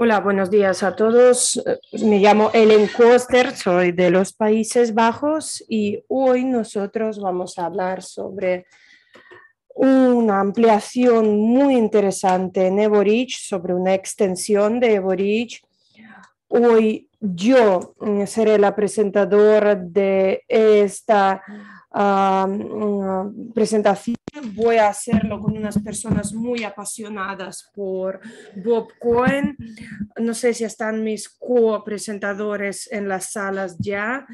Hola, buenos días a todos. Eh, me llamo Ellen Koster, soy de los Países Bajos y hoy nosotros vamos a hablar sobre una ampliación muy interesante en Eborich, sobre una extensión de Eborich. Hoy yo mm, seré la presentadora de esta presentación. Voy a hacerlo con unas personas muy apasionadas por Bob Cohen. No sé si están mis co-presentadores en las salas ya.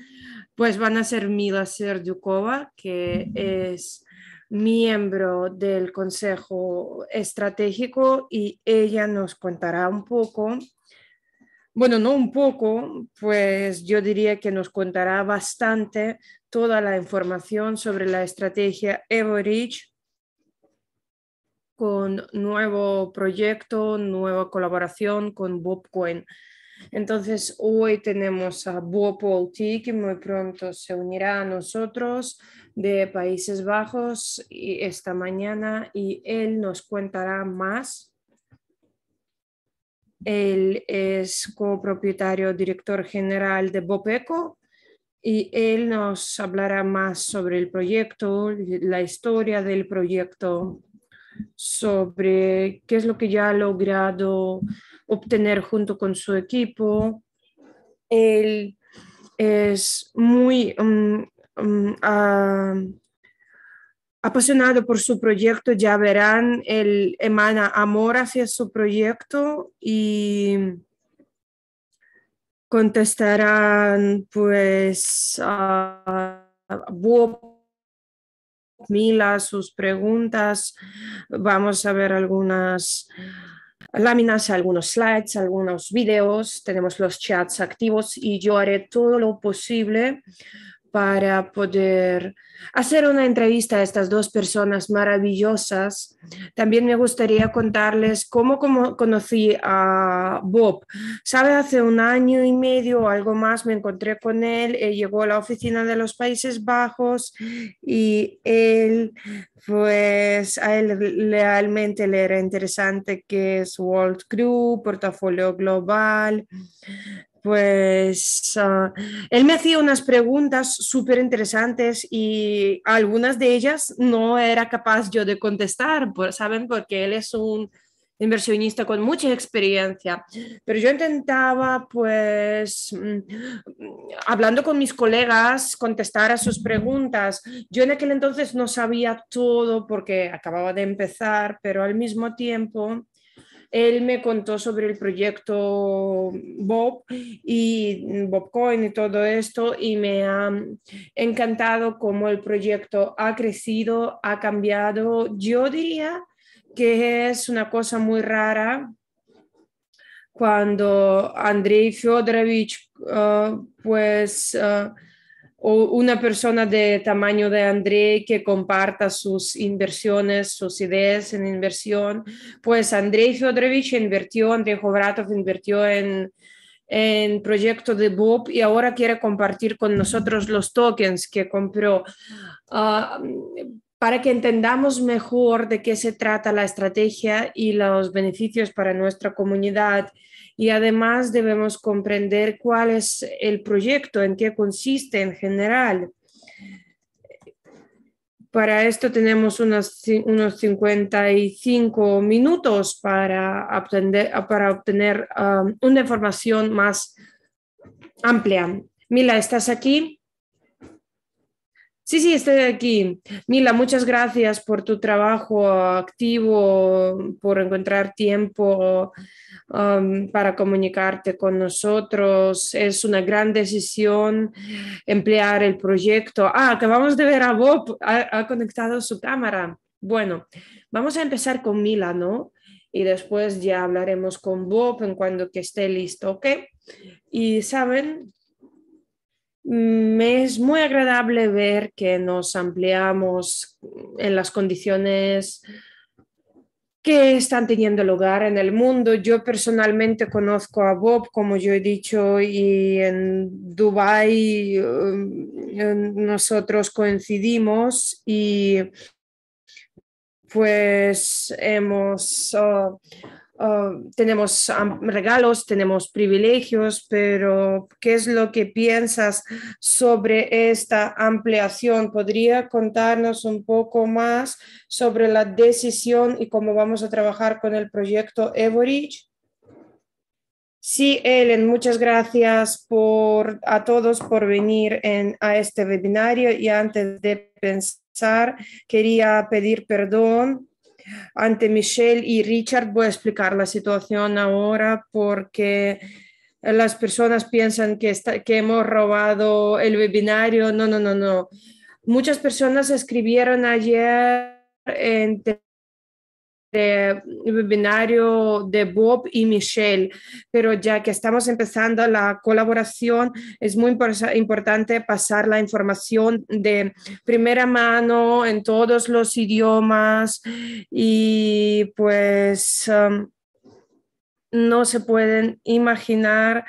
Pues van a ser Mila Serdukova, que es miembro del Consejo Estratégico y ella nos contará un poco bueno, no un poco, pues yo diría que nos contará bastante toda la información sobre la estrategia EvoReach con nuevo proyecto, nueva colaboración con Bob Cohen. Entonces, hoy tenemos a Bob Olti, que muy pronto se unirá a nosotros de Países Bajos esta mañana y él nos contará más. Él es copropietario, director general de Bopeco, y él nos hablará más sobre el proyecto, la historia del proyecto, sobre qué es lo que ya ha logrado obtener junto con su equipo. Él es muy um, um, ah, apasionado por su proyecto, ya verán, él emana amor hacia su proyecto y contestarán pues a Mila sus preguntas. Vamos a ver algunas láminas, algunos slides, algunos videos. Tenemos los chats activos y yo haré todo lo posible para poder hacer una entrevista a estas dos personas maravillosas. También me gustaría contarles cómo, conocí a Bob. Sabe, hace un año y medio o algo más me encontré con él, llegó a la oficina de los Países Bajos y él, pues a él realmente le era interesante que es World Crew, portafolio global pues ah, él me hacía unas preguntas súper interesantes y algunas de ellas no era capaz yo de contestar, ¿saben? Porque él es un inversionista con mucha experiencia, pero yo intentaba, pues, mm, hablando con mis colegas, contestar a sus preguntas. Yo en aquel entonces no sabía todo porque acababa de empezar, pero al mismo tiempo él me contó sobre el proyecto Bob y Bobcoin y todo esto y me ha encantado cómo el proyecto ha crecido, ha cambiado. Yo diría que es una cosa muy rara cuando Andrei Fyodorovich eh, pues eh, o una persona de tamaño de André que comparta sus inversiones, sus ideas en inversión. Pues André Fyodorovich invirtió, André Jovratov invirtió en, en proyecto de Bob y ahora quiere compartir con nosotros los tokens que compró. Ah, para que entendamos mejor de qué se trata la estrategia y los beneficios para nuestra comunidad y además debemos comprender cuál es el proyecto, en qué consiste en general. Para esto tenemos unos, unos 55 minutos para obtener, para obtener um, una información más amplia. Mila, ¿estás aquí? Sí, sí, estoy aquí. Mila, muchas gracias por tu trabajo activo, por encontrar tiempo um, para comunicarte con nosotros. Es una gran decisión emplear el proyecto. Ah, acabamos de ver a Bob, ha, ha conectado su cámara. Bueno, vamos a empezar con Mila, ¿no? Y después ya hablaremos con Bob en cuanto que esté listo, ¿ok? Y saben, me mm, es muy agradable ver que nos ampliamos en las condiciones que están teniendo lugar en el mundo. Yo personalmente conozco a Bob, como yo he dicho, y en Dubái um, nosotros coincidimos y pues hemos oh, Ah, tenemos regalos, tenemos privilegios, pero ¿qué es lo que piensas sobre esta ampliación? ¿Podría contarnos un poco más sobre la decisión y cómo vamos a trabajar con el proyecto Everidge? Sí, Ellen, muchas gracias por, a todos por venir en, a este webinario y antes de pensar, quería pedir perdón ante Michelle y Richard voy a explicar la situación ahora porque las personas piensan que, que hemos robado el webinario. No, no, no, no. Muchas personas escribieron ayer en de webinario de Bob y Michelle, pero ya que estamos empezando la colaboración, es muy importante pasar la información de primera mano en todos los idiomas y pues um, no se pueden imaginar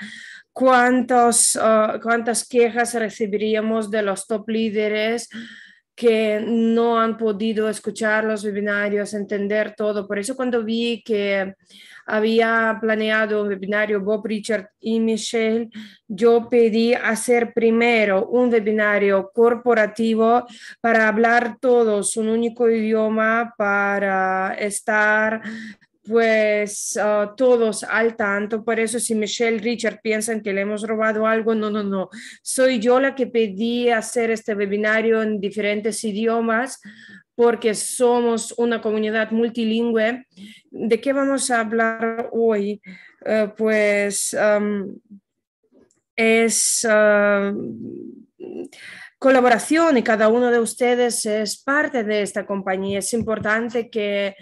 cuántos, uh, cuántas quejas recibiríamos de los top líderes que no han podido escuchar los webinarios, entender todo. Por eso cuando vi que había planeado un webinario Bob, Richard y Michelle, yo pedí hacer primero un webinario corporativo para hablar todos un único idioma, para estar pues ah, todos al tanto. Por eso si Michelle Richard piensan que le hemos robado algo, no, no, no. Soy yo la que pedí hacer este webinario en diferentes idiomas porque somos una comunidad multilingüe. ¿De qué vamos a hablar hoy? Eh, pues es... Ah, colaboración y cada uno de ustedes es parte de esta compañía. Es importante que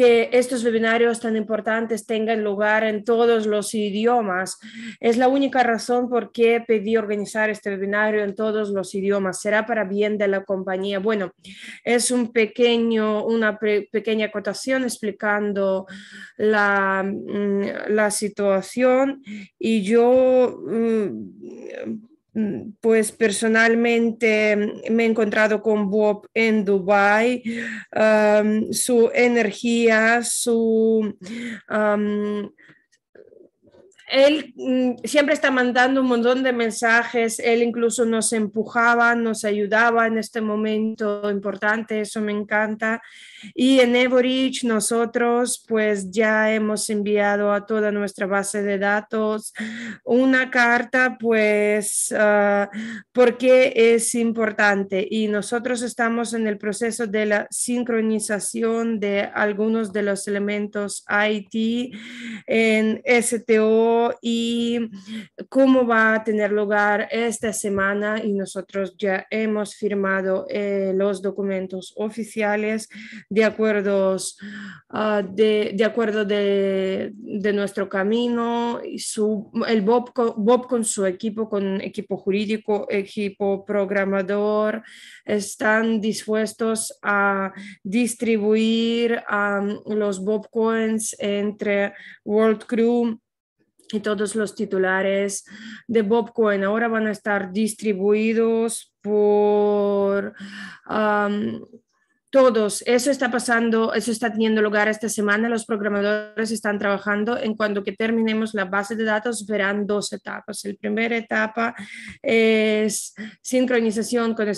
que estos webinarios tan importantes tengan lugar en todos los idiomas. Es la única razón por qué pedí organizar este webinario en todos los idiomas. Será para bien de la compañía. Bueno, es un pequeño, una pequeña acotación explicando la, mm, la situación y yo mm, Mm, pues personalmente mm, me he encontrado con Bob en Dubai. su energía, su... él mm, siempre está mandando un montón de mensajes, él incluso nos empujaba, nos ayudaba en este momento importante, eso me encanta. Y en Evorich nosotros pues ya hemos enviado a toda nuestra base de datos una carta pues ah, porque es importante y nosotros estamos en el proceso de la sincronización de algunos de los elementos IT en STO y cómo va a tener lugar esta semana y nosotros ya hemos firmado eh, los documentos oficiales de acuerdos, ah, de, acuerdo de, nuestro camino, y su, el Bob, Bob con su equipo, con equipo jurídico, equipo programador, están dispuestos a distribuir los Bobcoins entre World Crew y todos los titulares de Bobcoin ahora van a estar distribuidos por todos, eso está pasando, eso está teniendo lugar esta semana. Los programadores están trabajando. En cuanto que terminemos la base de datos, verán dos etapas. La primera etapa es sincronización con el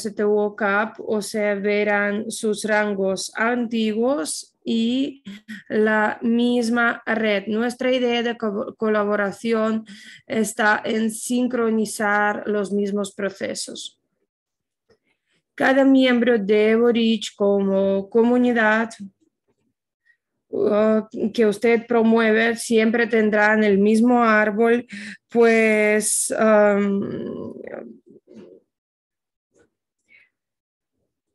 o sea, verán sus rangos antiguos y la misma red. Nuestra idea de colaboración está en sincronizar los mismos procesos cada miembro de Borich como comunidad uh, que usted promueve siempre tendrán el mismo árbol, pues um,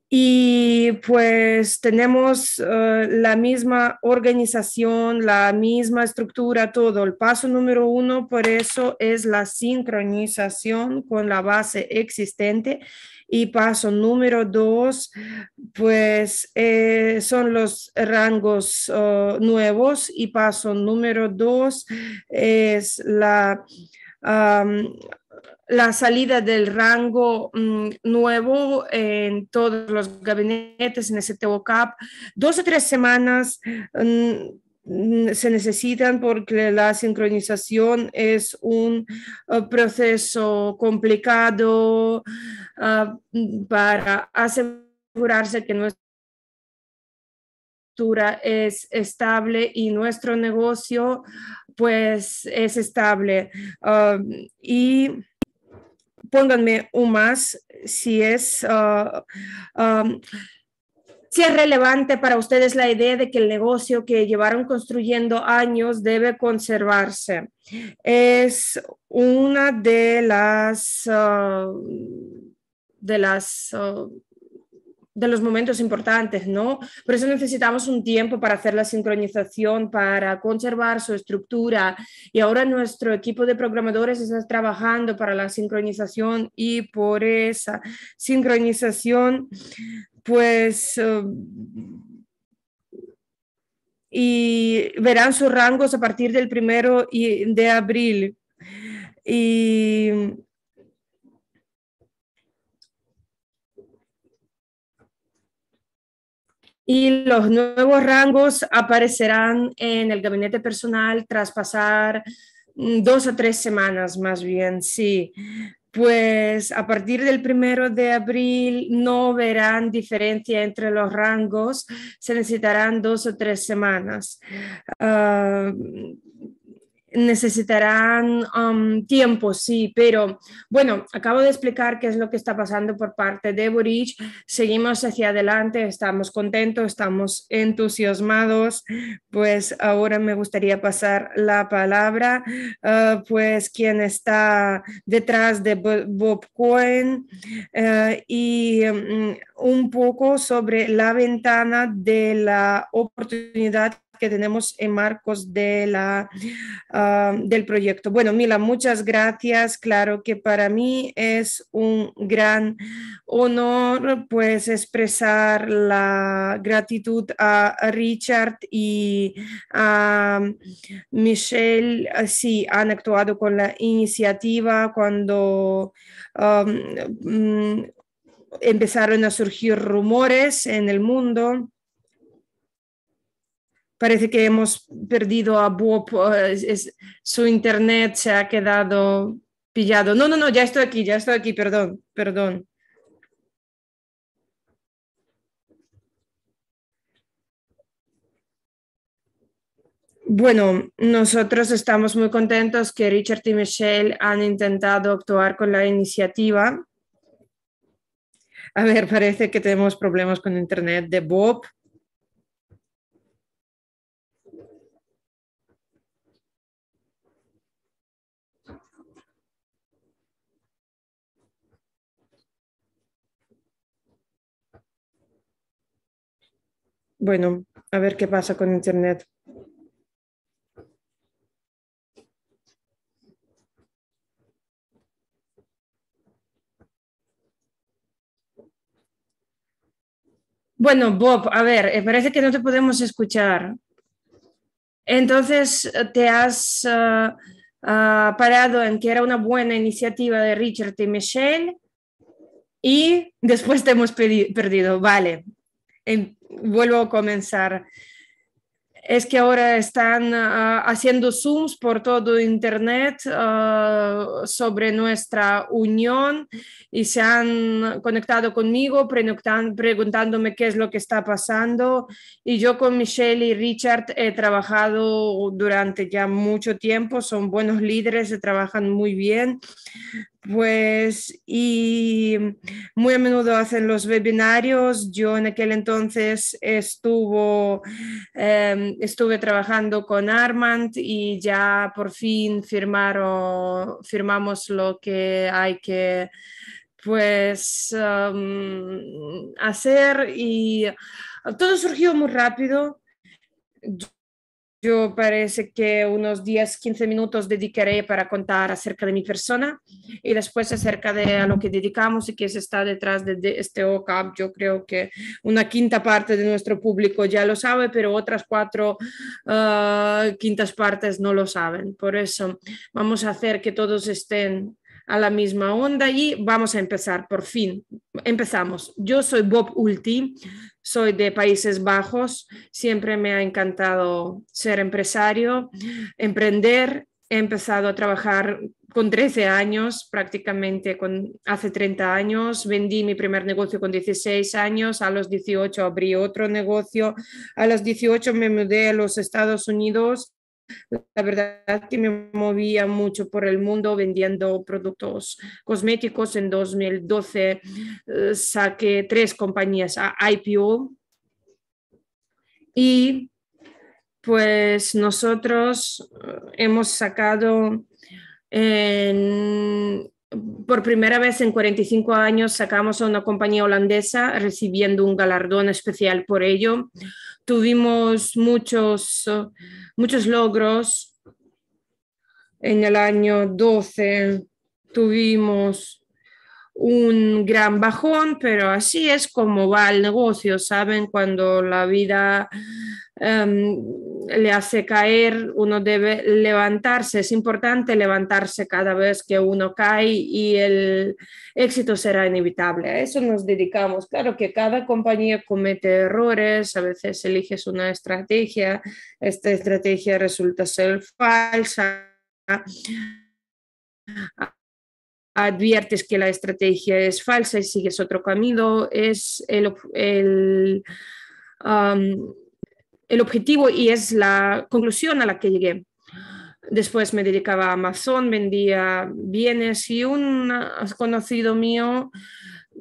y pues tenemos uh, la misma organización, la misma estructura, todo. El paso número uno, por eso, es la sincronización con la base existente y paso número dos, pues eh, son los rangos oh, nuevos y paso número dos es la, la salida del rango mm, nuevo en todos los gabinetes en CAP. dos o tres semanas. Mm, Mm, se necesitan porque la sincronización es un uh, proceso complicado uh, para asegurarse que nuestra estructura es estable y nuestro negocio pues es estable. Um, y pónganme un más si es... Uh, um, si es relevante para ustedes la idea de que el negocio que llevaron construyendo años debe conservarse. Es una de las, um, de las um, de los momentos importantes, ¿no? Por eso necesitamos un tiempo para hacer la sincronización, para conservar su estructura. Y ahora nuestro equipo de programadores está trabajando para la sincronización y por esa sincronización pues eh, y verán sus rangos a partir del primero de abril. Y y los nuevos rangos aparecerán en el gabinete personal tras pasar mm, dos o tres semanas más bien, sí pues a partir del primero de abril no verán diferencia entre los rangos, se necesitarán dos o tres semanas. Ah, necesitarán um, tiempo, sí, pero bueno, acabo de explicar qué es lo que está pasando por parte de Boric. Seguimos hacia adelante, estamos contentos, estamos entusiasmados. Pues ahora me gustaría pasar la palabra, uh, pues quien está detrás de Bob Cohen uh, y um, un poco sobre la ventana de la oportunidad que tenemos en marcos de la, ah, del proyecto. Bueno, Mila, muchas gracias. Claro que para mí es un gran honor pues expresar la gratitud a Richard y a Michelle ah, sí, han actuado con la iniciativa cuando mm, empezaron a surgir rumores en el mundo parece que hemos perdido a Bob, su internet se ha quedado pillado. No, no, no, ya estoy aquí, ya estoy aquí, perdón, perdón. Bueno, nosotros estamos muy contentos que Richard y Michelle han intentado actuar con la iniciativa. A ver, parece que tenemos problemas con internet de Bob. Bueno, a ver qué pasa con Internet. Bueno, Bob, a ver, eh, parece que no te podemos escuchar. Entonces, eh, te has eh, ah, parado en que era una buena iniciativa de Richard y Michelle y después te hemos perdido. Vale, vuelvo a comenzar. Es que ahora están ah, haciendo Zooms por todo Internet ah, sobre nuestra unión y se han conectado conmigo preguntándome qué es lo que está pasando. Y yo con Michelle y Richard he trabajado durante ya mucho tiempo, son buenos líderes, se trabajan muy bien, pues y mm, muy a menudo hacen los webinarios. Yo en aquel entonces estuvo, em, estuve trabajando con Armand y ya por fin firmaron, firmamos lo que hay que pues em, hacer y todo surgió muy rápido yo parece que unos 10, 15 minutos dedicaré para contar acerca de mi persona y después acerca de a lo que dedicamos y que se está detrás de, este OCAP. Yo creo que una quinta parte de nuestro público ya lo sabe, pero otras cuatro ah, quintas partes no lo saben. Por eso vamos a hacer que todos estén a la misma onda y vamos a empezar por fin. Empezamos. Yo soy Bob Ulti, soy de Países Bajos, siempre me ha encantado ser empresario, emprender. He empezado a trabajar con 13 años, prácticamente con, hace 30 años. Vendí mi primer negocio con 16 años, a los 18 abrí otro negocio, a los 18 me mudé a los Estados Unidos la verdad que me movía mucho por el mundo vendiendo productos cosméticos. En 2012 eh, saqué tres compañías a IPO y pues nosotros eh, hemos sacado en por primera vez en 45 años sacamos a una compañía holandesa recibiendo un galardón especial por ello. Tuvimos muchos, muchos logros. En el año 12 tuvimos un gran bajón, pero así es como va el negocio, ¿saben? Cuando la vida em, le hace caer, uno debe levantarse. Es importante levantarse cada vez que uno cae y el éxito será inevitable. A eso nos dedicamos. Claro que cada compañía comete errores, a veces eliges una estrategia, esta estrategia resulta ser falsa adviertes que la estrategia es falsa y sigues otro camino, es el, el, objetivo y es la conclusión a la que llegué. Después me dedicaba a Amazon, vendía bienes y un conocido mío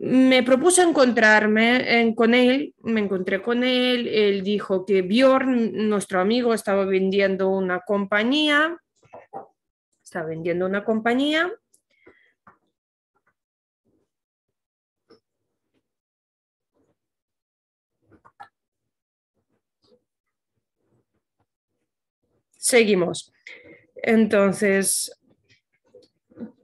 me propuso encontrarme con él, me encontré con él, él dijo que Bjorn, nuestro amigo, estaba vendiendo una compañía, estaba vendiendo una compañía Seguimos. Entonces,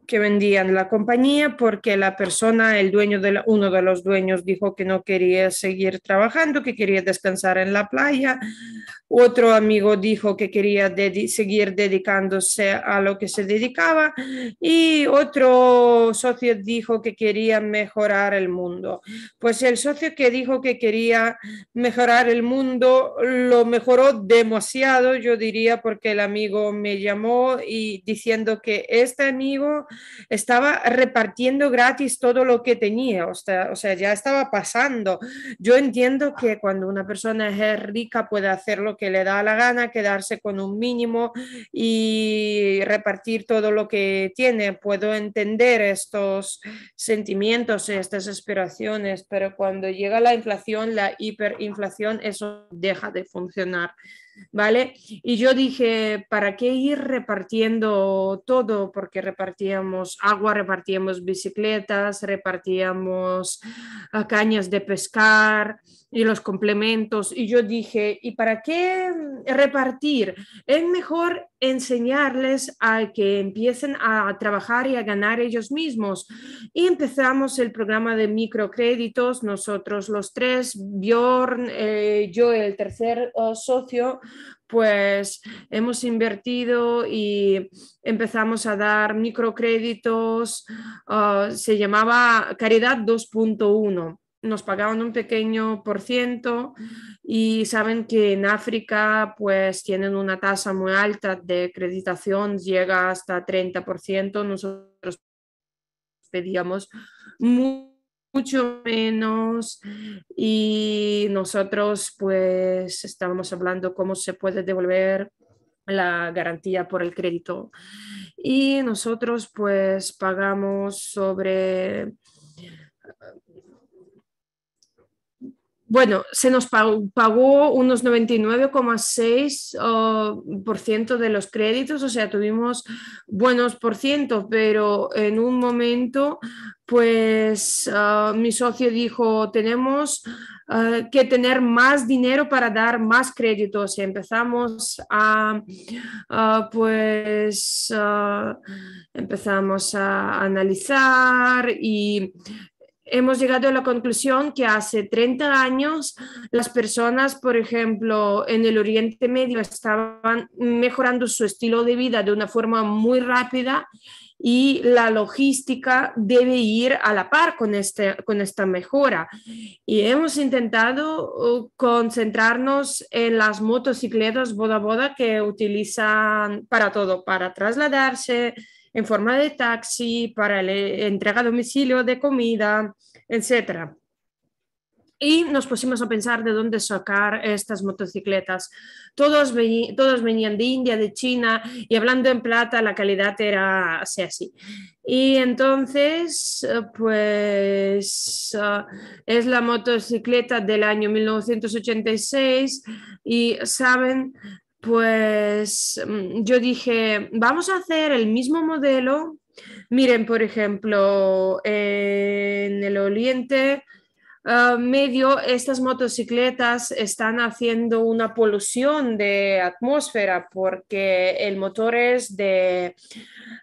que vendían la compañía porque la persona, el dueño de uno de los dueños dijo que no quería seguir trabajando, que quería descansar en la playa, otro amigo dijo que quería seguir dedicándose a lo que se dedicaba y otro socio dijo que quería mejorar el mundo. Pues el socio que dijo que quería mejorar el mundo lo mejoró demasiado, yo diría, porque el amigo me llamó y diciendo que este amigo estaba repartiendo gratis todo lo que tenía, o sea, o sea ya estaba pasando. Yo entiendo que cuando una persona es rica puede hacer lo que que le da la gana, quedarse con un mínimo y repartir todo lo que tiene. Puedo entender estos sentimientos, estas aspiraciones, pero cuando llega la inflación, la hiperinflación, eso deja de funcionar. ¿vale? Y yo dije, ¿para qué ir repartiendo todo? Porque repartíamos agua, repartíamos bicicletas, repartíamos ah, cañas de pescar y los complementos. Y yo dije, ¿y para qué repartir? Es mejor enseñarles a que empiecen a trabajar y a ganar ellos mismos. Y empezamos el programa de microcréditos, nosotros los tres, Bjorn, eh, yo el tercer oh, socio, pues hemos invertido y empezamos a dar microcréditos, ah, se llamaba Caridad 2.1 nos pagaban un pequeño por ciento y saben que en África pues tienen una tasa muy alta de acreditación, llega hasta 30%, nosotros pedíamos mucho menos y nosotros pues estábamos hablando cómo se puede devolver la garantía por el crédito y nosotros pues pagamos sobre Bueno, se nos pagó unos 99,6% de los créditos, o sea, tuvimos buenos por ciento, pero en un momento, pues oh, mi socio dijo, tenemos oh, que tener más dinero para dar más créditos. Y empezamos a, pues, empezamos a analizar y hemos llegado a la conclusión que hace 30 años las personas, por ejemplo, en el Oriente Medio estaban mejorando su estilo de vida de una forma muy rápida y la logística debe ir a la par con, este, con esta mejora. Y hemos intentado uh, concentrarnos en las motocicletas boda boda que utilizan para todo, para trasladarse, en forma de taxi, para la eh, entrega a domicilio de comida, etc. Y nos pusimos a pensar de dónde sacar estas motocicletas. Todos, venían de India, de China, y hablando en plata, la calidad era así. así. Y entonces, eh, pues eh, es la motocicleta del año 1986 y saben, pues mm, yo dije, vamos a hacer el mismo modelo. Miren, por ejemplo, en el Oriente eh, Medio, estas motocicletas están haciendo una polución de atmósfera porque el motor es de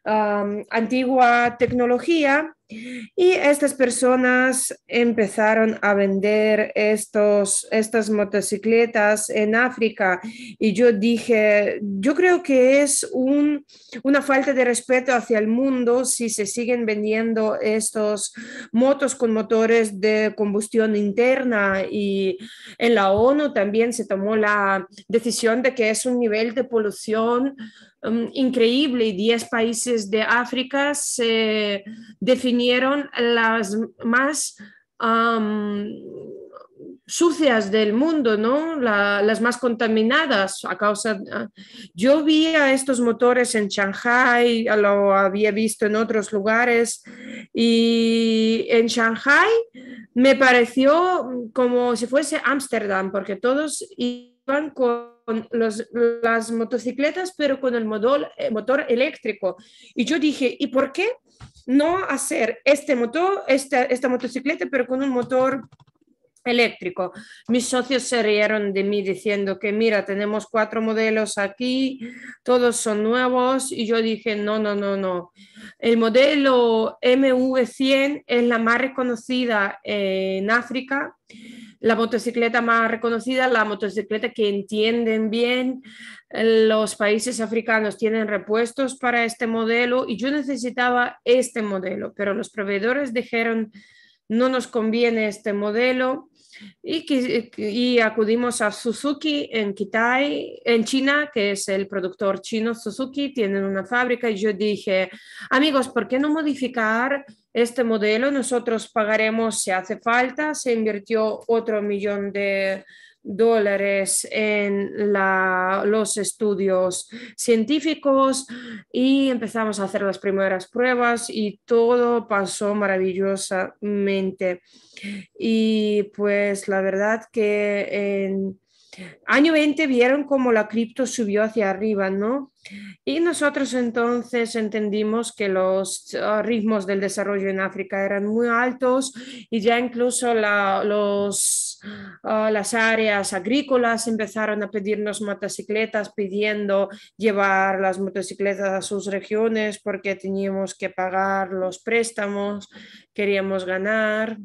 antigua tecnología y estas personas empezaron a vender estos, estas motocicletas en África. Y yo dije, yo creo que es una falta de respeto hacia el mundo si se siguen vendiendo estos motos con motores de combustión interna. Y en la ONU también se tomó la decisión de que es un nivel de polución Um, increíble increíble, 10 países de África se definieron las más um, sucias del mundo, ¿no? las más contaminadas a causa... Ah, yo vi a estos motores en Shanghai, lo había visto en otros lugares y en Shanghai me pareció como si fuese Ámsterdam, porque todos iban con las motocicletas, pero con el motor, el eh, motor eléctrico. Y yo dije, ¿y por qué no hacer este motor, esta, esta motocicleta, pero con un motor eléctrico. Mis socios se rieron de mí diciendo que, mira, tenemos cuatro modelos aquí, todos son nuevos, y yo dije, no, no, no, no. El modelo MV100 es la más reconocida en África la motocicleta más reconocida, la motocicleta que entienden bien. Eh, los países africanos tienen repuestos para este modelo y yo necesitaba este modelo, pero los proveedores dijeron, no nos conviene este modelo, y, y, acudimos a Suzuki en Kitai, en China, que es el productor chino Suzuki, tienen una fábrica y yo dije, amigos, ¿por qué no modificar este modelo? Nosotros pagaremos si hace falta, se invirtió otro millón de dólares en la, los estudios científicos y empezamos a hacer las primeras pruebas y todo pasó maravillosamente. Y pues la verdad que en año 20 vieron como la cripto subió hacia arriba, ¿no? Y nosotros entonces entendimos que los ah, ritmos del desarrollo en África eran muy altos y ya incluso la, los Ah, las, áreas agrícolas empezaron a pedirnos motocicletas, pidiendo llevar las motocicletas a sus regiones porque teníamos que pagar los préstamos, queríamos ganar.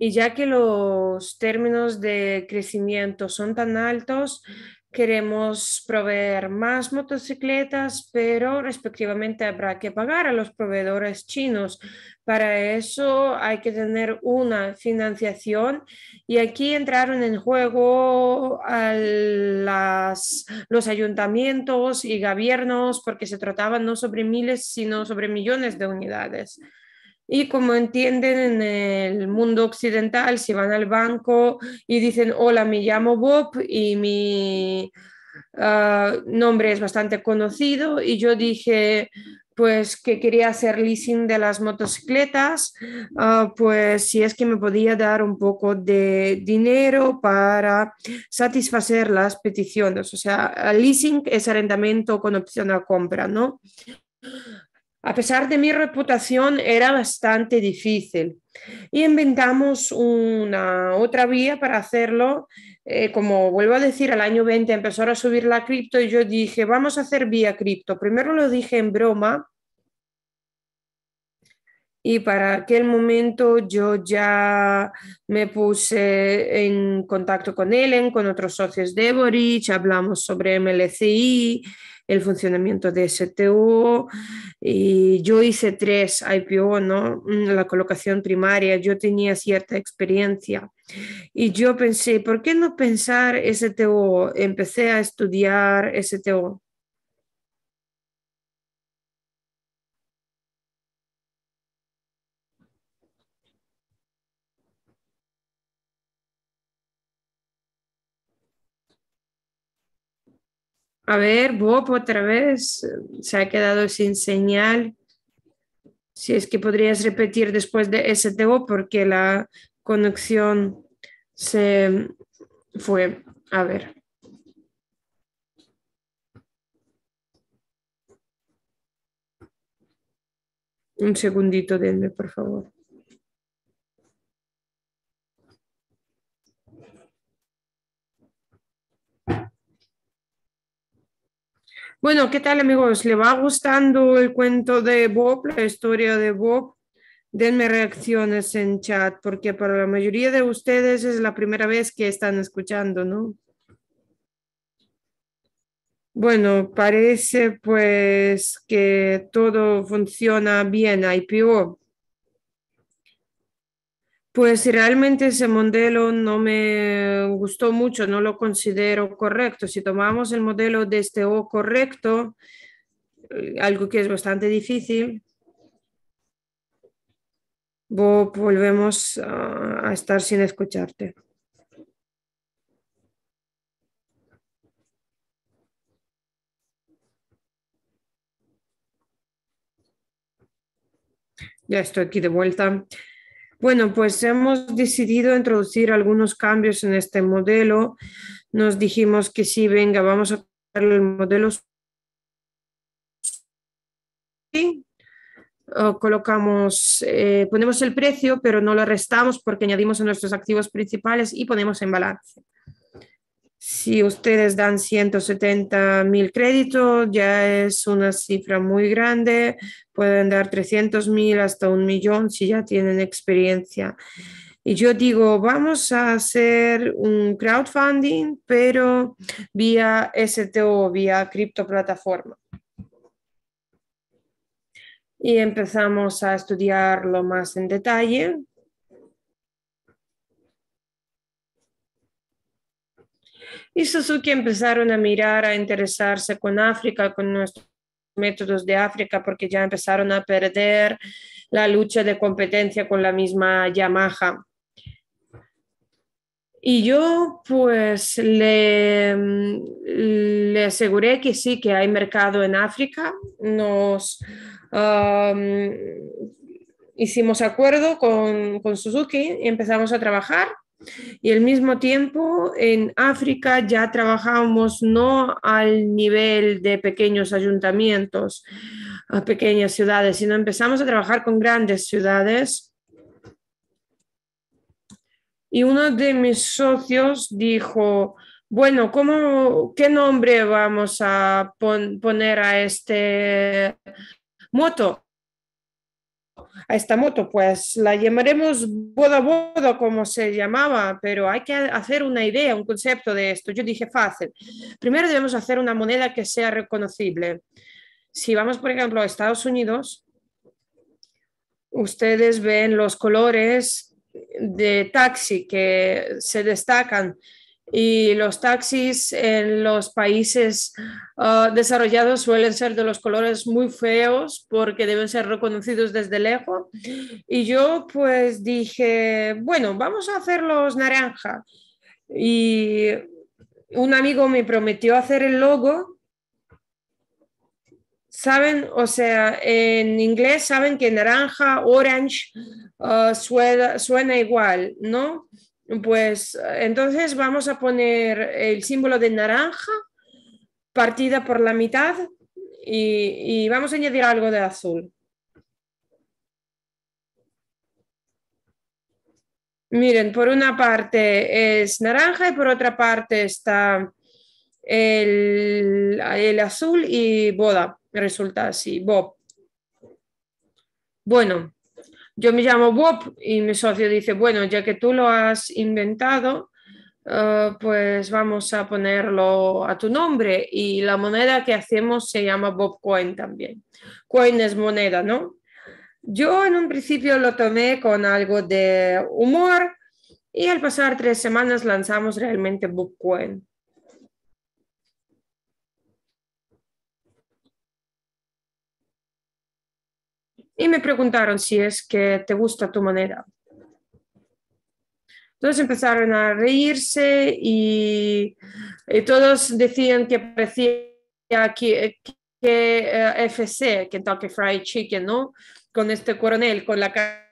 Y ya que los términos de crecimiento son tan altos, Queremos proveer más motocicletas, pero respectivamente habrá que pagar a los proveedores chinos. Para eso hay que tener una financiación y aquí entraron en juego las, los ayuntamientos y gobiernos porque se trataba no sobre miles, sino sobre millones de unidades y como entienden en el mundo occidental, si van al banco y dicen, hola, me llamo Bob y mi ah, nombre es bastante conocido, y yo dije, pues que quería hacer leasing de las motocicletas, ah, pues si es que me podía dar un poco de dinero para satisfacer las peticiones. O sea, leasing es arrendamiento con opción a compra, ¿no? A pesar de mi reputación, era bastante difícil. Y inventamos una otra vía para hacerlo. Eh, como vuelvo a decir, al año 20 empezó a subir la cripto y yo dije, vamos a hacer vía cripto. Primero lo dije en broma. Y para aquel momento yo ya me puse en contacto con Ellen, con otros socios de Boric, hablamos sobre MLCI, el funcionamiento de STO. Y yo hice tres IPO, ¿no? Mm, la colocación primaria, yo tenía cierta experiencia. Y yo pensé, ¿por qué no pensar STO? Empecé a estudiar STO. A ver, Bob otra vez eh, se ha quedado sin señal. Si es que podrías repetir después de STO porque la conexión se fue. A ver. Un segundito, denme, por favor. Bueno, ¿qué tal amigos? ¿Le va gustando el cuento de Bob, la historia de Bob? Denme reacciones en chat, porque para la mayoría de ustedes es la primera vez que están escuchando, ¿no? Bueno, parece pues que todo funciona bien, IPO. Pues realmente ese modelo no me gustó mucho, no lo considero correcto. Si tomamos el modelo de este O correcto, eh, algo que es bastante difícil, volvemos a estar sin escucharte. Ya estoy aquí de vuelta. Bueno, pues hemos decidido introducir algunos cambios en este modelo. Nos dijimos que sí, venga, vamos a cambiar el modelo. Sí. colocamos, eh, ponemos el precio, pero no lo restamos porque añadimos a nuestros activos principales y ponemos en balance. Si ustedes dan 170 mil créditos, ya es una cifra muy grande. Pueden dar 300 mil hasta un millón si ya tienen experiencia. Y yo digo, vamos a hacer un crowdfunding, pero vía STO, vía criptoplataforma. Y empezamos a estudiarlo más en detalle y Suzuki empezaron a mirar, a interesarse con África, con nuestros métodos de África, porque ya empezaron a perder la lucha de competencia con la misma Yamaha. Y yo pues le, le aseguré que sí, que hay mercado en África. Nos hicimos acuerdo con, con Suzuki y empezamos a trabajar y al mismo tiempo, en África ya trabajamos no al nivel de pequeños ayuntamientos, a pequeñas ciudades, sino empezamos a trabajar con grandes ciudades. Y uno de mis socios dijo, bueno, ¿cómo, ¿qué nombre vamos a poner a este moto? a esta moto, pues la llamaremos boda boda como se llamaba, pero hay que hacer una idea, un concepto de esto. Yo dije fácil. Primero debemos hacer una moneda que sea reconocible. Si vamos, por ejemplo, a Estados Unidos, ustedes ven los colores de taxi que se destacan y los taxis en los países ah, desarrollados suelen ser de los colores muy feos porque deben ser reconocidos desde lejos. Y yo pues dije, bueno, vamos a hacerlos naranja. Y un amigo me prometió hacer el logo. Saben, o sea, en inglés saben que naranja, orange ah, suena, igual, ¿no? Pues eh, entonces vamos a poner el símbolo de naranja partida por la mitad y, vamos a añadir algo de azul. Miren, por una parte es naranja y por otra parte está el, el azul y boda. Resulta así, Bob. Bueno, yo me llamo Bob y mi socio dice, bueno, ya que tú lo has inventado, eh, pues vamos a ponerlo a tu nombre y la moneda que hacemos se llama Bob Coin también. Coin es moneda, ¿no? Yo en un principio lo tomé con algo de humor y al pasar tres semanas lanzamos realmente Bob Coin. y me preguntaron si es que te gusta tu manera. Todos empezaron a reírse y, y todos decían que parecía que, que toque eh, FC, Kentucky Fried Chicken, ¿no? Con este coronel, con la cara.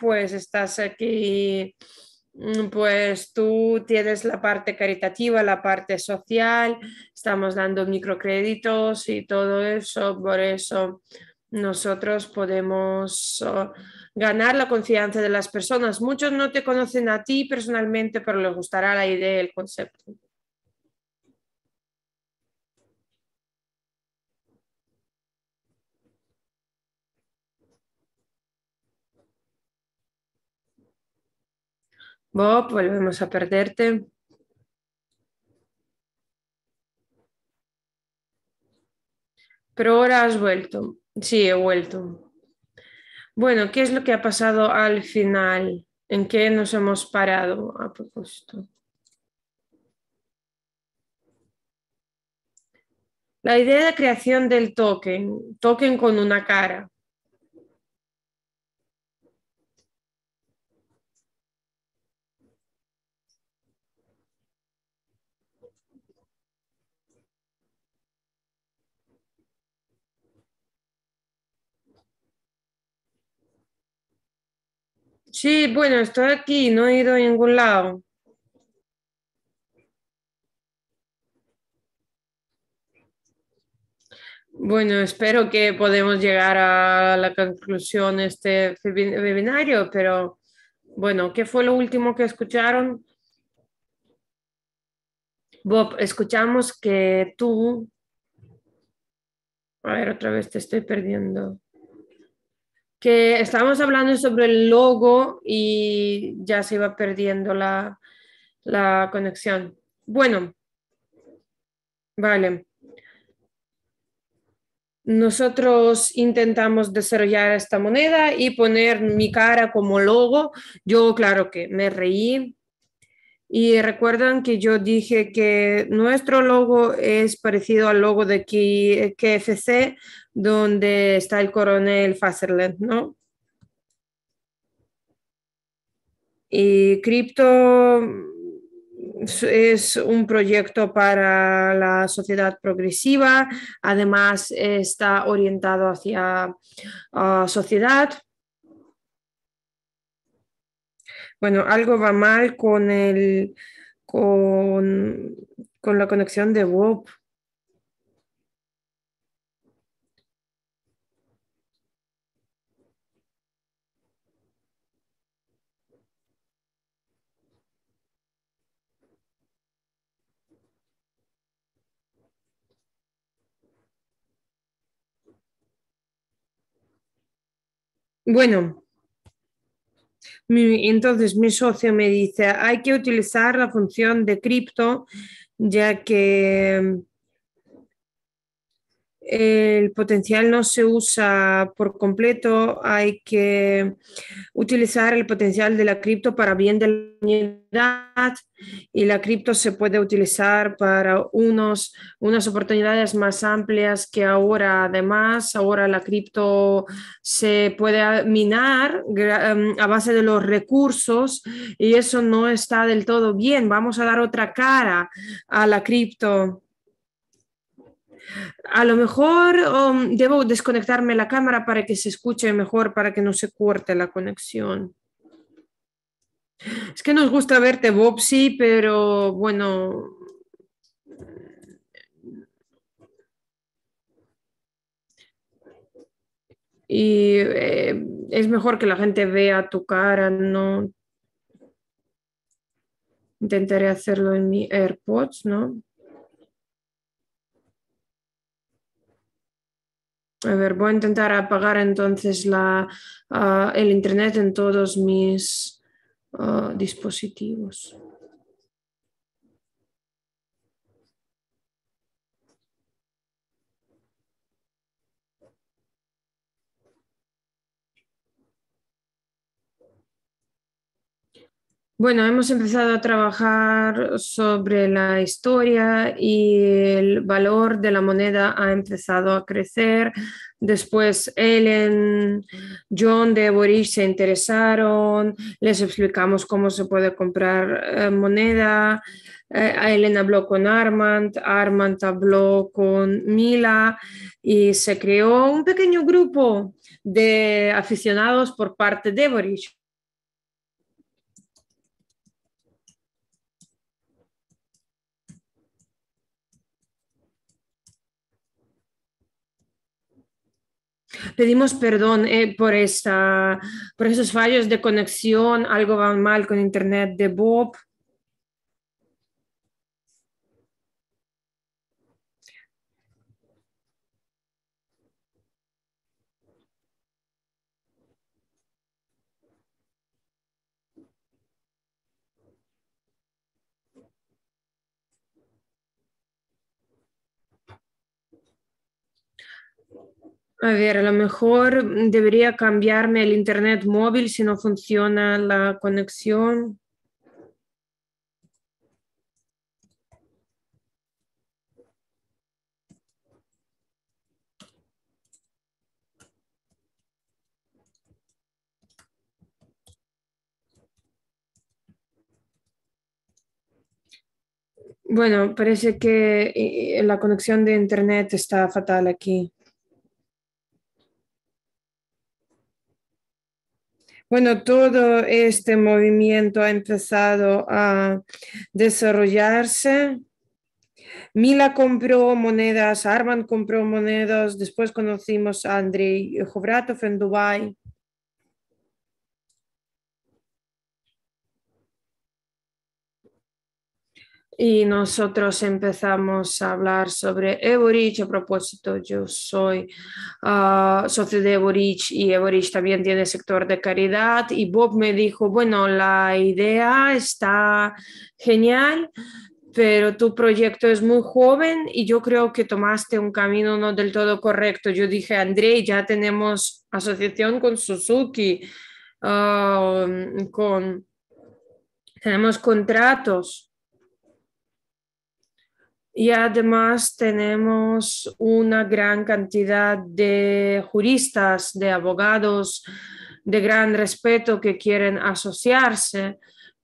Pues estás aquí Mm, pues tú tienes la parte caritativa, la parte social, estamos dando microcréditos y todo eso, por eso nosotros podemos ganar la confianza de las personas. Muchos no te conocen a ti personalmente, pero les gustará la idea, el concepto. Bob, volvemos a perderte. Pero ahora has vuelto. Sí, he vuelto. Bueno, ¿qué es lo que ha pasado al final? ¿En qué nos hemos parado a propósito? La idea de creación del token, token con una cara. Sí, bueno, estoy aquí, no he ido a ningún lado. Bueno, espero que podemos llegar a la conclusión de este webinario, pero bueno, ¿qué fue lo último que escucharon? Bob, escuchamos que tú... A ver, otra vez te estoy perdiendo que estábamos hablando sobre el logo y ya se iba perdiendo la, la conexión. Bueno, vale. Nosotros intentamos desarrollar esta moneda y poner mi cara como logo. Yo, claro que me reí, y recuerdan que yo dije que nuestro logo es parecido al logo de KFC, donde está el coronel Fazerland, ¿no? Y Crypto es un proyecto para la sociedad progresiva, además está orientado hacia ah, sociedad bueno, algo va mal con el con, la conexión de web. Bueno, entonces mi socio me dice, hay que utilizar la función de cripto ya que el potencial no se usa por completo, hay que utilizar el potencial de la cripto para bien de la humanidad y la cripto se puede utilizar para unos, unas oportunidades más amplias que ahora. Además, ahora la cripto se puede minar em, a base de los recursos y eso no está del todo bien. Vamos a dar otra cara a la cripto a lo mejor um, debo desconectarme la cámara para que se escuche mejor, para que no se corte la conexión. Es que nos gusta verte, Bob, pero bueno. Y eh, es mejor que la gente vea tu cara, ¿no? Intentaré hacerlo en mi AirPods, ¿no? A ver, voy a intentar apagar entonces la, ah, el internet en todos mis ah, dispositivos. Bueno, hemos empezado a trabajar sobre la historia y el valor de la moneda ha empezado a crecer. Después Ellen, John de Boris se interesaron, les explicamos cómo se puede comprar eh, moneda. Eh, Ellen habló con Armand, Armand habló con Mila y se creó un pequeño grupo de aficionados por parte de Boris. pedimos perdón eh, por, por esos fallos de conexión, algo va mal con Internet de Bob, A ver, a lo mejor debería cambiarme el internet móvil si no funciona la conexión. Bueno, parece que eh, la conexión de internet está fatal aquí. Bueno, todo este movimiento ha empezado a desarrollarse. Mila compró monedas, Arman compró monedas, después conocimos a Andrei Jovratov en Dubái. y nosotros empezamos a hablar sobre Evorich. A propósito, yo soy ah, socio de Evorich y Evorich también tiene sector de caridad. Y Bob me dijo, bueno, la idea está genial, pero tu proyecto es muy joven y yo creo que tomaste un camino no del todo correcto. Yo dije, André, ya tenemos asociación con Suzuki, ah, con, tenemos contratos y además tenemos una gran cantidad de juristas, de abogados de gran respeto que quieren asociarse.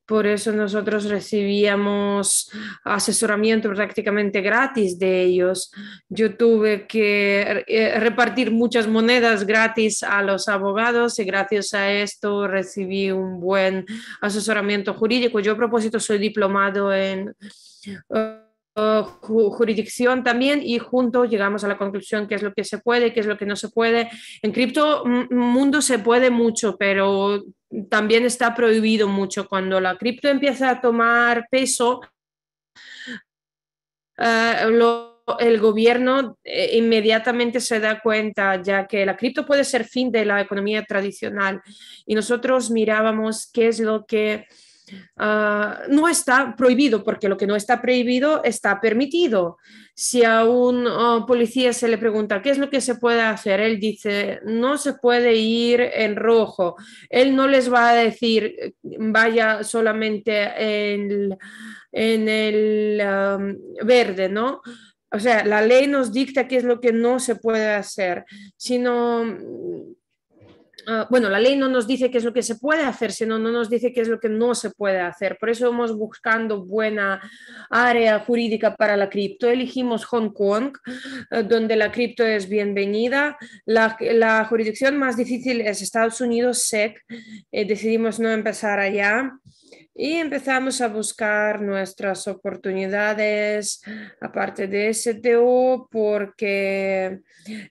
Por eso nosotros recibíamos asesoramiento prácticamente gratis de ellos. Yo tuve que eh, repartir muchas monedas gratis a los abogados y gracias a esto recibí un buen asesoramiento jurídico. Yo a propósito soy diplomado en eh, jurisdicción también y juntos llegamos a la conclusión qué es lo que se puede, qué es lo que no se puede. En cripto mundo se puede mucho, pero también está prohibido mucho. Cuando la cripto empieza a tomar peso, eh, el gobierno eh, inmediatamente se da cuenta, ya que la cripto puede ser fin de la economía tradicional. Y nosotros mirábamos qué es lo que Ah, no está prohibido, porque lo que no está prohibido está permitido. Si a un oh, policía se le pregunta qué es lo que se puede hacer, él dice, no se puede ir en rojo. Él no les va a decir, vaya solamente en, en el um, verde, ¿no? O sea, la ley nos dicta qué es lo que no se puede hacer, sino Ah, bueno, la ley no nos dice qué es lo que se puede hacer, sino no nos dice qué es lo que no se puede hacer. Por eso hemos buscando buena área jurídica para la cripto. Elegimos Hong Kong, eh, donde la cripto es bienvenida. La, jurisdicción más difícil es Estados Unidos, SEC. Eh, decidimos no empezar allá y empezamos a buscar nuestras oportunidades aparte de STO porque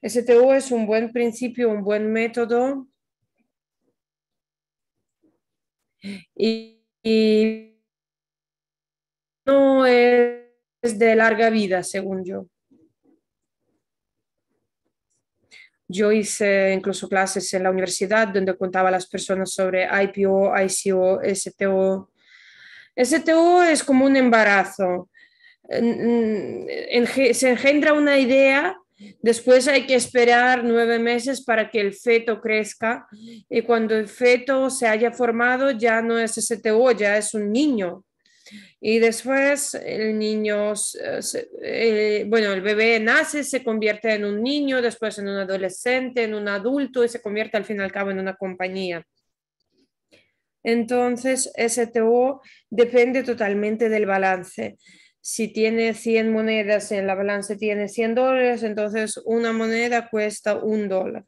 STO es un buen principio, un buen método y, no es de larga vida, según yo. Yo hice incluso clases en la universidad donde contaba a las personas sobre IPO, ICO, STO. STO es como un embarazo. Se engendra una idea Después hay que esperar nueve meses para que el feto crezca y cuando el feto se haya formado ya no es STO, ya es un niño. Y después el niño, eh, bueno, el bebé nace, se convierte en un niño, después en un adolescente, en un adulto y se convierte al fin y al cabo en una compañía. Entonces, STO depende totalmente del balance si tiene 100 monedas en la balanza tiene 100 dólares, entonces una moneda cuesta un dólar.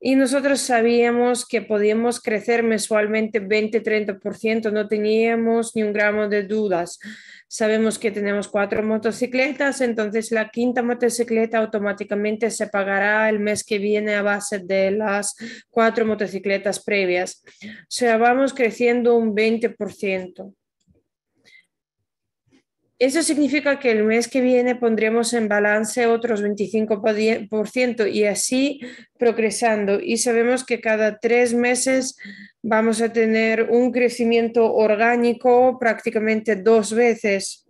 Y nosotros sabíamos que podíamos crecer mensualmente 20-30%, no teníamos ni un gramo de dudas. Sabemos que tenemos cuatro motocicletas, entonces la quinta motocicleta automáticamente se pagará el mes que viene a base de las cuatro motocicletas previas. O sea, vamos creciendo un 20%. Eso significa que el mes que viene pondremos en balance otros 25% y así progresando. Y sabemos que cada tres meses vamos a tener un crecimiento orgánico prácticamente dos veces.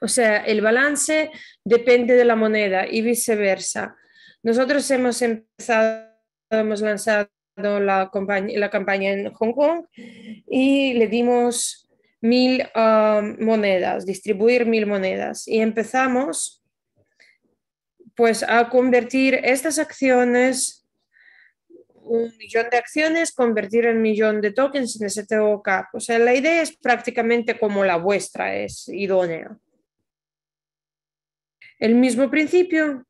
O sea, el balance depende de la moneda y viceversa. Nosotros hemos empezado, hemos lanzado la, campaña, la campaña en Hong Kong y le dimos mil um, monedas, distribuir mil monedas. Y empezamos pues a convertir estas acciones, un millón de acciones, convertir en millón de tokens en STOK. O sea, la idea es prácticamente como la vuestra, es idónea. El mismo principio,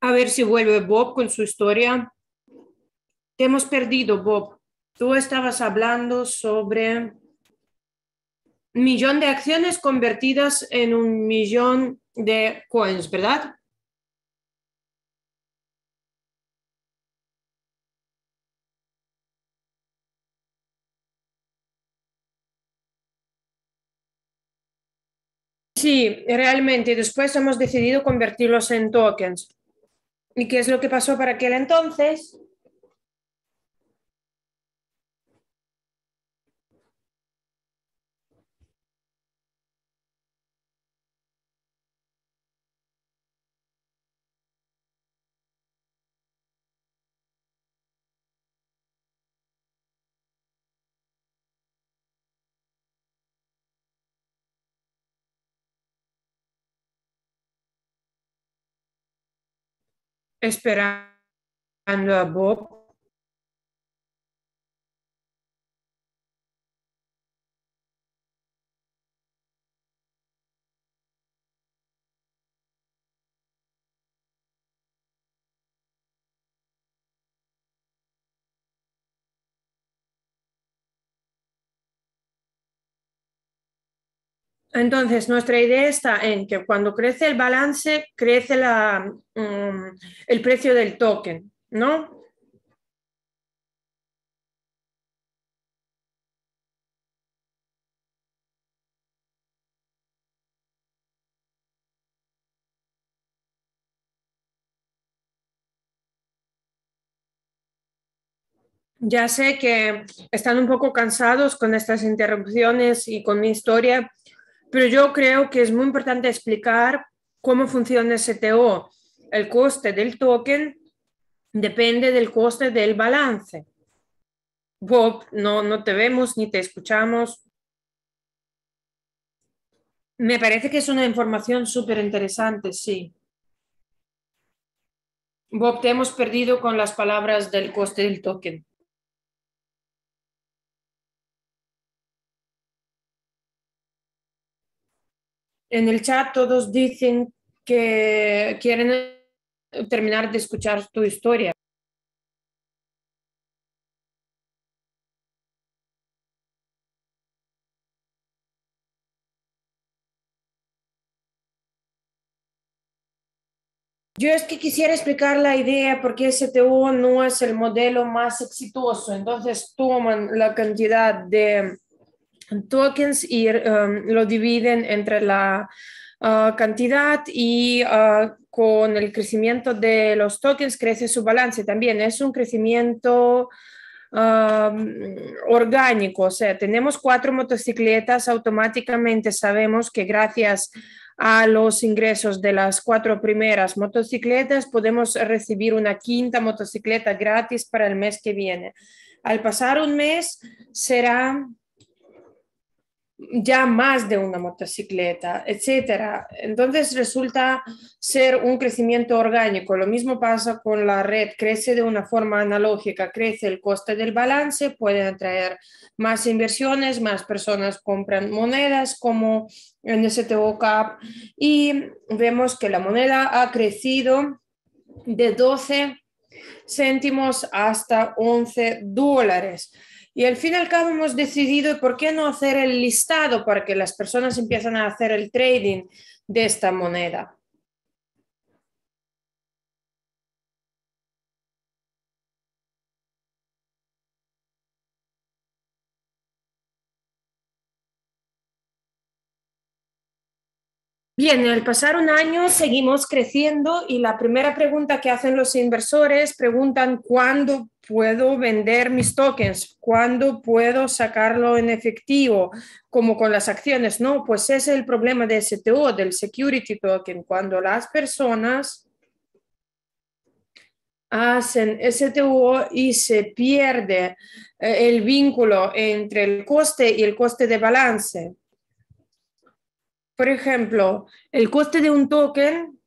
A ver si vuelve Bob con su historia. Te hemos perdido, Bob. Tú estabas hablando sobre millón de acciones convertidas en un millón de coins, ¿verdad? Sí, realmente. Después hemos decidido convertirlos en tokens. ¿Y qué es lo que pasó para aquel entonces? esperando a Bob Entonces, nuestra idea está en que cuando crece el balance, crece mm, el precio del token, ¿no? Ya sé que están un poco cansados con estas interrupciones y con mi historia, pero yo creo que es muy importante explicar cómo funciona STO. El coste del token depende del coste del balance. Bob, no, no te vemos ni te escuchamos. Me parece que es una información súper interesante, sí. Bob, te hemos perdido con las palabras del coste del token. En el chat todos dicen que quieren eh, terminar de escuchar tu historia. Yo es que quisiera explicar la idea porque STU no es el modelo más exitoso, entonces toman la cantidad de tokens y um, lo dividen entre la uh, cantidad y uh, con el crecimiento de los tokens crece su balance también. Es un crecimiento um, orgánico. O sea, tenemos cuatro motocicletas, automáticamente sabemos que gracias a los ingresos de las cuatro primeras motocicletas podemos recibir una quinta motocicleta gratis para el mes que viene. Al pasar un mes será ya más de una motocicleta, etcétera. Entonces resulta ser un crecimiento orgánico. Lo mismo pasa con la red, crece de una forma analógica, crece el coste del balance, pueden atraer más inversiones, más personas compran monedas como en y vemos que la moneda ha crecido de 12 céntimos hasta 11 dólares. Y al fin y al cabo hemos decidido, ¿por qué no hacer el listado para que las personas empiezan a hacer el trading de esta moneda? Bien, al pasar un año seguimos creciendo y la primera pregunta que hacen los inversores, preguntan cuándo puedo vender mis tokens, cuándo puedo sacarlo en efectivo, como con las acciones. No, pues ese es el problema de STO, del security token, cuando las personas hacen STO y se pierde eh, el vínculo entre el coste y el coste de balance. Por ejemplo, el coste de un token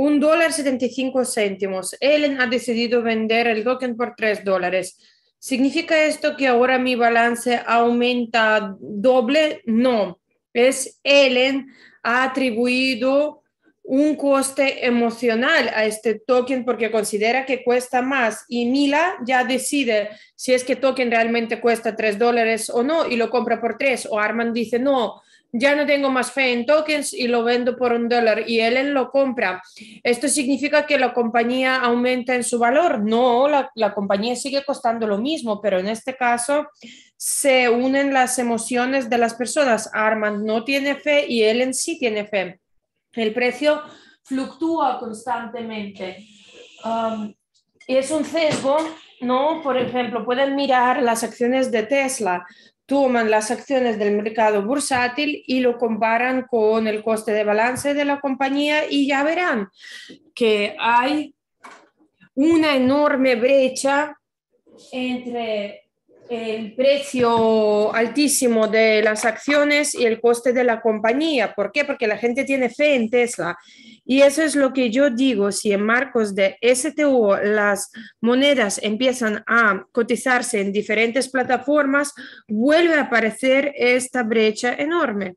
un dólar 75 céntimos. Ellen ha decidido vender el token por 3 dólares. ¿Significa esto que ahora mi balance aumenta doble? No, es Ellen ha atribuido un coste emocional a este token porque considera que cuesta más y Mila ya decide si es que token realmente cuesta 3 dólares o no y lo compra por 3 o Armand dice no, ya no tengo más fe en tokens y lo vendo por un dólar y Ellen lo compra. ¿Esto significa que la compañía aumenta en su valor? No, la, compañía sigue costando lo mismo, pero en este caso se unen las emociones de las personas. Armand no tiene fe y Ellen sí tiene fe. El precio fluctúa constantemente. Um, es un sesgo, ¿no? Por ejemplo, pueden mirar las acciones de Tesla toman las acciones del mercado bursátil y lo comparan con el coste de balance de la compañía y ya verán que hay una enorme brecha entre el precio altísimo de las acciones y el coste de la compañía. ¿Por qué? Porque la gente tiene fe en Tesla. Y eso es lo que yo digo, si en marcos de STO las monedas empiezan a cotizarse en diferentes plataformas, vuelve a aparecer esta brecha enorme.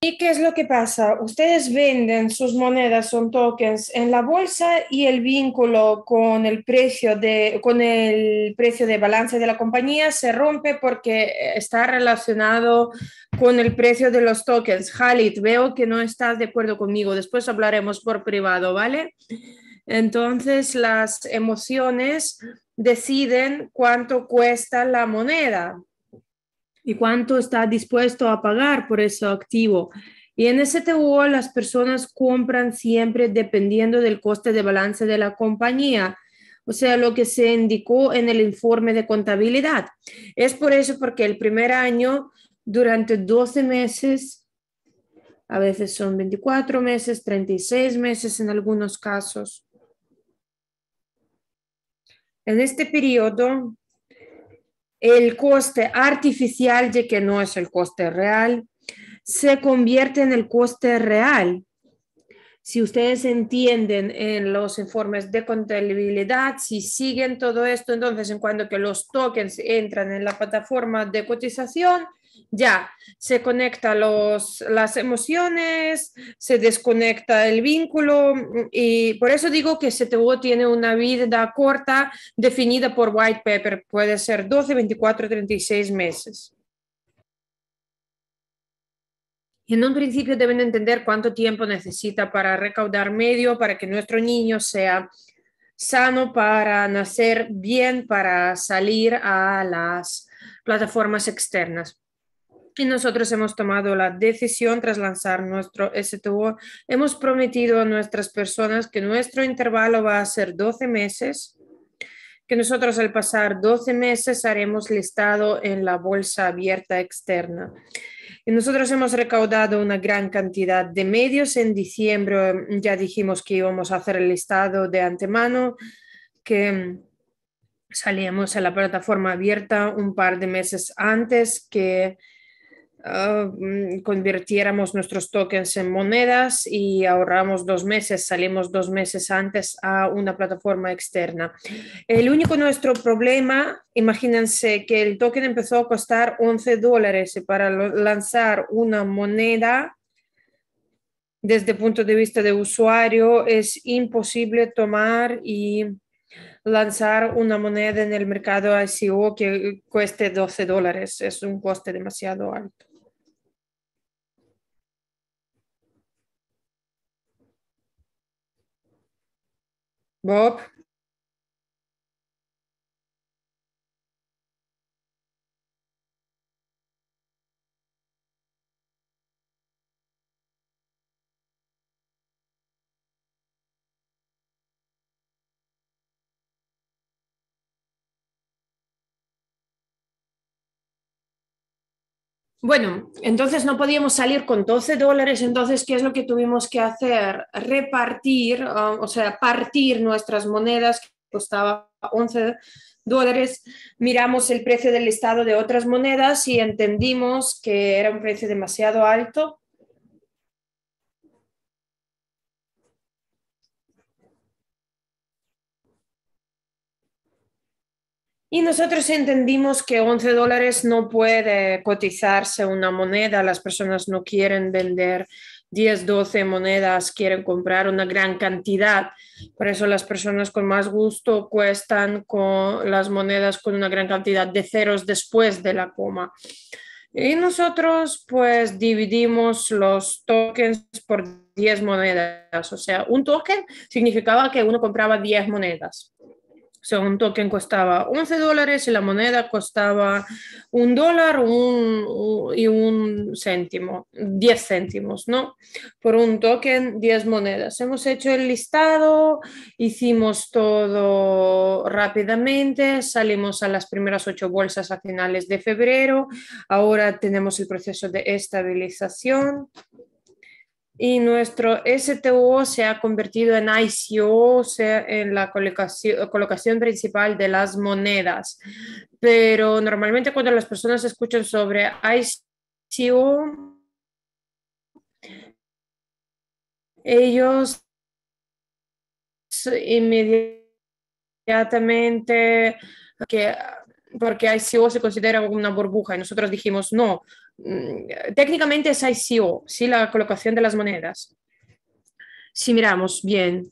¿Y qué es lo que pasa? Ustedes venden sus monedas, son tokens en la bolsa y el vínculo con el precio de, con el precio de balance de la compañía se rompe porque está relacionado con el precio de los tokens. Halit, veo que no estás de acuerdo conmigo. Después hablaremos por privado, ¿vale? Entonces las emociones deciden cuánto cuesta la moneda y cuánto está dispuesto a pagar por ese activo. Y en STO las personas compran siempre dependiendo del coste de balance de la compañía, o sea, lo que se indicó en el informe de contabilidad. Es por eso porque el primer año, durante 12 meses, a veces son 24 meses, 36 meses en algunos casos. En este periodo, el coste artificial, ya que no es el coste real, se convierte en el coste real. Si ustedes entienden en los informes de contabilidad, si siguen todo esto, entonces en cuanto que los tokens entran en la plataforma de cotización, ya se conectan las emociones, se desconecta el vínculo y por eso digo que CTO tiene una vida corta definida por white paper, puede ser 12, 24, 36 meses. En un principio deben entender cuánto tiempo necesita para recaudar medio para que nuestro niño sea sano para nacer bien, para salir a las plataformas externas y nosotros hemos tomado la decisión tras lanzar nuestro STO. Hemos prometido a nuestras personas que nuestro intervalo va a ser 12 meses, que nosotros al pasar 12 meses haremos listado en la bolsa abierta externa. Y nosotros hemos recaudado una gran cantidad de medios. En diciembre mm, ya dijimos que íbamos a hacer el listado de antemano, que mm, salíamos a la plataforma abierta un par de meses antes, que Ah, mm, convirtiéramos nuestros tokens en monedas y ahorramos dos meses, salimos dos meses antes a una plataforma externa. El único nuestro problema, imagínense que el token empezó a costar 11 dólares y para lanzar una moneda desde el punto de vista de usuario es imposible tomar y lanzar una moneda en el mercado ICO que cueste 12 dólares. Es un coste demasiado alto. Bob Bueno, entonces no podíamos salir con 12 dólares, entonces, ¿qué es lo que tuvimos que hacer? Repartir, ah, o sea, partir nuestras monedas, que costaba 11 dólares. Miramos el precio del listado de otras monedas y entendimos que era un precio demasiado alto Y nosotros entendimos que 11 dólares no puede cotizarse una moneda, las personas no quieren vender 10, 12 monedas, quieren comprar una gran cantidad. Por eso las personas con más gusto cuestan con las monedas con una gran cantidad de ceros después de la coma. Y nosotros pues dividimos los tokens por 10 monedas. O sea, un token significaba que uno compraba 10 monedas un token costaba 11 dólares y la moneda costaba un dólar y un céntimo, 10 céntimos, ¿no? Por un token, 10 monedas. Hemos hecho el listado, hicimos todo rápidamente, salimos a las primeras 8 bolsas a finales de febrero, ahora tenemos el proceso de estabilización y nuestro STO se ha convertido en ICO, o sea, en la colocación, colocación, principal de las monedas. Pero normalmente cuando las personas escuchan sobre ICO, ellos inmediatamente que porque ICO e se considera una burbuja y nosotros dijimos, no, mm, técnicamente es ICO, e si la colocación de las monedas, si miramos bien,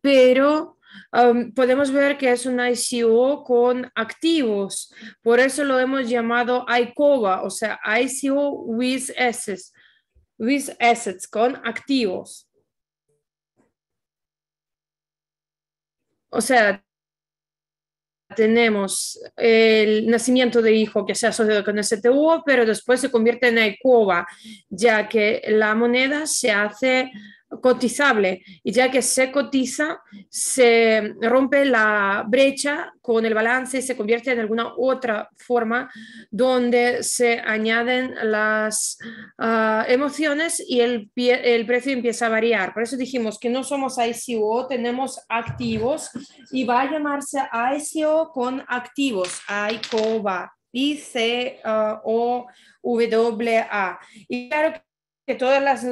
pero um, podemos ver que es un ICO e con activos, por eso lo hemos llamado ICOVA, o sea, ICO with assets, with assets, con activos. O sea, tenemos el nacimiento de hijo que se ha asociado con el pero después se convierte en Cuba ya que la moneda se hace cotizable y ya que se cotiza, se rompe la brecha con el balance y se convierte en alguna otra forma donde se añaden las ah, emociones y el, pie, el precio empieza a variar. Por eso dijimos que no somos ICO, tenemos activos y va a llamarse ICO con activos, ICOVA, ICOWA. Y claro que todas las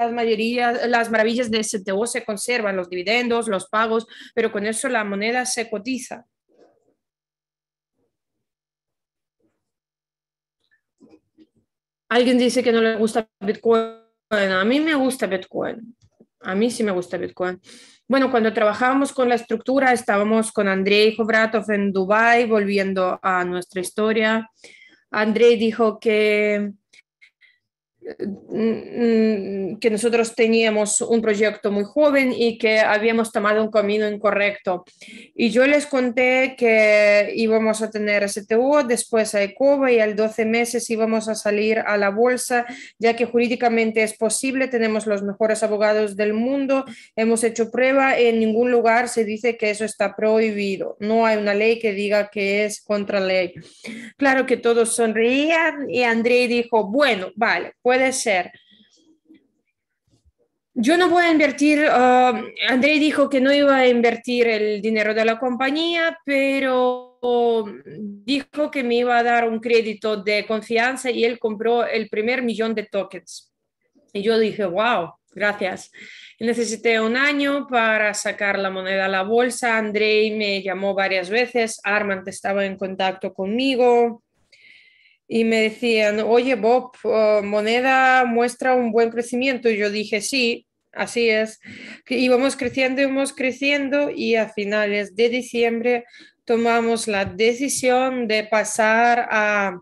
las mayorías, las maravillas de STO se conservan, los dividendos, los pagos, pero con eso la moneda se cotiza. Alguien dice que no le gusta Bitcoin. A mí me gusta Bitcoin. A mí sí me gusta Bitcoin. Bueno, cuando trabajábamos con la estructura, estábamos con Andrei Jovratov en Dubai, volviendo a nuestra historia. Andrei dijo que Mm, mm, que nosotros teníamos un proyecto muy joven y que habíamos tomado un camino incorrecto. Y yo les conté que íbamos a tener STO, después a Cuba y al 12 meses íbamos a salir a la bolsa, ya que jurídicamente es posible, tenemos los mejores abogados del mundo, hemos hecho prueba, en ningún lugar se dice que eso está prohibido, no hay una ley que diga que es contra ley. Claro que todos sonreían y André dijo, bueno, vale, ser. Yo no voy a invertir, uh, um, André dijo que no iba a invertir el dinero de la compañía, pero um, dijo que me iba a dar un crédito de confianza y él compró el primer millón de tokens. Y yo dije, wow, gracias. Necesité un año para sacar la moneda a la bolsa. André me llamó varias veces. Armand estaba en contacto conmigo y me decían, oye Bob, oh, moneda muestra un buen crecimiento. Y yo dije, sí, así es. Íbamos creciendo, íbamos creciendo y a finales de diciembre tomamos la decisión de pasar a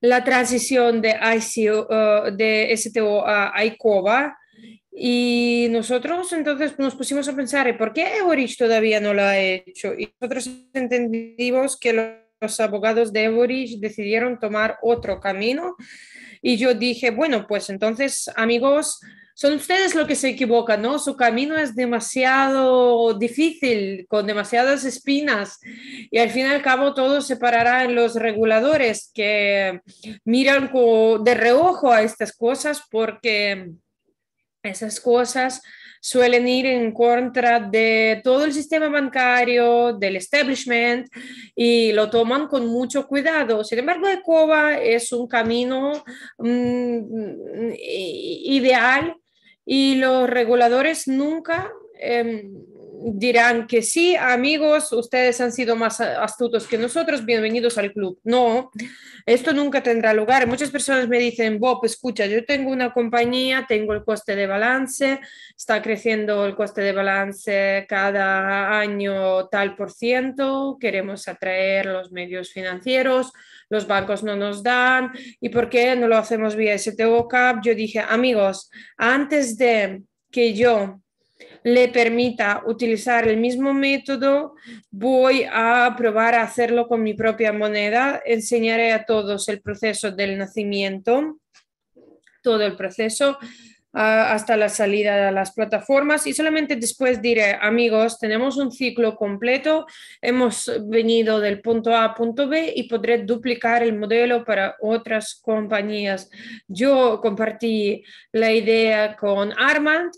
la transición de, ICO, eh, de STO a ICOVA. Y nosotros entonces nos pusimos a pensar, ¿por qué Eurich todavía no lo ha hecho? Y nosotros entendimos que lo los abogados de Everidge decidieron tomar otro camino y yo dije, bueno, pues entonces, amigos, son ustedes los que se equivocan, ¿no? Su camino es demasiado difícil, con demasiadas espinas, y al fin y al cabo todo se parará en los reguladores que miran de reojo a estas cosas porque esas cosas suelen ir en contra de todo el sistema bancario, del establishment, y lo toman con mucho cuidado. Sin embargo, ECOBA es un camino mm, mm, ideal y los reguladores nunca... Em, dirán que sí, amigos, ustedes han sido más astutos que nosotros, bienvenidos al club. No, esto nunca tendrá lugar. Muchas personas me dicen, Bob, escucha, yo tengo una compañía, tengo el coste de balance, está creciendo el coste de balance cada año tal por ciento, queremos atraer los medios financieros, los bancos no nos dan, ¿y por qué no lo hacemos vía STO CAP? Yo dije, amigos, antes de que yo le permita utilizar el mismo método, voy a probar a hacerlo con mi propia moneda, enseñaré a todos el proceso del nacimiento, todo el proceso, Ah, hasta la salida de las plataformas y solamente después diré, amigos, tenemos un ciclo completo, hemos venido del punto A a punto B y podré duplicar el modelo para otras compañías. Yo compartí la idea con Armand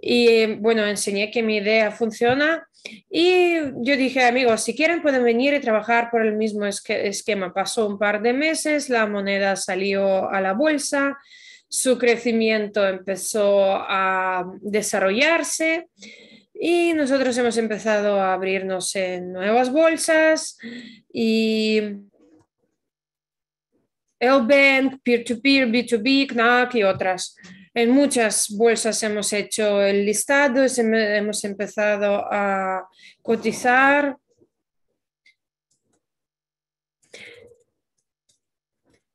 y bueno, enseñé que mi idea funciona y yo dije, amigos, si quieren pueden venir y trabajar por el mismo esquema. Pasó un par de meses, la moneda salió a la bolsa su crecimiento empezó a desarrollarse y nosotros hemos empezado a abrirnos en nuevas bolsas y el bank peer peer-to-peer, B2B, Knack y otras. En muchas bolsas hemos hecho el listado, hemos empezado a cotizar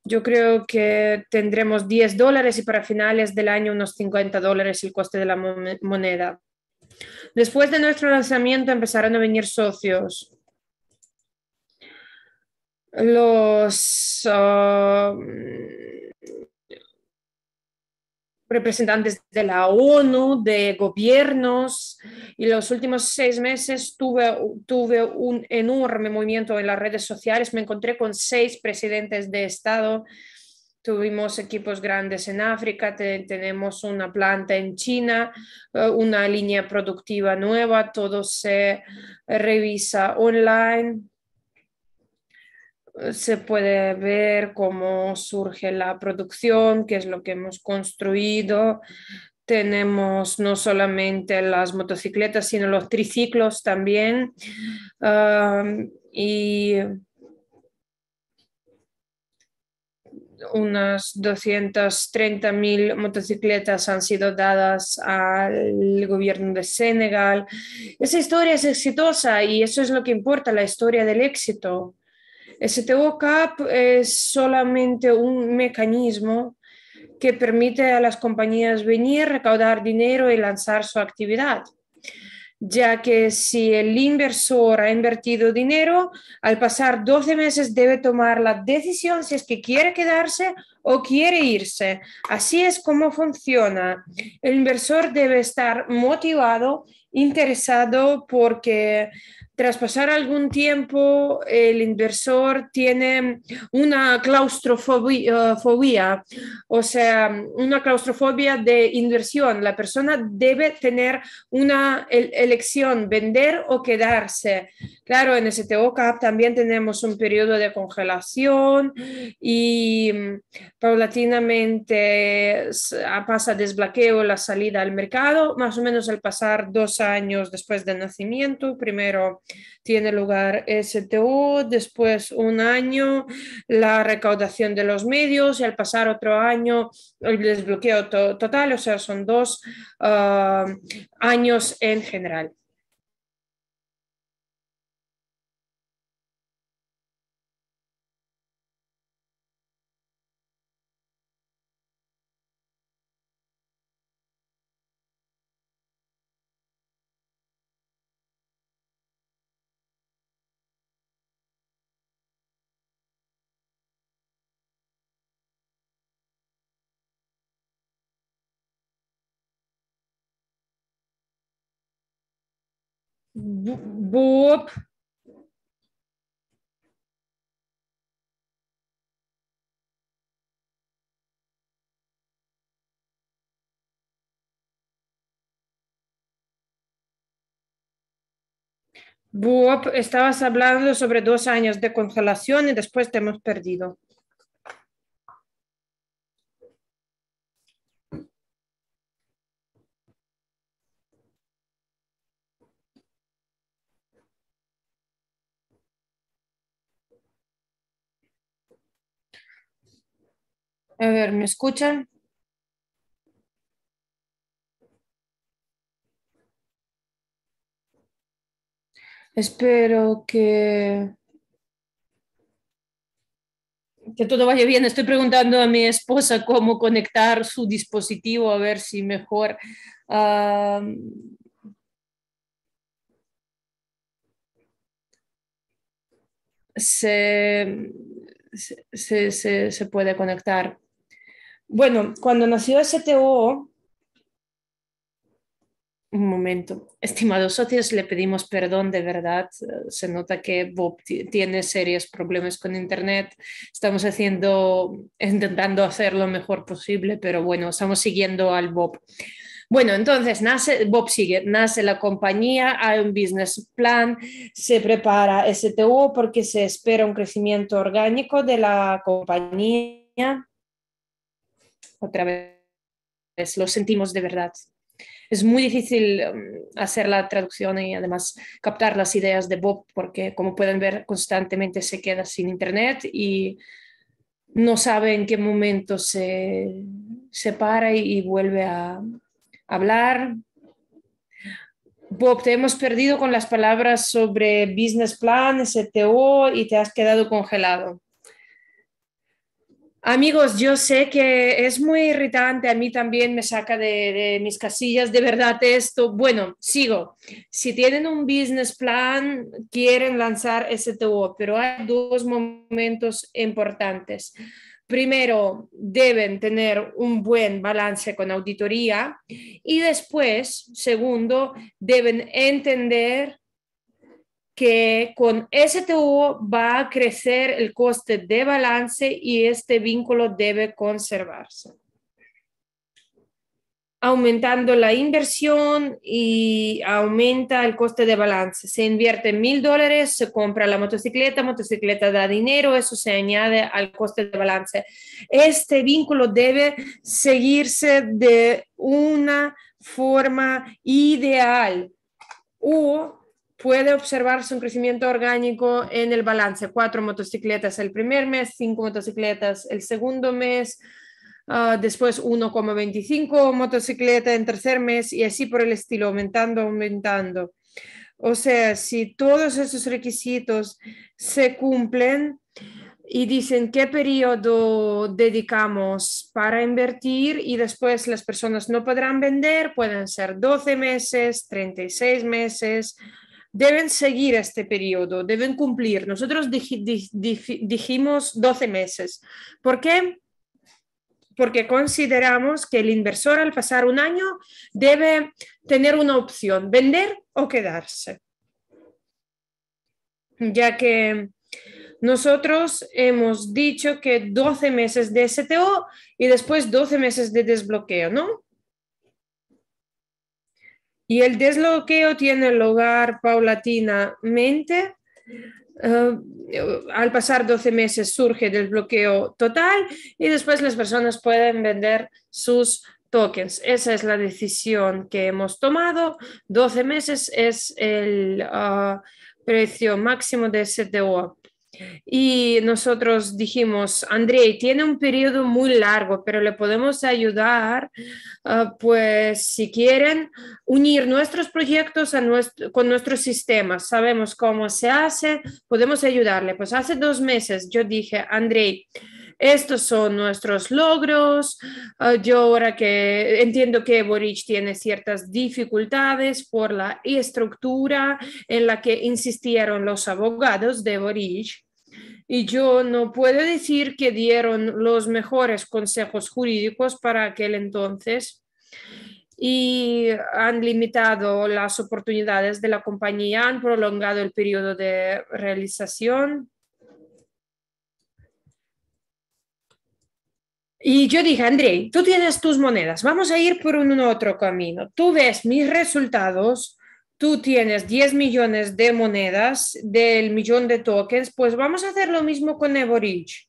yo creo que tendremos 10 dólares y para finales del año unos 50 dólares el coste de la moneda. Después de nuestro lanzamiento empezaron a venir socios. Los... Ah, representantes de la ONU, de gobiernos, y los últimos seis meses tuve, un enorme movimiento en las redes sociales. Me encontré con seis presidentes de Estado, tuvimos equipos grandes en África, tenemos una planta en China, eh, una línea productiva nueva, todo se revisa online se puede ver cómo surge la producción, qué es lo que hemos construido. Tenemos no solamente las motocicletas, sino los triciclos también. y unas 230.000 motocicletas han sido dadas al gobierno de Senegal. Esa historia es exitosa y eso es lo que importa, la historia del éxito. Eh, STO Cap pues, es solamente un mecanismo que permite a las compañías venir, recaudar dinero y lanzar su actividad, ya que si el inversor ha invertido dinero, al pasar 12 meses debe tomar la decisión si es que quiere quedarse o quiere irse. Así es como funciona. El inversor debe estar motivado interesado porque tras pasar algún tiempo, el inversor tiene una claustrofobia, o sea, una claustrofobia de inversión. La persona debe tener una elección, vender o quedarse. Claro, en S.T.O.C.A.P. también tenemos un periodo de congelación y mm, paulatinamente ah, pasa desbloqueo la salida al mercado, más o menos al pasar dos años después del nacimiento, primero tiene lugar STU, después un año la recaudación de los medios y al pasar otro año el desbloqueo total, o sea, son dos ah, años en general. Bob, estabas hablando sobre dos años de congelación y después te hemos perdido. A ver, ¿me escuchan? Espero que, que todo vaya bien. Estoy preguntando a mi esposa cómo conectar su dispositivo, a ver si mejor. se, se, se, puede conectar. Bueno, cuando nació STO, un momento, estimados socios, le pedimos perdón de verdad. Se nota que Bob tiene serios problemas con Internet. Estamos haciendo, intentando hacer lo mejor posible, pero bueno, estamos siguiendo al Bob. Bueno, entonces nace, Bob sigue, nace la compañía, hay un business plan, se prepara STO porque se espera un crecimiento orgánico de la compañía otra vez, lo sentimos de verdad. Es muy difícil um, hacer la traducción y además captar las ideas de Bob porque, como pueden ver, constantemente se queda sin internet y no sabe en qué momento se, se para y, vuelve a hablar, Bob, te hemos perdido con las palabras sobre business plan, STO y te has quedado congelado. Amigos, yo sé que es muy irritante, a mí también me saca de, mis casillas, de verdad esto. Bueno, sigo. Si tienen un business plan, quieren lanzar STO, pero hay dos momentos importantes. Primero, deben tener un buen balance con auditoría y después, segundo, deben entender que con STU va a crecer el coste de balance y este vínculo debe conservarse. Aumentando la inversión y aumenta el coste de balance. Se invierte mil dólares, se compra la motocicleta, motocicleta da dinero, eso se añade al coste de balance. Este vínculo debe seguirse de una forma ideal o puede observarse un crecimiento orgánico en el balance. Cuatro motocicletas el primer mes, cinco motocicletas el segundo mes, ah, después 1,25 motocicleta en tercer mes y así por el estilo, aumentando, aumentando. O sea, si todos esos requisitos se cumplen y dicen qué periodo dedicamos para invertir y después las personas no podrán vender, pueden ser 12 meses, 36 meses, deben seguir este periodo, deben cumplir. Nosotros dijimos 12 meses. ¿Por qué? Porque consideramos que el inversor al pasar un año debe tener una opción, vender o quedarse. Ya que nosotros hemos dicho que 12 meses de STO y después 12 meses de desbloqueo, ¿no? Y el desbloqueo tiene lugar paulatinamente. Eh, al pasar 12 meses surge del bloqueo total y después las personas pueden vender sus tokens. Esa es la decisión que hemos tomado. 12 meses es el ah, precio máximo de STO. Y nosotros dijimos, André, tiene un periodo muy largo, pero le podemos ayudar, ah, pues si quieren, unir nuestros proyectos a nuestro, con nuestros sistemas. Sabemos cómo se hace, podemos ayudarle. Pues hace dos meses yo dije, André, estos son nuestros logros. Ah, yo ahora que entiendo que Boric tiene ciertas dificultades por la estructura en la que insistieron los abogados de Boric, y yo no puedo decir que dieron los mejores consejos jurídicos para aquel entonces y han limitado las oportunidades de la compañía, han prolongado el periodo de realización. Y yo dije, André, tú tienes tus monedas, vamos a ir por un otro camino. Tú ves mis resultados, tú tienes 10 millones de monedas del millón de tokens, pues vamos a hacer lo mismo con Everidge,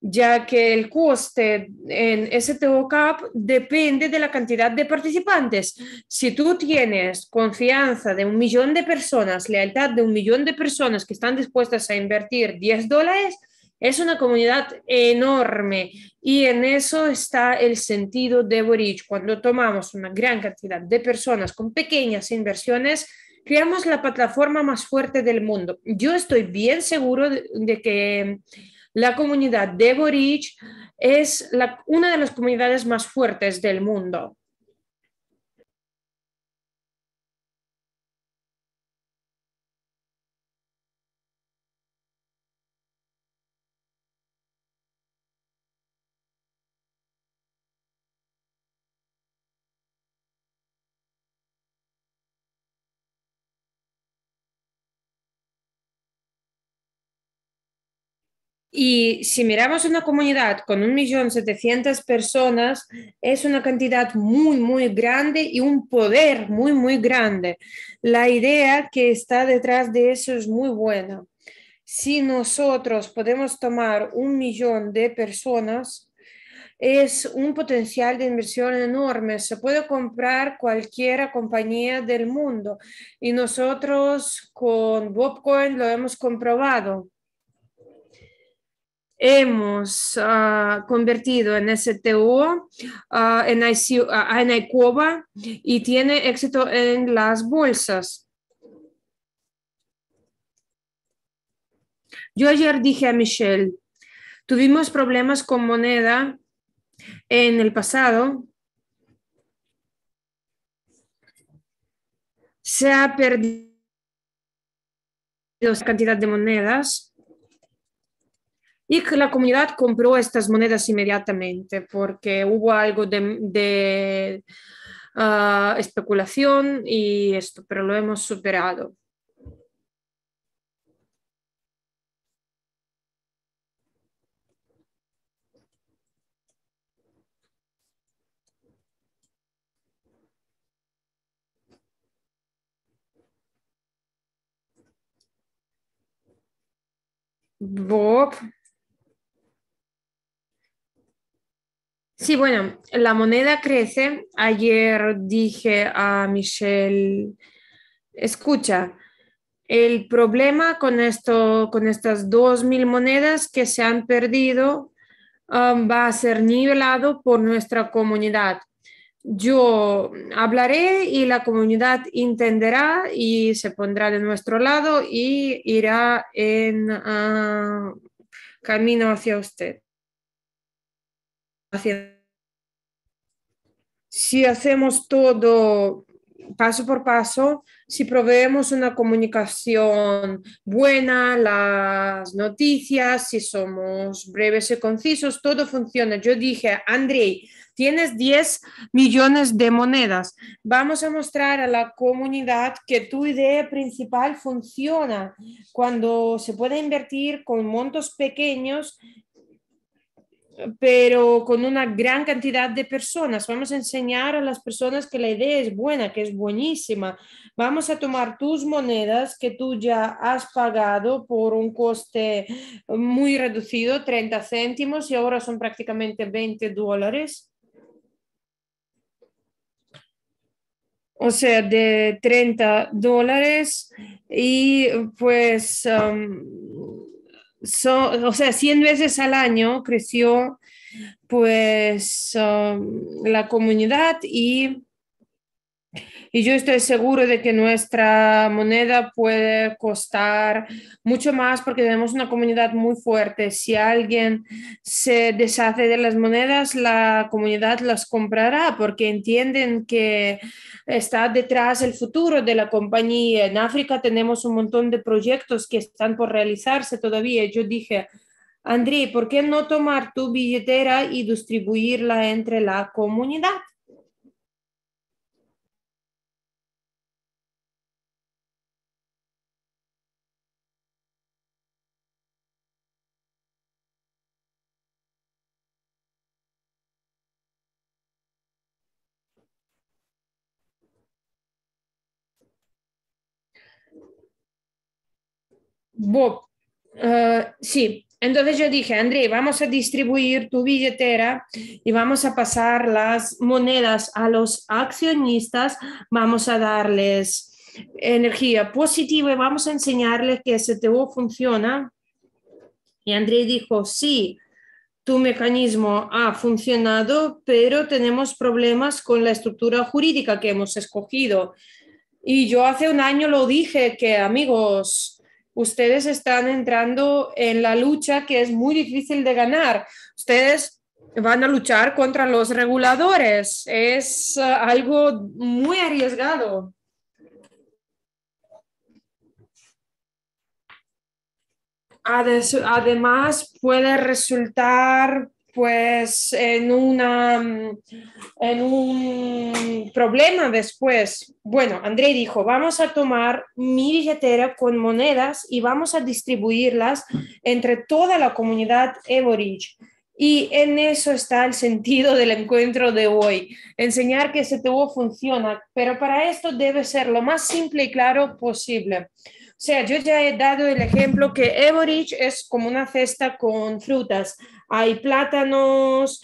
ya que el coste en STO cap depende de la cantidad de participantes. Si tú tienes confianza de un millón de personas, lealtad de un millón de personas que están dispuestas a invertir 10 dólares, es una comunidad enorme y en eso está el sentido de borich Cuando tomamos una gran cantidad de personas con pequeñas inversiones, creamos la plataforma más fuerte del mundo. Yo estoy bien seguro de, que la comunidad de Boric es una de las comunidades más fuertes del mundo. Y si miramos una comunidad con 1.700.000 personas, es una cantidad muy, muy grande y un poder muy, muy grande. La idea que está detrás de eso es muy buena. Si nosotros podemos tomar un millón de personas, es un potencial de inversión enorme. Se puede comprar cualquier compañía del mundo y nosotros con Bobcoin lo hemos comprobado hemos ah, convertido en STO, ah, en, ICO, ah, y tiene éxito en las bolsas. Yo ayer dije a Michelle, tuvimos problemas con moneda en el pasado. Se ha perdido cantidad de monedas y que la comunidad compró estas monedas inmediatamente porque hubo algo de, ah, especulación y esto, pero lo hemos superado. Bob, Sí, bueno, la moneda crece. Ayer dije a Michelle, escucha, el problema con, esto, con estas 2.000 monedas que se han perdido um, va a ser nivelado por nuestra comunidad. Yo hablaré y la comunidad entenderá y se pondrá de nuestro lado y irá en ah, camino hacia usted. Si hacemos todo paso por paso, si proveemos una comunicación buena, las noticias, si somos breves y concisos, todo funciona. Yo dije, Andrei, tienes 10 millones de monedas. Vamos a mostrar a la comunidad que tu idea principal funciona cuando se puede invertir con montos pequeños pero con una gran cantidad de personas. Vamos a enseñar a las personas que la idea es buena, que es buenísima. Vamos a tomar tus monedas que tú ya has pagado por un coste muy reducido, 30 céntimos, y ahora son prácticamente 20 dólares. o sea, de 30 dólares y pues um, So, o sea, 100 veces al año creció pues um, la comunidad y y yo estoy seguro de que nuestra moneda puede costar mucho más porque tenemos una comunidad muy fuerte. Si alguien se deshace de las monedas, la comunidad las comprará porque entienden que está detrás el futuro de la compañía. En África tenemos un montón de proyectos que están por realizarse todavía. Yo dije, André, ¿por qué no tomar tu billetera y distribuirla entre la comunidad? Bob, eh, sí, entonces yo dije, André, vamos a distribuir tu billetera y vamos a pasar las monedas a los accionistas, vamos a darles energía positiva y vamos a enseñarles que STO funciona. Y André dijo, sí, tu mecanismo ha funcionado, pero tenemos problemas con la estructura jurídica que hemos escogido. Y yo hace un año lo dije que, amigos, ustedes están entrando en la lucha que es muy difícil de ganar. Ustedes van a luchar contra los reguladores. Es eh, algo muy arriesgado. Además, puede resultar pues en, una, en un problema después. Bueno, André dijo, vamos a tomar mi billetera con monedas y vamos a distribuirlas entre toda la comunidad Eborich. Y en eso está el sentido del encuentro de hoy, enseñar que STO funciona, pero para esto debe ser lo más simple y claro posible. O sea, yo ya he dado el ejemplo que Eborich es como una cesta con frutas hay plátanos,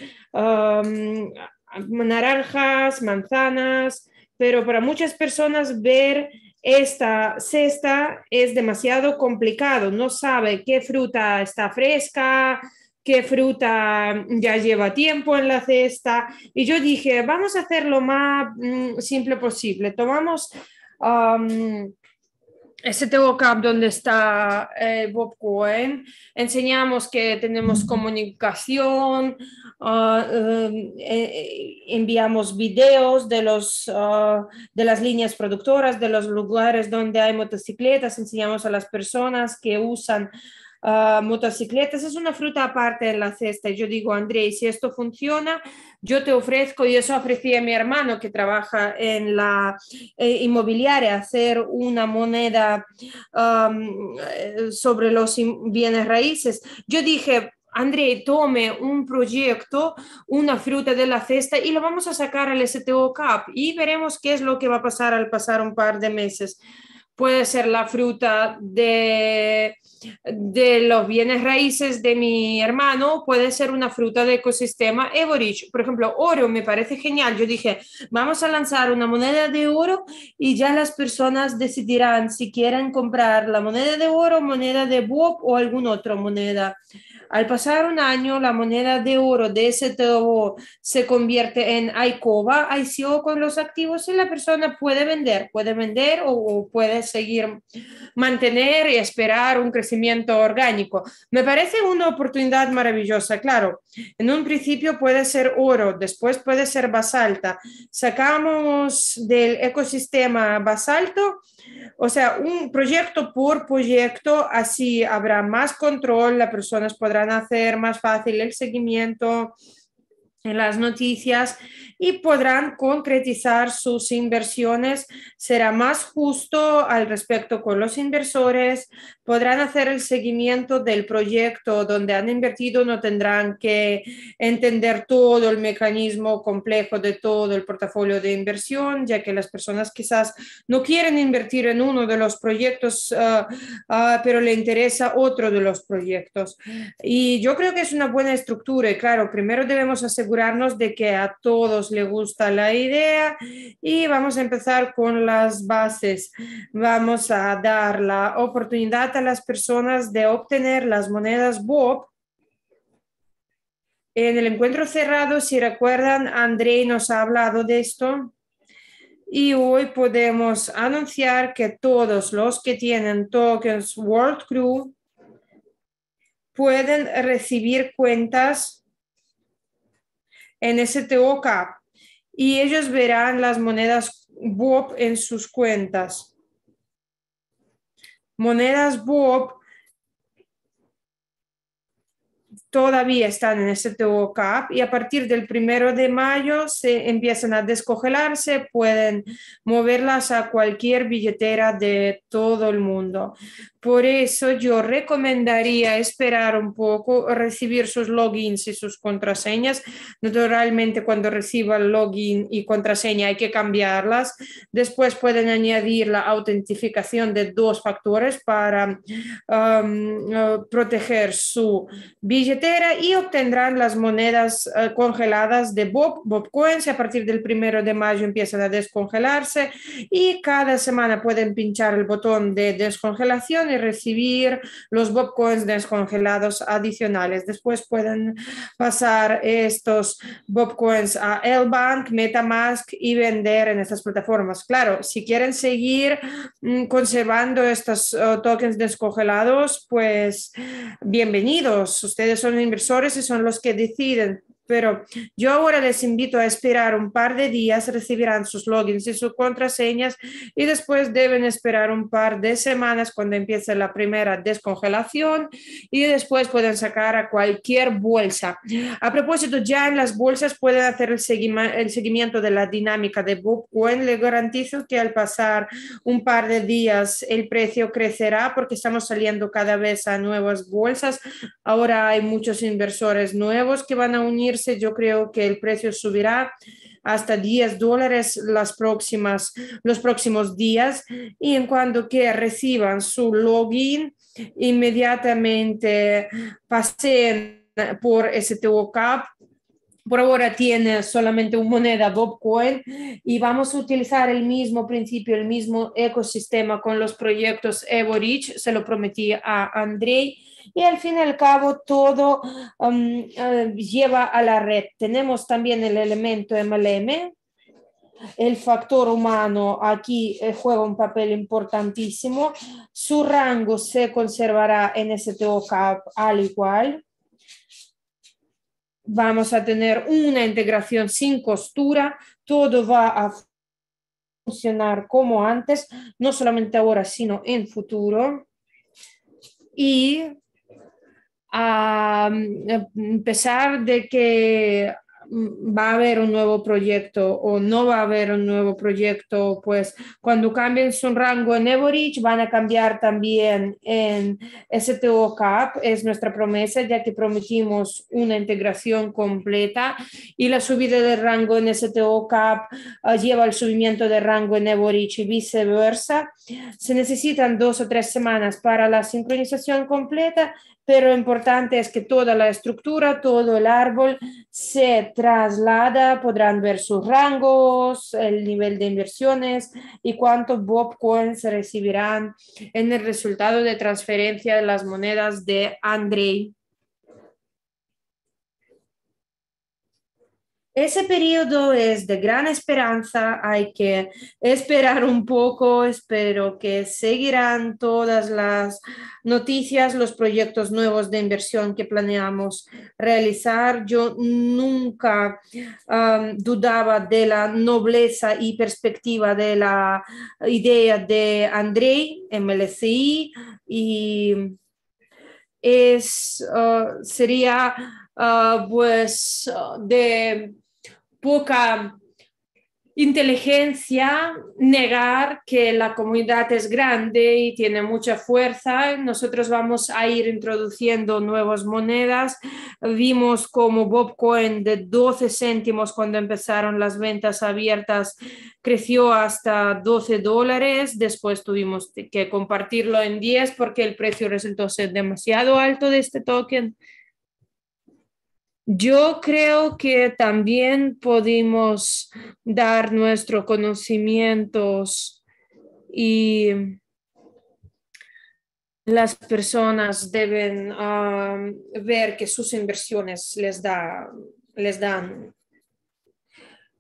naranjas, manzanas, pero para muchas personas ver esta cesta es demasiado complicado, no sabe qué fruta está fresca, qué fruta ya lleva tiempo en la cesta. Y yo dije, vamos a hacer lo más mm, simple posible. Tomamos ese donde está eh, Bob Cohen, enseñamos que tenemos comunicación, ah, em, eh, eh, enviamos videos de, los, ah, de las líneas productoras, de los lugares donde hay motocicletas, enseñamos a las personas que usan Ah, motocicletas. Es una fruta aparte de la cesta. Y Yo digo, André, si esto funciona, yo te ofrezco, y eso ofrecí a mi hermano que trabaja en la eh, inmobiliaria, hacer una moneda eh, sobre los bienes raíces. Yo dije, André, tome un proyecto, una fruta de la cesta y lo vamos a sacar al STO Cup y veremos qué es lo que va a pasar al pasar un par de meses puede ser la fruta de, de los bienes raíces de mi hermano, puede ser una fruta de ecosistema Everich. Por ejemplo, oro me parece genial. Yo dije, vamos a lanzar una moneda de oro y ya las personas decidirán si quieren comprar la moneda de oro, moneda de Bob o alguna otra moneda. Al pasar un año, la moneda de oro de ese todo se convierte en ICOBA, ICO con los activos y la persona puede vender, puede vender o, o puede seguir, mantener y esperar un crecimiento orgánico. Me parece una oportunidad maravillosa, claro. En un principio puede ser oro, después puede ser basalta. Sacamos del ecosistema basalto o sea, un proyecto por proyecto, así habrá más control, las personas podrán hacer más fácil el seguimiento en las noticias y podrán concretizar sus inversiones. Será más justo al respecto con los inversores, podrán hacer el seguimiento del proyecto donde han invertido, no tendrán que entender todo el mecanismo complejo de todo el portafolio de inversión, ya que las personas quizás no quieren invertir en uno de los proyectos, ah, ah, pero le interesa otro de los proyectos. Y yo creo que es una buena estructura y claro, primero debemos asegurarnos de que a todos le gusta la idea y vamos a empezar con las bases. Vamos a dar la oportunidad a las personas de obtener las monedas BOB. En el encuentro cerrado, si recuerdan, André nos ha hablado de esto. Y hoy podemos anunciar que todos los que tienen tokens World Crew pueden recibir cuentas en STO y ellos verán las monedas WOP en sus cuentas. Monedas BUOP todavía están en STO este CAP y a partir del primero de mayo se empiezan a descongelarse, pueden moverlas a cualquier billetera de todo el mundo. Por eso yo recomendaría esperar un poco, recibir sus logins y sus contraseñas. Naturalmente, cuando reciba el login y contraseña hay que cambiarlas. Después pueden añadir la autentificación de dos factores para um, uh, proteger su billetera y obtendrán las monedas uh, congeladas de Bob, Bob Coins. A partir del primero de mayo empiezan a descongelarse y cada semana pueden pinchar el botón de descongelación recibir los Bobcoins descongelados adicionales. Después pueden pasar estos Bobcoins a Elbank, Metamask y vender en estas plataformas. Claro, si quieren seguir mm, conservando estos oh, tokens descongelados, pues bienvenidos. Ustedes son inversores y son los que deciden pero yo ahora les invito a esperar un par de días, recibirán sus logins y sus contraseñas y después deben esperar un par de semanas cuando empiece la primera descongelación y después pueden sacar a cualquier bolsa. A propósito, ya en las bolsas pueden hacer el, seguimiento de la dinámica de Bitcoin. Le garantizo que al pasar un par de días el precio crecerá porque estamos saliendo cada vez a nuevas bolsas. Ahora hay muchos inversores nuevos que van a unir yo creo que el precio subirá hasta 10 dólares las próximas, los próximos días y en cuanto que reciban su login, inmediatamente pasen por STO Cup por ahora tiene solamente una moneda, Bobcoin, y vamos a utilizar el mismo principio, el mismo ecosistema con los proyectos rich se lo prometí a Andrei y al fin y al cabo todo um, eh, lleva a la red. Tenemos también el elemento MLM, el factor humano aquí eh, juega un papel importantísimo. Su rango se conservará en STO Cap al igual. Vamos a tener una integración sin costura. Todo va a funcionar como antes, no solamente ahora, sino en futuro. Y Mm, a pesar de que va a haber un nuevo proyecto o no va a haber un nuevo proyecto, pues cuando cambien su rango en Everich van a cambiar también en STO CAP, es nuestra promesa, ya que prometimos una integración completa y la subida de rango en STO CAP ah, lleva al subimiento de rango en Everich y viceversa. Se necesitan dos o tres semanas para la sincronización completa pero lo importante es que toda la estructura, todo el árbol se traslada, podrán ver sus rangos, el nivel de inversiones y cuántos Bob Coins recibirán en el resultado de transferencia de las monedas de Andrei. Ese periodo es de gran esperanza, hay que esperar un poco, espero que seguirán todas las noticias, los proyectos nuevos de inversión que planeamos realizar. Yo nunca um, dudaba de la nobleza y perspectiva de la idea de Andrei, MLCI, y es, uh, sería... Uh, pues uh, de poca inteligencia negar que la comunidad es grande y tiene mucha fuerza. Nosotros vamos a ir introduciendo nuevas monedas. Vimos como Bobcoin de 12 céntimos cuando empezaron las ventas abiertas creció hasta 12 dólares. Después tuvimos que compartirlo en 10 porque el precio resultó ser demasiado alto de este token. Yo creo que también podemos dar nuestros conocimientos y las personas deben ah, ver que sus inversiones les, da, les dan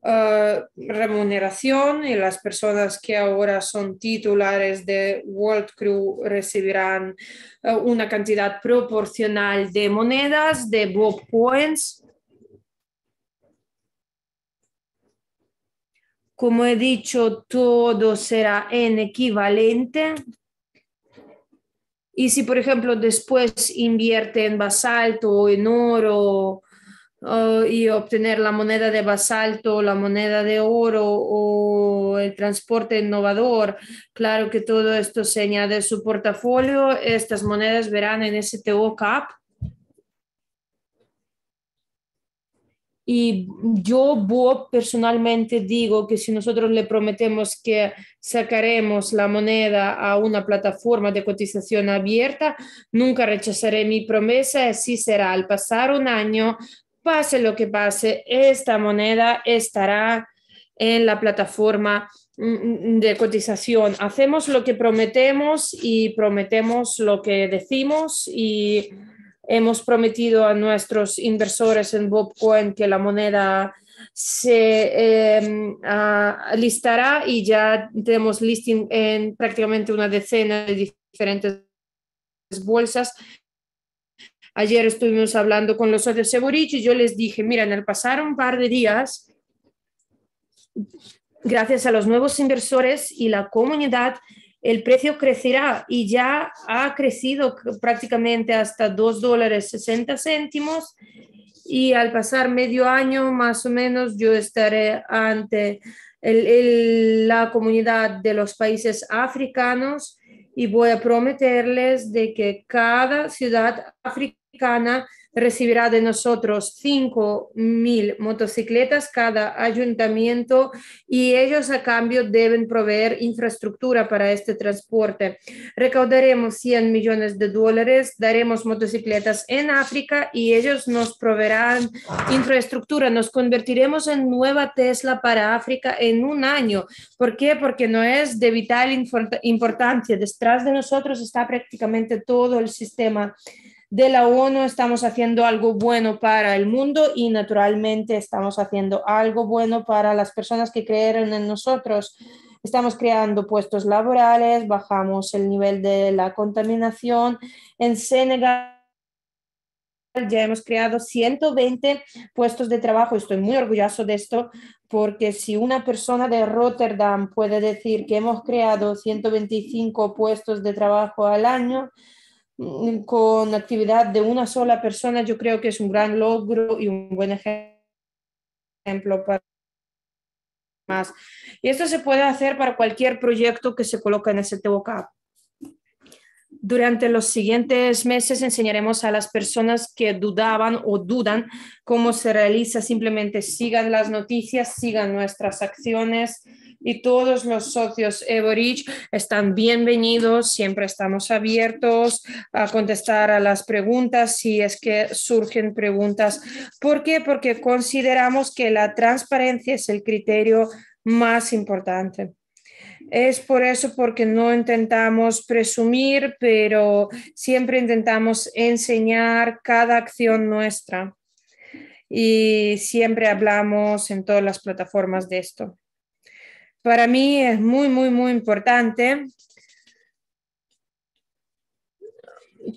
eh, remuneración y las personas que ahora son titulares de World Crew recibirán eh, una cantidad proporcional de monedas, de Bob Coins. Como he dicho, todo será en equivalente. Y si, por ejemplo, después invierte en basalto, o en oro, y obtener la moneda de basalto, la moneda de oro o el transporte innovador. Claro que todo esto se añade a su portafolio. Estas monedas verán en STO CAP. Y yo, Bob, personalmente digo que si nosotros le prometemos que sacaremos la moneda a una plataforma de cotización abierta, nunca rechazaré mi promesa, así será. Al pasar un año, pase lo que pase, esta moneda estará en la plataforma mm, mm, de cotización. Hacemos lo que prometemos y prometemos lo que decimos y hemos prometido a nuestros inversores en Bobcoin que la moneda se em, listará y ya tenemos listing en prácticamente una decena de diferentes bolsas Ayer estuvimos hablando con los socios Seborich y yo les dije, miren, al pasar un par de días, gracias a los nuevos inversores y la comunidad, el precio crecerá y ya ha crecido prácticamente hasta 2 dólares 60 céntimos y al pasar medio año más o menos yo estaré ante la comunidad de los países africanos y voy a prometerles de que cada ciudad africana recibirá de nosotros 5.000 motocicletas cada ayuntamiento y ellos a cambio deben proveer infraestructura para este transporte. Recaudaremos 100 millones de dólares, daremos motocicletas en África y ellos nos proveerán infraestructura. Nos convertiremos en nueva Tesla para África en un año. ¿Por qué? Porque no es de vital importancia. Detrás de nosotros está prácticamente todo el sistema de la ONU estamos haciendo algo bueno para el mundo y naturalmente estamos haciendo algo bueno para las personas que creyeron en nosotros. Estamos creando puestos laborales, bajamos el nivel de la contaminación. En Senegal ya hemos creado 120 puestos de trabajo. Estoy muy orgulloso de esto porque si una persona de Rotterdam puede decir que hemos creado 125 puestos de trabajo al año, Mm, con actividad de una sola persona, yo creo que es un gran logro y un buen ejemplo para más. Y esto se puede hacer para cualquier proyecto que se coloque en ese STOCAP. Durante los siguientes meses enseñaremos a las personas que dudaban o dudan cómo se realiza. Simplemente sigan las noticias, sigan nuestras acciones, y todos los socios Eborich están bienvenidos, siempre estamos abiertos a contestar a las preguntas si es que surgen preguntas. ¿Por qué? Porque consideramos que la transparencia es el criterio más importante. Es por eso porque no intentamos presumir, pero siempre intentamos enseñar cada acción nuestra. Y siempre hablamos en todas las plataformas de esto para mí es muy, muy, muy importante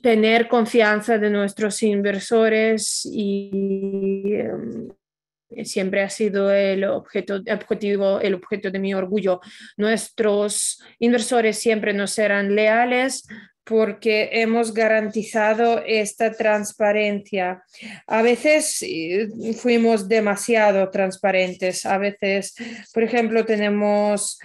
tener confianza de nuestros inversores y em, siempre ha sido el objeto, objetivo, el objeto de mi orgullo. Nuestros inversores siempre nos serán leales, porque hemos garantizado esta transparencia. A veces eh, fuimos demasiado transparentes, a veces, por ejemplo, tenemos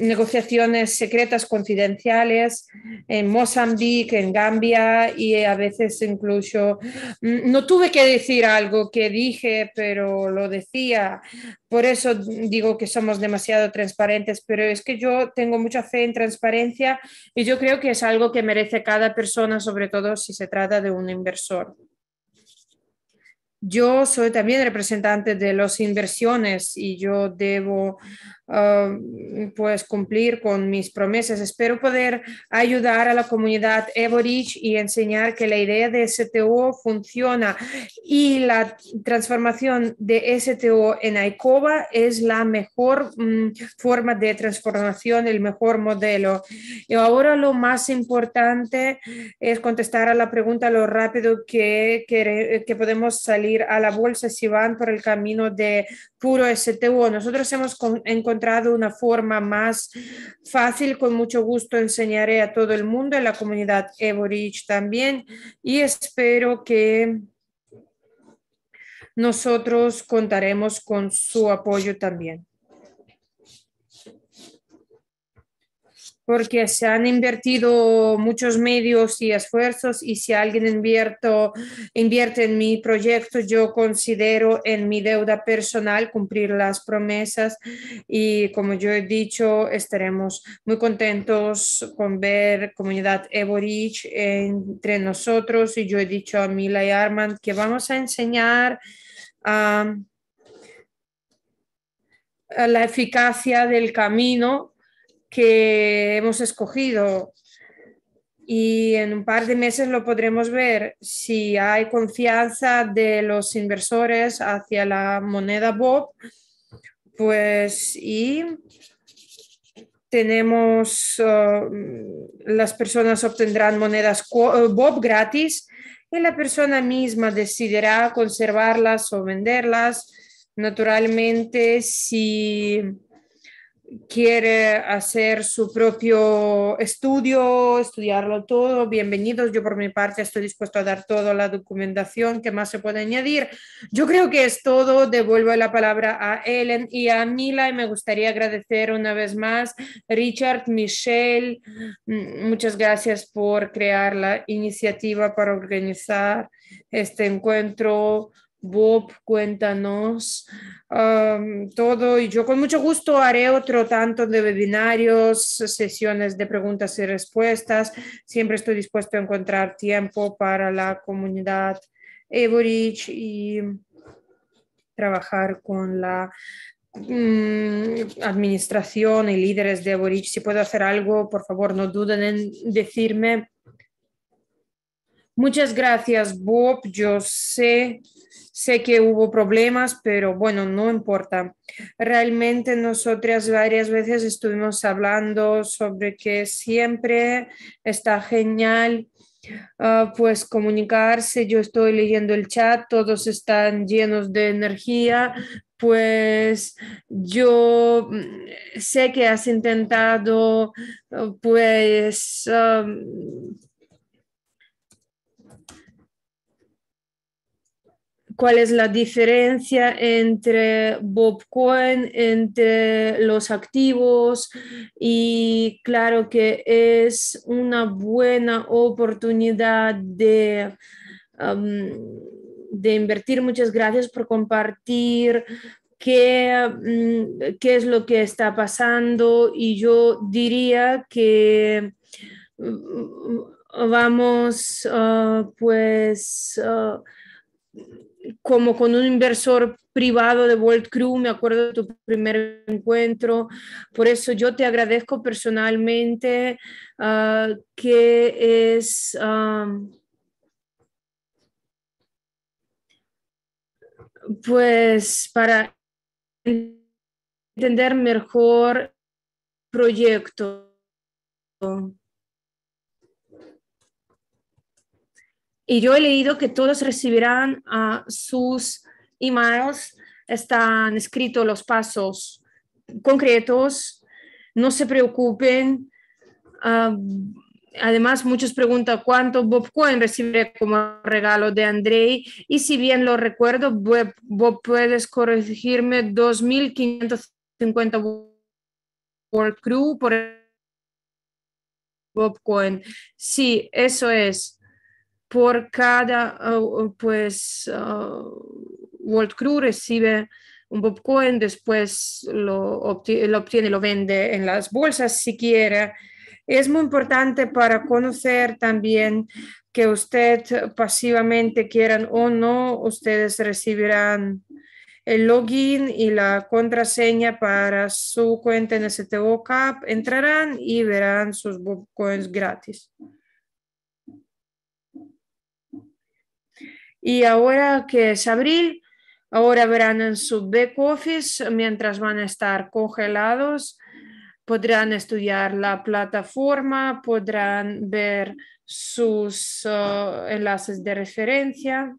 negociaciones secretas confidenciales en Mozambique, en Gambia y a veces incluso mm, no tuve que decir algo que dije, pero lo decía por eso digo que somos demasiado transparentes, pero es que yo tengo mucha fe en transparencia y yo creo que es algo que merece cada persona, sobre todo si se trata de un inversor. Yo soy también representante de las inversiones y yo debo Um, pues cumplir con mis promesas. Espero poder ayudar a la comunidad Evorich y enseñar que la idea de STO funciona y la transformación de STO en ICOBA es la mejor mm, forma de transformación, el mejor modelo. Y ahora lo más importante es contestar a la pregunta lo rápido que, que podemos salir a la bolsa si van por el camino de puro STU. Nosotros hemos encontrado una forma más fácil, con mucho gusto enseñaré a todo el mundo, en la comunidad Evorich también, y espero que nosotros contaremos con su apoyo también. porque se han invertido muchos medios y esfuerzos y si alguien invierto, invierte en mi proyecto, yo considero en mi deuda personal cumplir las promesas y como yo he dicho, estaremos muy contentos con ver comunidad Eborich entre nosotros y yo he dicho a Mila y Armand que vamos a enseñar a... la eficacia del camino que hemos escogido y en un par de meses lo podremos ver si hay confianza de los inversores hacia la moneda BOB, pues y tenemos eh, las personas obtendrán monedas eh, BOB gratis y la persona misma decidirá conservarlas o venderlas. Naturalmente, si quiere hacer su propio estudio, estudiarlo todo, bienvenidos. Yo por mi parte estoy dispuesto a dar toda la documentación que más se pueda añadir. Yo creo que es todo. Devuelvo la palabra a Ellen y a Mila y me gustaría agradecer una vez más Richard, Michelle, mm, muchas gracias por crear la iniciativa para organizar este encuentro Bob, cuéntanos todo y yo con mucho gusto haré otro tanto de webinarios, sesiones de preguntas y respuestas. Siempre estoy dispuesto a encontrar tiempo para la comunidad Evorich y trabajar con la mm, administración y líderes de Evorich. Si puedo hacer algo, por favor, no duden en decirme Muchas gracias, Bob. Yo sé, sé que hubo problemas, pero bueno, no importa. Realmente nosotras varias veces estuvimos hablando sobre que siempre está genial. Ah, pues comunicarse, yo estoy leyendo el chat, todos están llenos de energía, pues yo mm, sé que has intentado ah, pues ah, cuál es la diferencia entre Bob Cohen, entre los activos y claro que es una buena oportunidad de, um, de invertir. Muchas gracias por compartir. Qué, mm, qué es lo que está pasando y yo diría que mm, mm, vamos uh, pues uh, como con un inversor privado de World Crew, me acuerdo de tu primer encuentro. Por eso yo te agradezco personalmente ah, que es... pues para entender mejor proyecto. Y yo he leído que todos recibirán a ah, sus emails, están escritos los pasos concretos, no se preocupen. Ah, además, muchos preguntan cuánto Bob Cohen recibiré como regalo de Andrei. Y si bien lo recuerdo, Bob, puedes corregirme 2.550 World Crew por Bob Sí, eso es por cada, ah, pues, ah, World Crew recibe un Bobcoin, después lo, obtiene, lo lo vende en las bolsas si quiere. Es muy importante para conocer también que usted pasivamente quieran o no, ustedes recibirán el login y la contraseña para su cuenta en STO entrarán y verán sus Bobcoins gratis. Y ahora que es abril, ahora verán en su back office, mientras van a estar congelados, podrán estudiar la plataforma, podrán ver sus eh, enlaces de referencia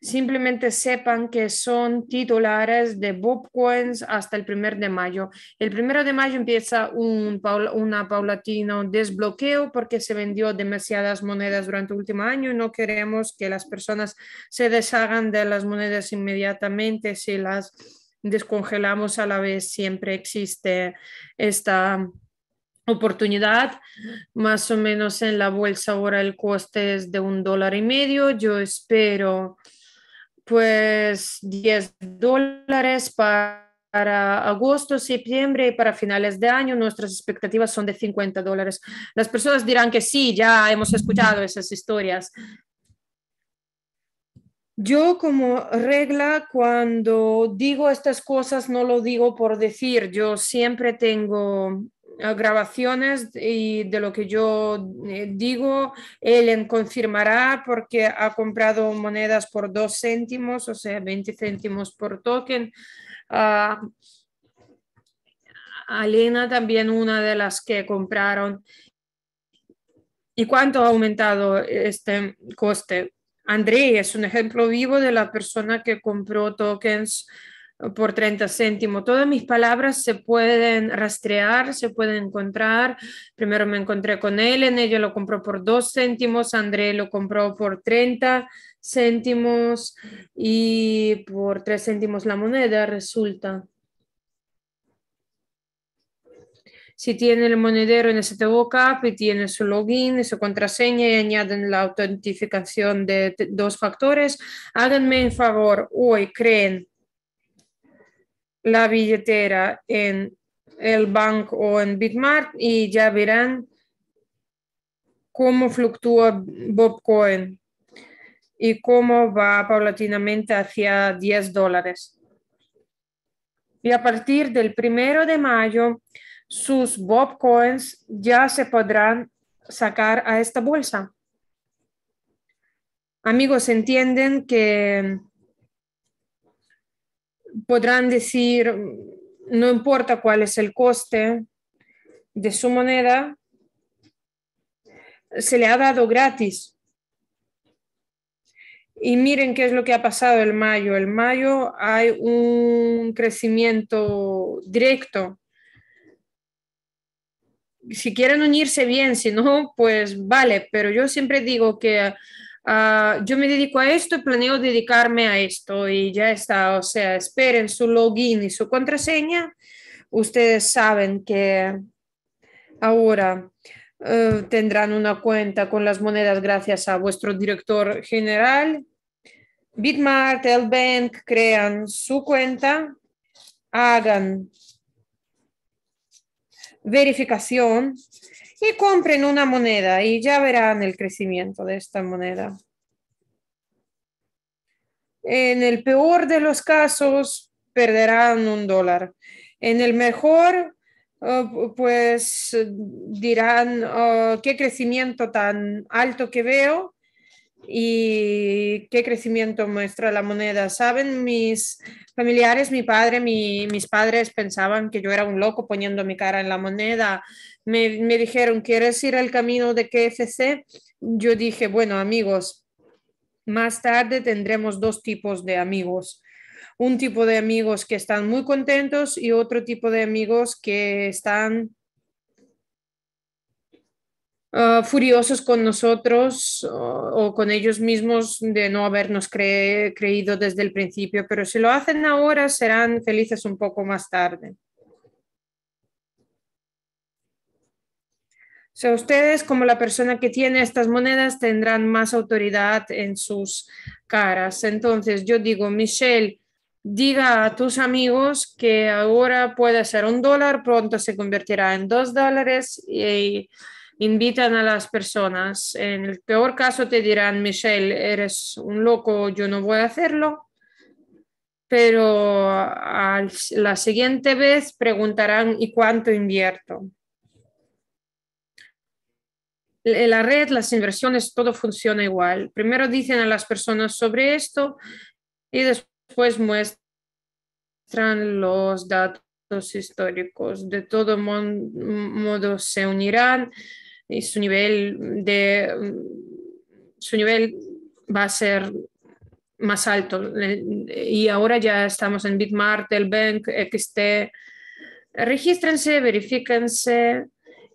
simplemente sepan que son titulares de Bob Coins hasta el 1 de mayo. El 1 de mayo empieza un una paulatino desbloqueo porque se vendió demasiadas monedas durante el último año y no queremos que las personas se deshagan de las monedas inmediatamente si las descongelamos a la vez. Siempre existe esta oportunidad. Más o menos en la bolsa ahora el coste es de un dólar y medio. Yo espero pues 10 dólares para, agosto, septiembre y para finales de año. Nuestras expectativas son de 50 dólares. Las personas dirán que sí, ya hemos escuchado esas historias. Yo como regla, cuando digo estas cosas, no lo digo por decir, yo siempre tengo grabaciones y de lo que yo eh, digo. Ellen confirmará porque ha comprado monedas por dos céntimos, o sea, 20 céntimos por token. Ah, Alena también una de las que compraron. ¿Y cuánto ha aumentado este coste? André es un ejemplo vivo de la persona que compró tokens por 30 céntimos. Todas mis palabras se pueden rastrear, se pueden encontrar. Primero me encontré con él en ella lo compró por 2 céntimos, André lo compró por 30 céntimos y por 3 céntimos la moneda resulta. Si tiene el monedero en este Cap y tiene su login su contraseña y añaden la autentificación de dos factores, háganme en favor, hoy creen la billetera en el banco o en Bitmart y ya verán cómo fluctúa Bobcoin y cómo va paulatinamente hacia 10 dólares. Y a partir del primero de mayo, sus Bobcoins ya se podrán sacar a esta bolsa. Amigos, entienden que podrán decir, mm, no importa cuál es el coste de su moneda, se le ha dado gratis. Y miren qué es lo que ha pasado el mayo. El mayo hay un crecimiento directo. Si quieren unirse bien, si no, pues vale. Pero yo siempre digo que Ah, yo me dedico a esto y planeo dedicarme a esto y ya está, o sea, esperen su login y su contraseña. Ustedes saben que ahora eh, tendrán una cuenta con las monedas gracias a vuestro director general. Bitmart, el Bank crean su cuenta, hagan verificación que compren una moneda y ya verán el crecimiento de esta moneda. En el peor de los casos, perderán un dólar. En el mejor, oh, pues dirán, oh, qué crecimiento tan alto que veo, y qué crecimiento muestra la moneda. Saben, mis familiares, mi padre, mi, mis padres pensaban que yo era un loco poniendo mi cara en la moneda. Me, me dijeron, ¿quieres ir al camino de KFC? Yo dije, bueno, amigos, más tarde tendremos dos tipos de amigos. Un tipo de amigos que están muy contentos y otro tipo de amigos que están Ah, furiosos con nosotros o con ellos mismos de no habernos creído desde el principio, pero si lo hacen ahora serán felices un poco más tarde. O sea, ustedes como la persona que tiene estas monedas tendrán más autoridad en sus caras. Entonces yo digo, Michelle, diga a tus amigos que ahora puede ser un dólar, pronto se convertirá en dos dólares y invitan a las personas. En el peor caso te dirán, Michelle, eres un loco, yo no voy a hacerlo. Pero a la siguiente vez preguntarán, ¿y cuánto invierto? la red, las inversiones, todo funciona igual. Primero dicen a las personas sobre esto y después muestran los datos históricos. De todo modo, se unirán y su nivel de mm, su nivel va a ser más alto y ahora ya estamos en Bitmart, el Bank, XT. Regístrense, verifíquense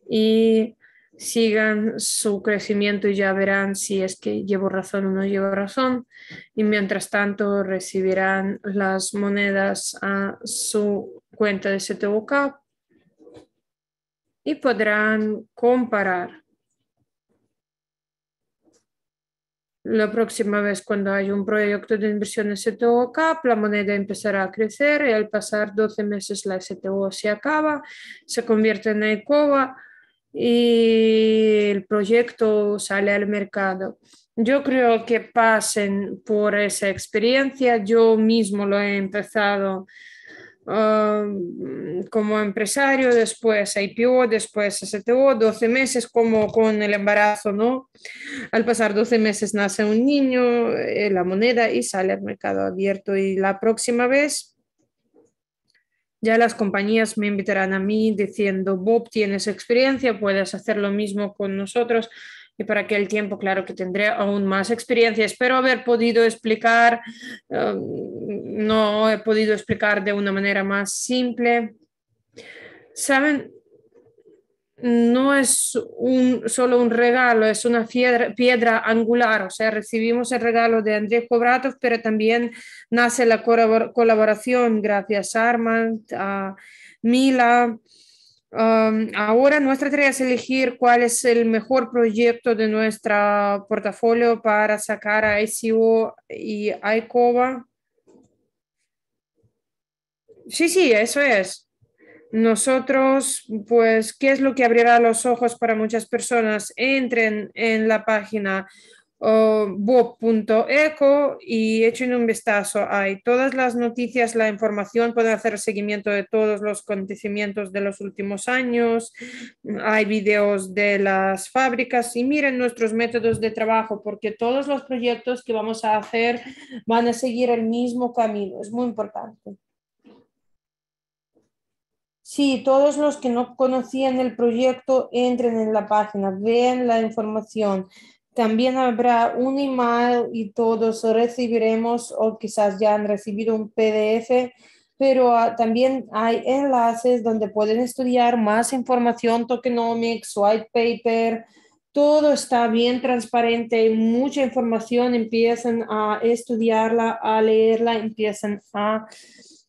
y sigan su crecimiento y ya verán si es que llevo razón o no llevo razón. Y mientras tanto recibirán las monedas a su cuenta de Cup y podrán comparar. La próxima vez cuando hay un proyecto de inversión STO CAP, la moneda empezará a crecer y al pasar 12 meses la STO se acaba, se convierte en ECOVA y el proyecto sale al mercado. Yo creo que pasen por esa experiencia. Yo mismo lo he empezado Ah, como empresario, después IPO, después STO, 12 meses como con el embarazo, ¿no? Al pasar 12 meses nace un niño, eh, la moneda y sale al mercado abierto y la próxima vez ya las compañías me invitarán a mí diciendo, Bob, tienes experiencia, puedes hacer lo mismo con nosotros y para aquel tiempo, claro que tendré aún más experiencia. Espero haber podido explicar, um, no he podido explicar de una manera más simple. Saben, no es un, solo un regalo, es una piedra, piedra, angular. O sea, recibimos el regalo de Andrés Kobratov, pero también nace la colaboración gracias a Armand, a Mila, ahora nuestra tarea es elegir cuál es el mejor proyecto de nuestro portafolio para sacar a ICO e y ICOVA. Sí, sí, eso es. Nosotros, pues, ¿qué es lo que abrirá los ojos para muchas personas? Entren en la página uh, bob.eco y echen un vistazo. Hay todas las noticias, la información, pueden hacer seguimiento de todos los acontecimientos de los últimos años. Hay videos de las fábricas y miren nuestros métodos de trabajo porque todos los proyectos que vamos a hacer van a seguir el mismo camino. Es muy importante. Sí, todos los que no conocían el proyecto entren en la página, vean la información, también habrá un email y todos recibiremos o quizás ya han recibido un PDF, pero ah, también hay enlaces donde pueden estudiar más información, tokenomics, white paper. Todo está bien transparente, mucha información, empiezan a estudiarla, a leerla, empiezan a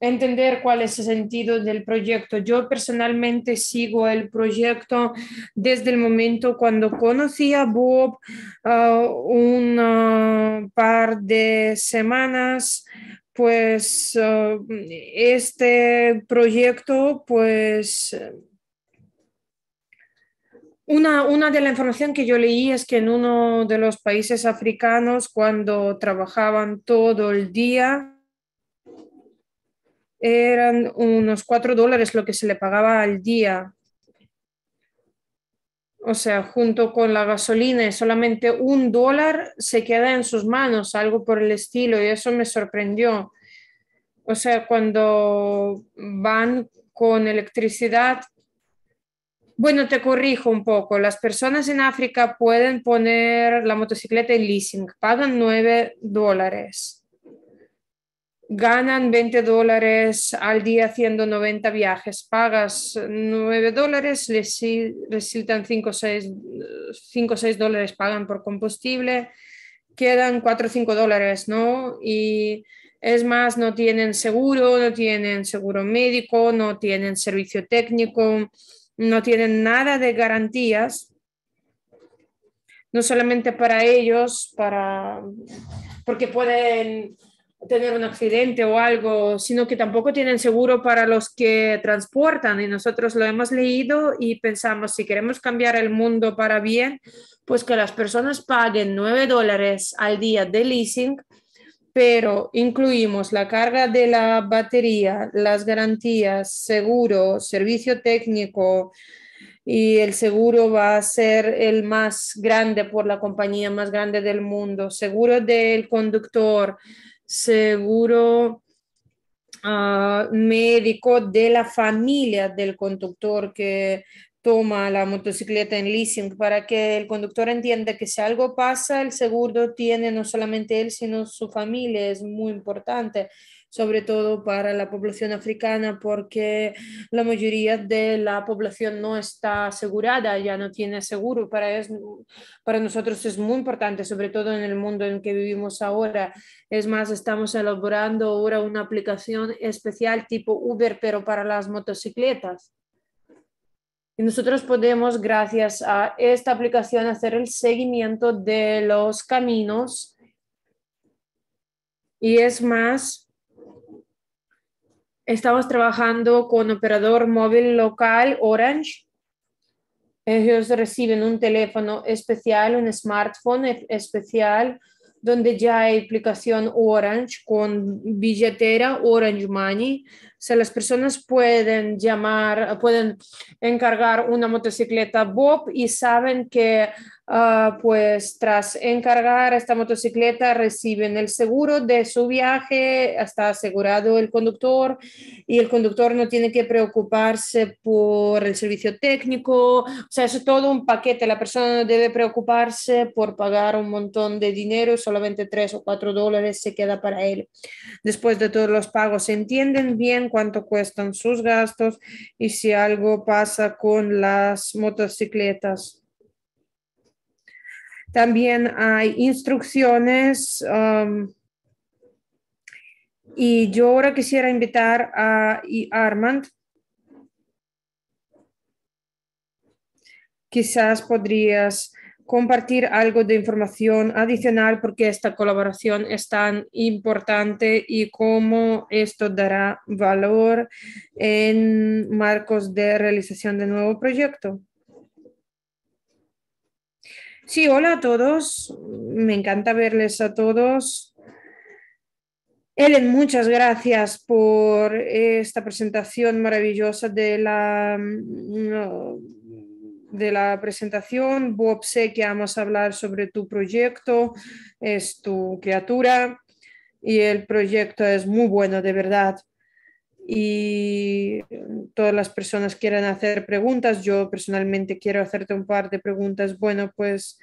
entender cuál es el sentido del proyecto. Yo personalmente sigo el proyecto desde el momento cuando conocí a Bob uh, un par de semanas pues uh, este proyecto, pues una, una, de la información que yo leí es que en uno de los países africanos, cuando trabajaban todo el día, eran unos cuatro dólares lo que se le pagaba al día. O sea, junto con la gasolina, solamente un dólar se queda en sus manos, algo por el estilo, y eso me sorprendió. O sea, cuando van con electricidad, bueno, te corrijo un poco, las personas en África pueden poner la motocicleta en leasing, pagan nueve dólares ganan 20 dólares al día haciendo 90 viajes, pagas 9 dólares, les resultan 5 o 6, 5, 6 dólares pagan por combustible, quedan 4 o 5 dólares, ¿no? Y es más, no tienen seguro, no tienen seguro médico, no tienen servicio técnico, no tienen nada de garantías, no solamente para ellos, para porque pueden tener un accidente o algo, sino que tampoco tienen seguro para los que transportan y nosotros lo hemos leído y pensamos, si queremos cambiar el mundo para bien, pues que las personas paguen 9 dólares al día de leasing, pero incluimos la carga de la batería, las garantías, seguro, servicio técnico, y el seguro va a ser el más grande por la compañía más grande del mundo, seguro del conductor, seguro ah, médico de la familia del conductor que toma la motocicleta en leasing para que el conductor entienda que si algo pasa, el seguro tiene no solamente él, sino su familia. Es muy importante sobre todo para la población africana, porque la mayoría de la población no está asegurada, ya no tiene seguro. Para, es, para nosotros es muy importante, sobre todo en el mundo en que vivimos ahora. Es más, estamos elaborando ahora una aplicación especial tipo Uber, pero para las motocicletas. Y nosotros podemos, gracias a esta aplicación, hacer el seguimiento de los caminos. Y es más, Estamos trabajando con operador móvil local Orange. Ellos reciben un teléfono especial, un smartphone especial, donde ya hay aplicación Orange con billetera Orange Money, sea, las personas pueden llamar, pueden encargar una motocicleta Bob y saben que ah, pues tras encargar esta motocicleta reciben el seguro de su viaje, está asegurado el conductor y el conductor no tiene que preocuparse por el servicio técnico, o sea, es todo un paquete, la persona no debe preocuparse por pagar un montón de dinero, solamente tres o cuatro dólares se queda para él. Después de todos los pagos, se entienden bien cuánto cuestan sus gastos y si algo pasa con las motocicletas. También hay instrucciones. Um, y yo ahora quisiera invitar a Armand. Quizás podrías compartir algo de información adicional porque esta colaboración es tan importante y cómo esto dará valor en marcos de realización de nuevo proyecto. Sí, hola a todos. Me encanta verles a todos. Ellen, muchas gracias por esta presentación maravillosa de la... Mm, de la presentación. Bob, sé que vamos a hablar sobre tu proyecto, es tu criatura y el proyecto es muy bueno, de verdad. Y todas las personas quieren hacer preguntas. Yo personalmente quiero hacerte un par de preguntas. Bueno, pues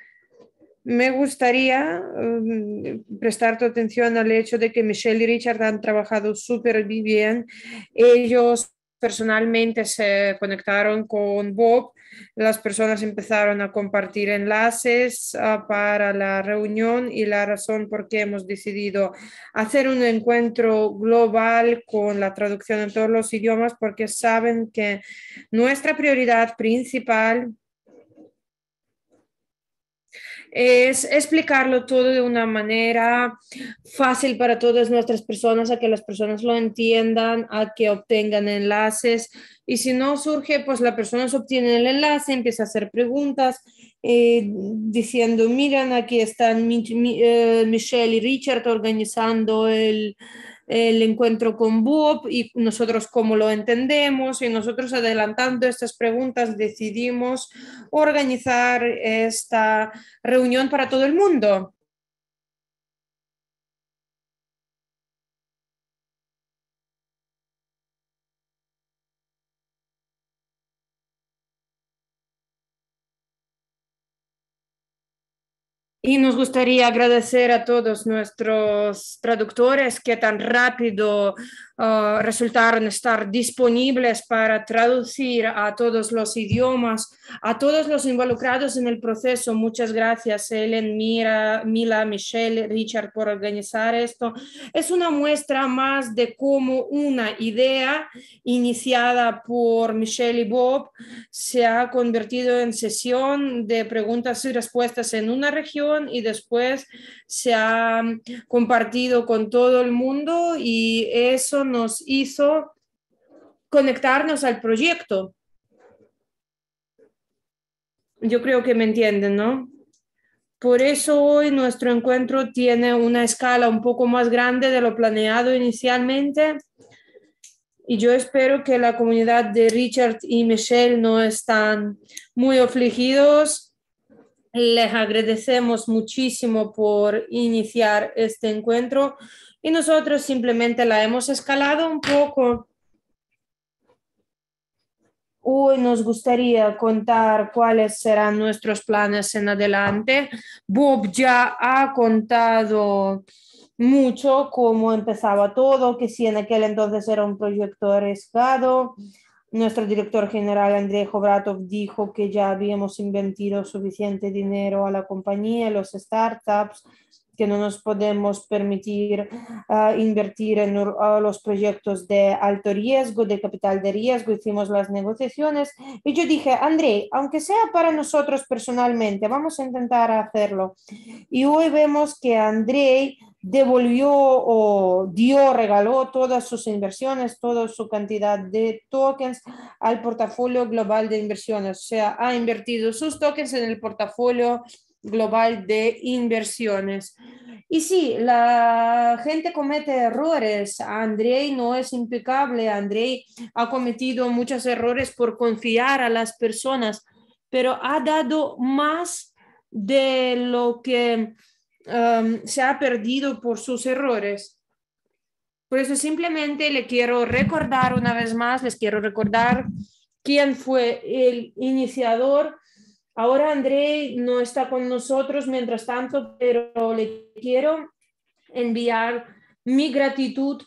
me gustaría um, prestar tu atención al hecho de que Michelle y Richard han trabajado súper bien. Ellos personalmente se conectaron con Bob, las personas empezaron a compartir enlaces ah, para la reunión y la razón por qué hemos decidido hacer un encuentro global con la traducción en todos los idiomas, porque saben que nuestra prioridad principal es explicarlo todo de una manera fácil para todas nuestras personas, a que las personas lo entiendan, a que obtengan enlaces. Y si no surge, pues las personas obtiene el enlace, empieza a hacer preguntas, eh, diciendo, miren, aquí están eh, Michelle y Richard organizando el el encuentro con Bob y nosotros cómo lo entendemos y nosotros adelantando estas preguntas decidimos organizar esta reunión para todo el mundo. Y nos gustaría agradecer a todos nuestros traductores que tan rápido eh, resultaron estar disponibles para traducir a todos los idiomas, a todos los involucrados en el proceso. Muchas gracias, Helen, Mira, Mila, Michelle, Richard, por organizar esto. Es una muestra más de cómo una idea iniciada por Michelle y Bob se ha convertido en sesión de preguntas y respuestas en una región y después se ha compartido con todo el mundo y eso nos hizo conectarnos al proyecto. Yo creo que me entienden, ¿no? Por eso hoy nuestro encuentro tiene una escala un poco más grande de lo planeado inicialmente y yo espero que la comunidad de Richard y Michelle no están muy afligidos. Les agradecemos muchísimo por iniciar este encuentro y nosotros simplemente la hemos escalado un poco. Hoy nos gustaría contar cuáles serán nuestros planes en adelante. Bob ya ha contado mucho cómo empezaba todo, que si en aquel entonces era un proyecto arriesgado. Nuestro director general Andrei Jovratov dijo que ya habíamos invertido suficiente dinero a la compañía, los startups, que no nos podemos permitir ah, invertir en ah, los proyectos de alto riesgo, de capital de riesgo, hicimos las negociaciones y yo dije, André, aunque sea para nosotros personalmente, vamos a intentar hacerlo. Y hoy vemos que André devolvió o dio, regaló todas sus inversiones, toda su cantidad de tokens al portafolio global de inversiones. O sea, ha invertido sus tokens en el portafolio global de inversiones. Y sí, la gente comete errores. Andrei no es impecable. Andrei ha cometido muchos errores por confiar a las personas, pero ha dado más de lo que um, se ha perdido por sus errores. Por eso simplemente le quiero recordar una vez más, les quiero recordar quién fue el iniciador Ahora André no está con nosotros mientras tanto, pero le quiero enviar mi gratitud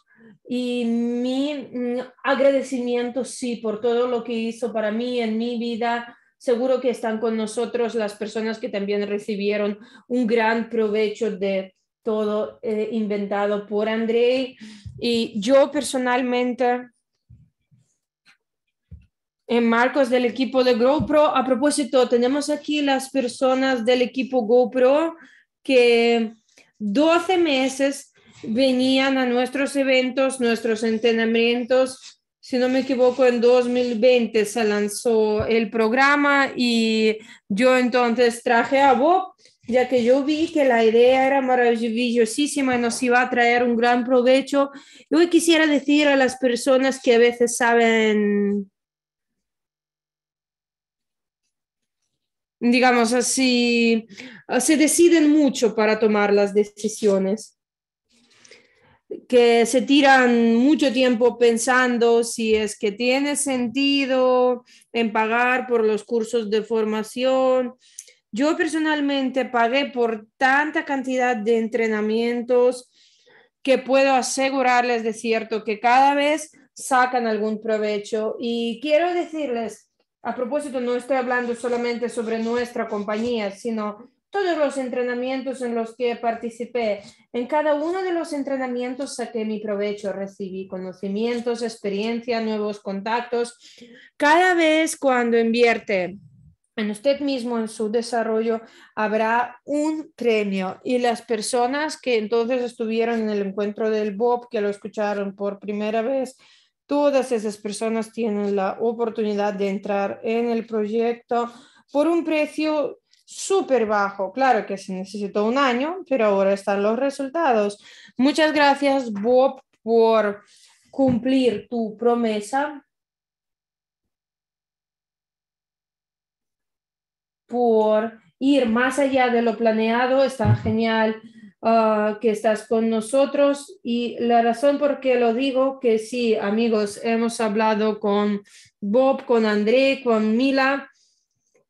y mi mm, agradecimiento, sí, por todo lo que hizo para mí en mi vida. Seguro que están con nosotros las personas que también recibieron un gran provecho de todo eh, inventado por André. Y yo personalmente eh, Marcos del equipo de GoPro. A propósito, tenemos aquí las personas del equipo GoPro que 12 meses venían a nuestros eventos, nuestros entrenamientos. Si no me equivoco, en 2020 se lanzó el programa y yo entonces traje a Bob, ya que yo vi que la idea era maravillosísima y nos iba a traer un gran provecho. hoy quisiera decir a las personas que a veces saben digamos así, se deciden mucho para tomar las decisiones, que se tiran mucho tiempo pensando si es que tiene sentido en pagar por los cursos de formación. Yo personalmente pagué por tanta cantidad de entrenamientos que puedo asegurarles de cierto que cada vez sacan algún provecho. Y quiero decirles, a propósito, no estoy hablando solamente sobre nuestra compañía, sino todos los entrenamientos en los que participé. En cada uno de los entrenamientos saqué mi provecho, recibí conocimientos, experiencia, nuevos contactos. Cada vez cuando invierte en usted mismo, en su desarrollo, habrá un premio y las personas que entonces estuvieron en el encuentro del Bob, que lo escucharon por primera vez, Todas esas personas tienen la oportunidad de entrar en el proyecto por un precio súper bajo. Claro que se necesitó un año, pero ahora están los resultados. Muchas gracias, Bob, por cumplir tu promesa. por ir más allá de lo planeado, está genial Ah, que estás con nosotros. Y la razón por qué lo digo, que sí, amigos, hemos hablado con Bob, con André, con Mila,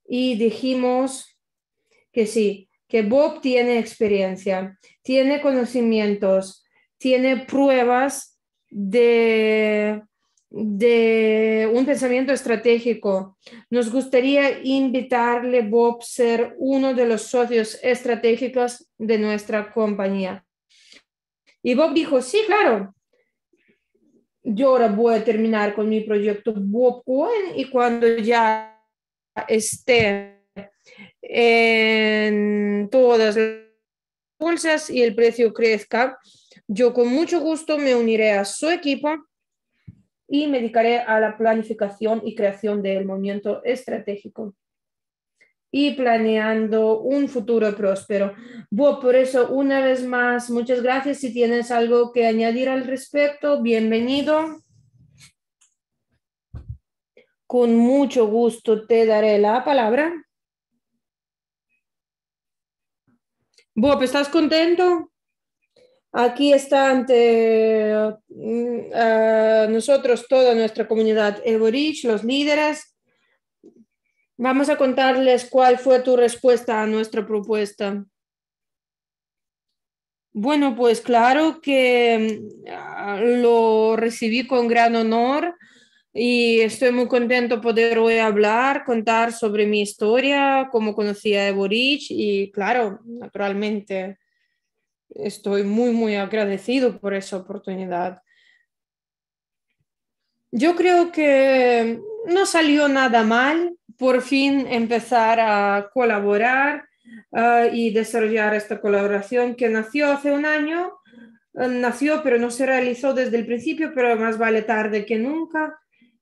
y dijimos que sí, que Bob tiene experiencia, tiene conocimientos, tiene pruebas de de un pensamiento estratégico. Nos gustaría invitarle Bob ser uno de los socios estratégicos de nuestra compañía. Y Bob dijo, sí, claro, yo ahora voy a terminar con mi proyecto Bob Cohen y cuando ya esté en todas las bolsas y el precio crezca, yo con mucho gusto me uniré a su equipo y me dedicaré a la planificación y creación del movimiento estratégico y planeando un futuro próspero. Bueno, por eso, una vez más, muchas gracias. Si tienes algo que añadir al respecto, bienvenido. Con mucho gusto te daré la palabra. Bob, ¿estás contento? Aquí está ante mm, nosotros toda nuestra comunidad Eborich, los líderes. Vamos a contarles cuál fue tu respuesta a nuestra propuesta. Bueno, pues claro que mm, lo recibí con gran honor y estoy muy contento poder hoy hablar, contar sobre mi historia, cómo conocí a Eborich y claro, naturalmente estoy muy, muy agradecido por esa oportunidad. Yo creo que no salió nada mal por fin empezar a colaborar eh, y desarrollar esta colaboración que nació hace un año, eh, nació pero no se realizó desde el principio, pero más vale tarde que nunca.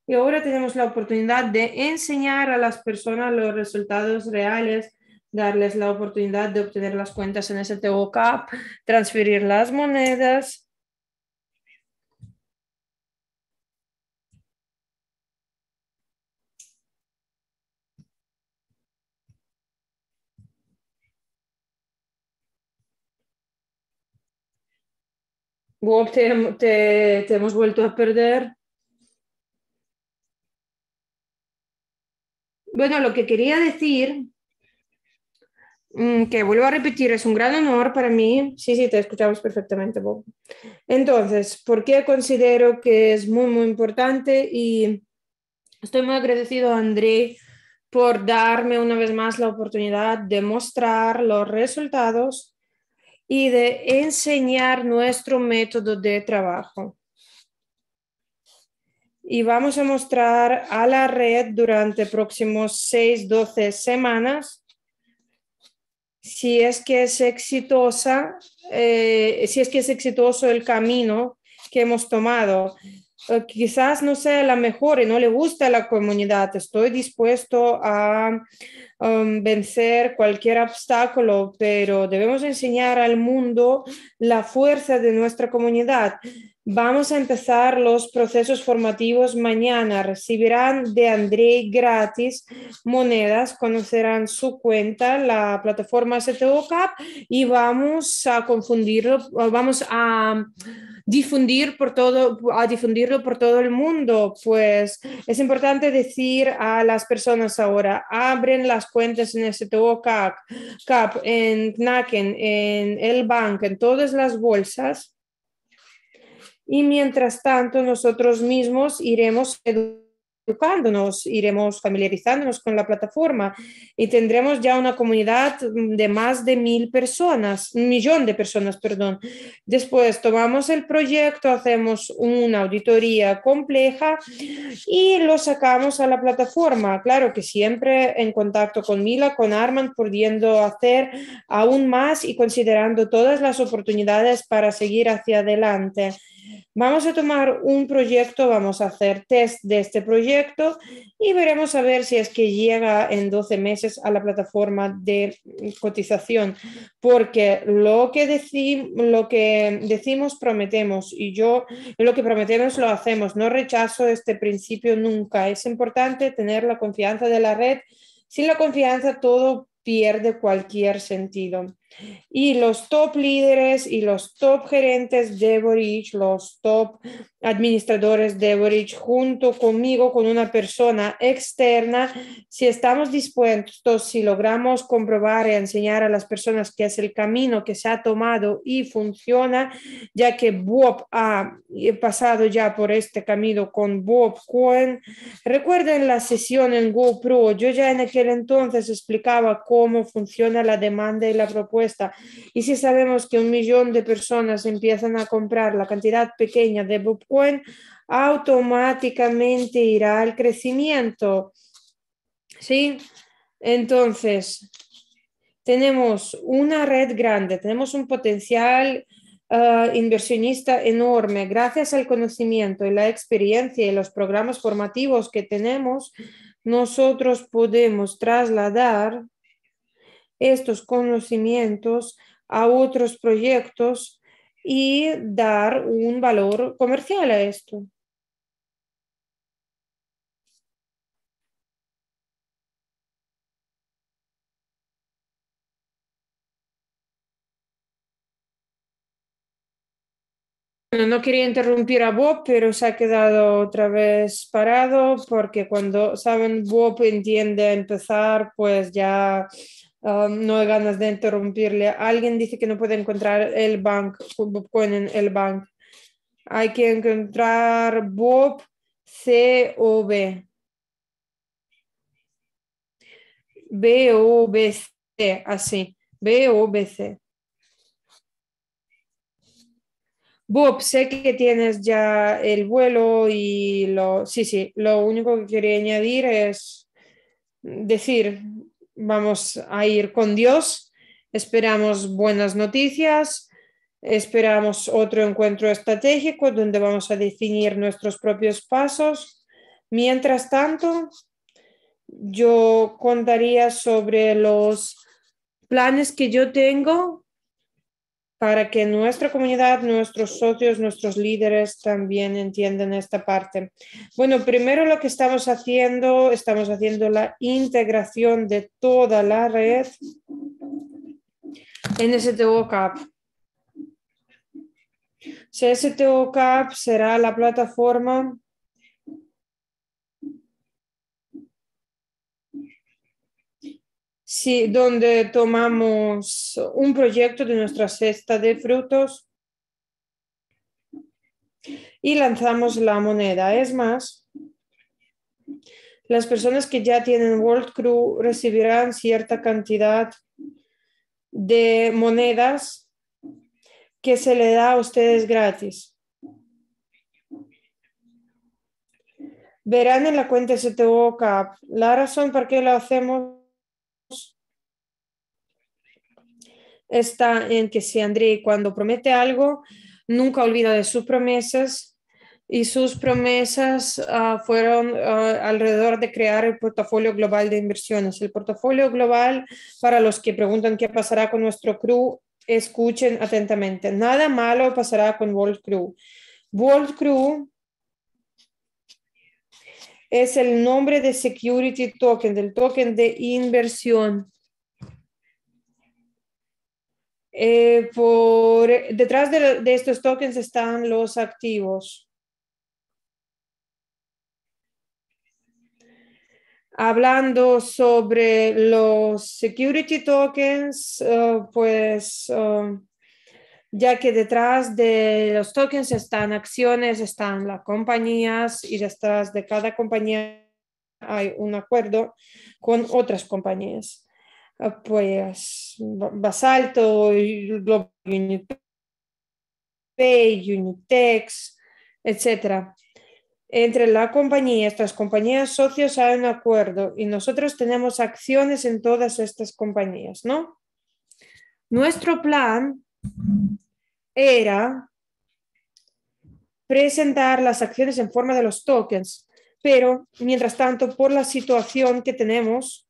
Y ahora tenemos la oportunidad de enseñar a las personas los resultados reales darles la oportunidad de obtener las cuentas en STO CAP, transferir las monedas. te hemos vuelto a perder. Bueno, lo que quería decir Mm, que vuelvo a repetir, es un gran honor para mí. Sí, sí, te escuchamos perfectamente, Bob. Entonces, ¿por qué considero que es muy, muy importante? Y estoy muy agradecido a André por darme una vez más la oportunidad de mostrar los resultados y de enseñar nuestro método de trabajo. Y vamos a mostrar a la red durante próximos 6-12 semanas si es que es exitosa, eh, si es que es exitoso el camino que hemos tomado. quizás no sea la mejor y no le gusta a la comunidad. Estoy dispuesto a um, vencer cualquier obstáculo, pero debemos enseñar al mundo la fuerza de nuestra comunidad. Vamos a empezar los procesos formativos mañana. Recibirán de André gratis monedas, conocerán su cuenta, la plataforma STO y vamos a difundir por todo, a difundirlo por todo el mundo. Pues es importante decir a las personas ahora, abren las cuentas en STO Cap, en Knacken, en el Bank, en todas las bolsas y mientras tanto nosotros mismos iremos educándonos, iremos familiarizándonos con la plataforma y tendremos ya una comunidad de más de mil personas, un millón de personas, perdón. Después tomamos el proyecto, hacemos una auditoría compleja y lo sacamos a la plataforma. Claro que siempre en contacto con Mila, con Arman, pudiendo hacer aún más y considerando todas las oportunidades para seguir hacia adelante. Vamos a tomar un proyecto, vamos a hacer test de este proyecto y veremos a ver si es que llega en 12 meses a la plataforma de cotización, porque lo que, decimos lo que decimos prometemos y yo lo que prometemos lo hacemos. No rechazo este principio nunca. Es importante tener la confianza de la red. Sin la confianza todo pierde cualquier sentido. Y los top líderes y los top gerentes de los top administradores de junto conmigo, con una persona externa, si estamos dispuestos, si logramos comprobar y enseñar a las personas que es el camino que se ha tomado y funciona, ya que Bob ha pasado ya por este camino con Bob Cohen. Recuerden la sesión en GoPro, yo ya en aquel entonces explicaba cómo funciona la demanda y la propuesta y si sabemos que un millón de personas empiezan a comprar la cantidad pequeña de Bitcoin, automáticamente irá al crecimiento. ¿Sí? Entonces, tenemos una red grande, tenemos un potencial eh, inversionista enorme. Gracias al conocimiento y la experiencia y los programas formativos que tenemos, nosotros podemos trasladar estos conocimientos a otros proyectos y dar un valor comercial a esto. Bueno, no quería interrumpir a Bob, pero se ha quedado otra vez parado porque cuando, saben, Bob entiende empezar, pues ya Um, no hay ganas de interrumpirle. Alguien dice que no puede encontrar el bank, en el bank. Hay que encontrar Bob C o B. B o B C, así. B o B C. Bob, sé que tienes ya el vuelo y lo. Sí, sí, lo único que quería añadir es decir vamos a ir con Dios, esperamos buenas noticias, esperamos otro encuentro estratégico donde vamos a definir nuestros propios pasos. Mientras tanto, yo contaría sobre los planes que yo tengo para que nuestra comunidad, nuestros socios, nuestros líderes también entiendan esta parte. Bueno, primero lo que estamos haciendo, estamos haciendo la integración de toda la red en STO CAP. CSTO CAP será la plataforma donde tomamos un proyecto de nuestra cesta de frutos y lanzamos la moneda. Es más, las personas que ya tienen World Crew recibirán cierta cantidad de monedas que se le da a ustedes gratis. Verán en la cuenta STO CAP. La razón por qué lo hacemos está en que si André cuando promete algo, nunca olvida de sus promesas y sus promesas ah, fueron ah, alrededor de crear el portafolio global de inversiones. El portafolio global, para los que preguntan qué pasará con nuestro crew, escuchen atentamente. Nada malo pasará con World Crew. World Crew es el nombre de security token, del token de inversión eh, por, detrás de, estos tokens están los activos. Hablando sobre los security tokens, eh, pues eh, ya que detrás de los tokens están acciones, están las compañías y detrás de cada compañía hay un acuerdo con otras compañías. Ah, pues Basalto, Unitex, etc. Entre la compañía estas compañías socios hay un acuerdo y nosotros tenemos acciones en todas estas compañías, ¿no? Nuestro plan era presentar las acciones en forma de los tokens, pero mientras tanto, por la situación que tenemos,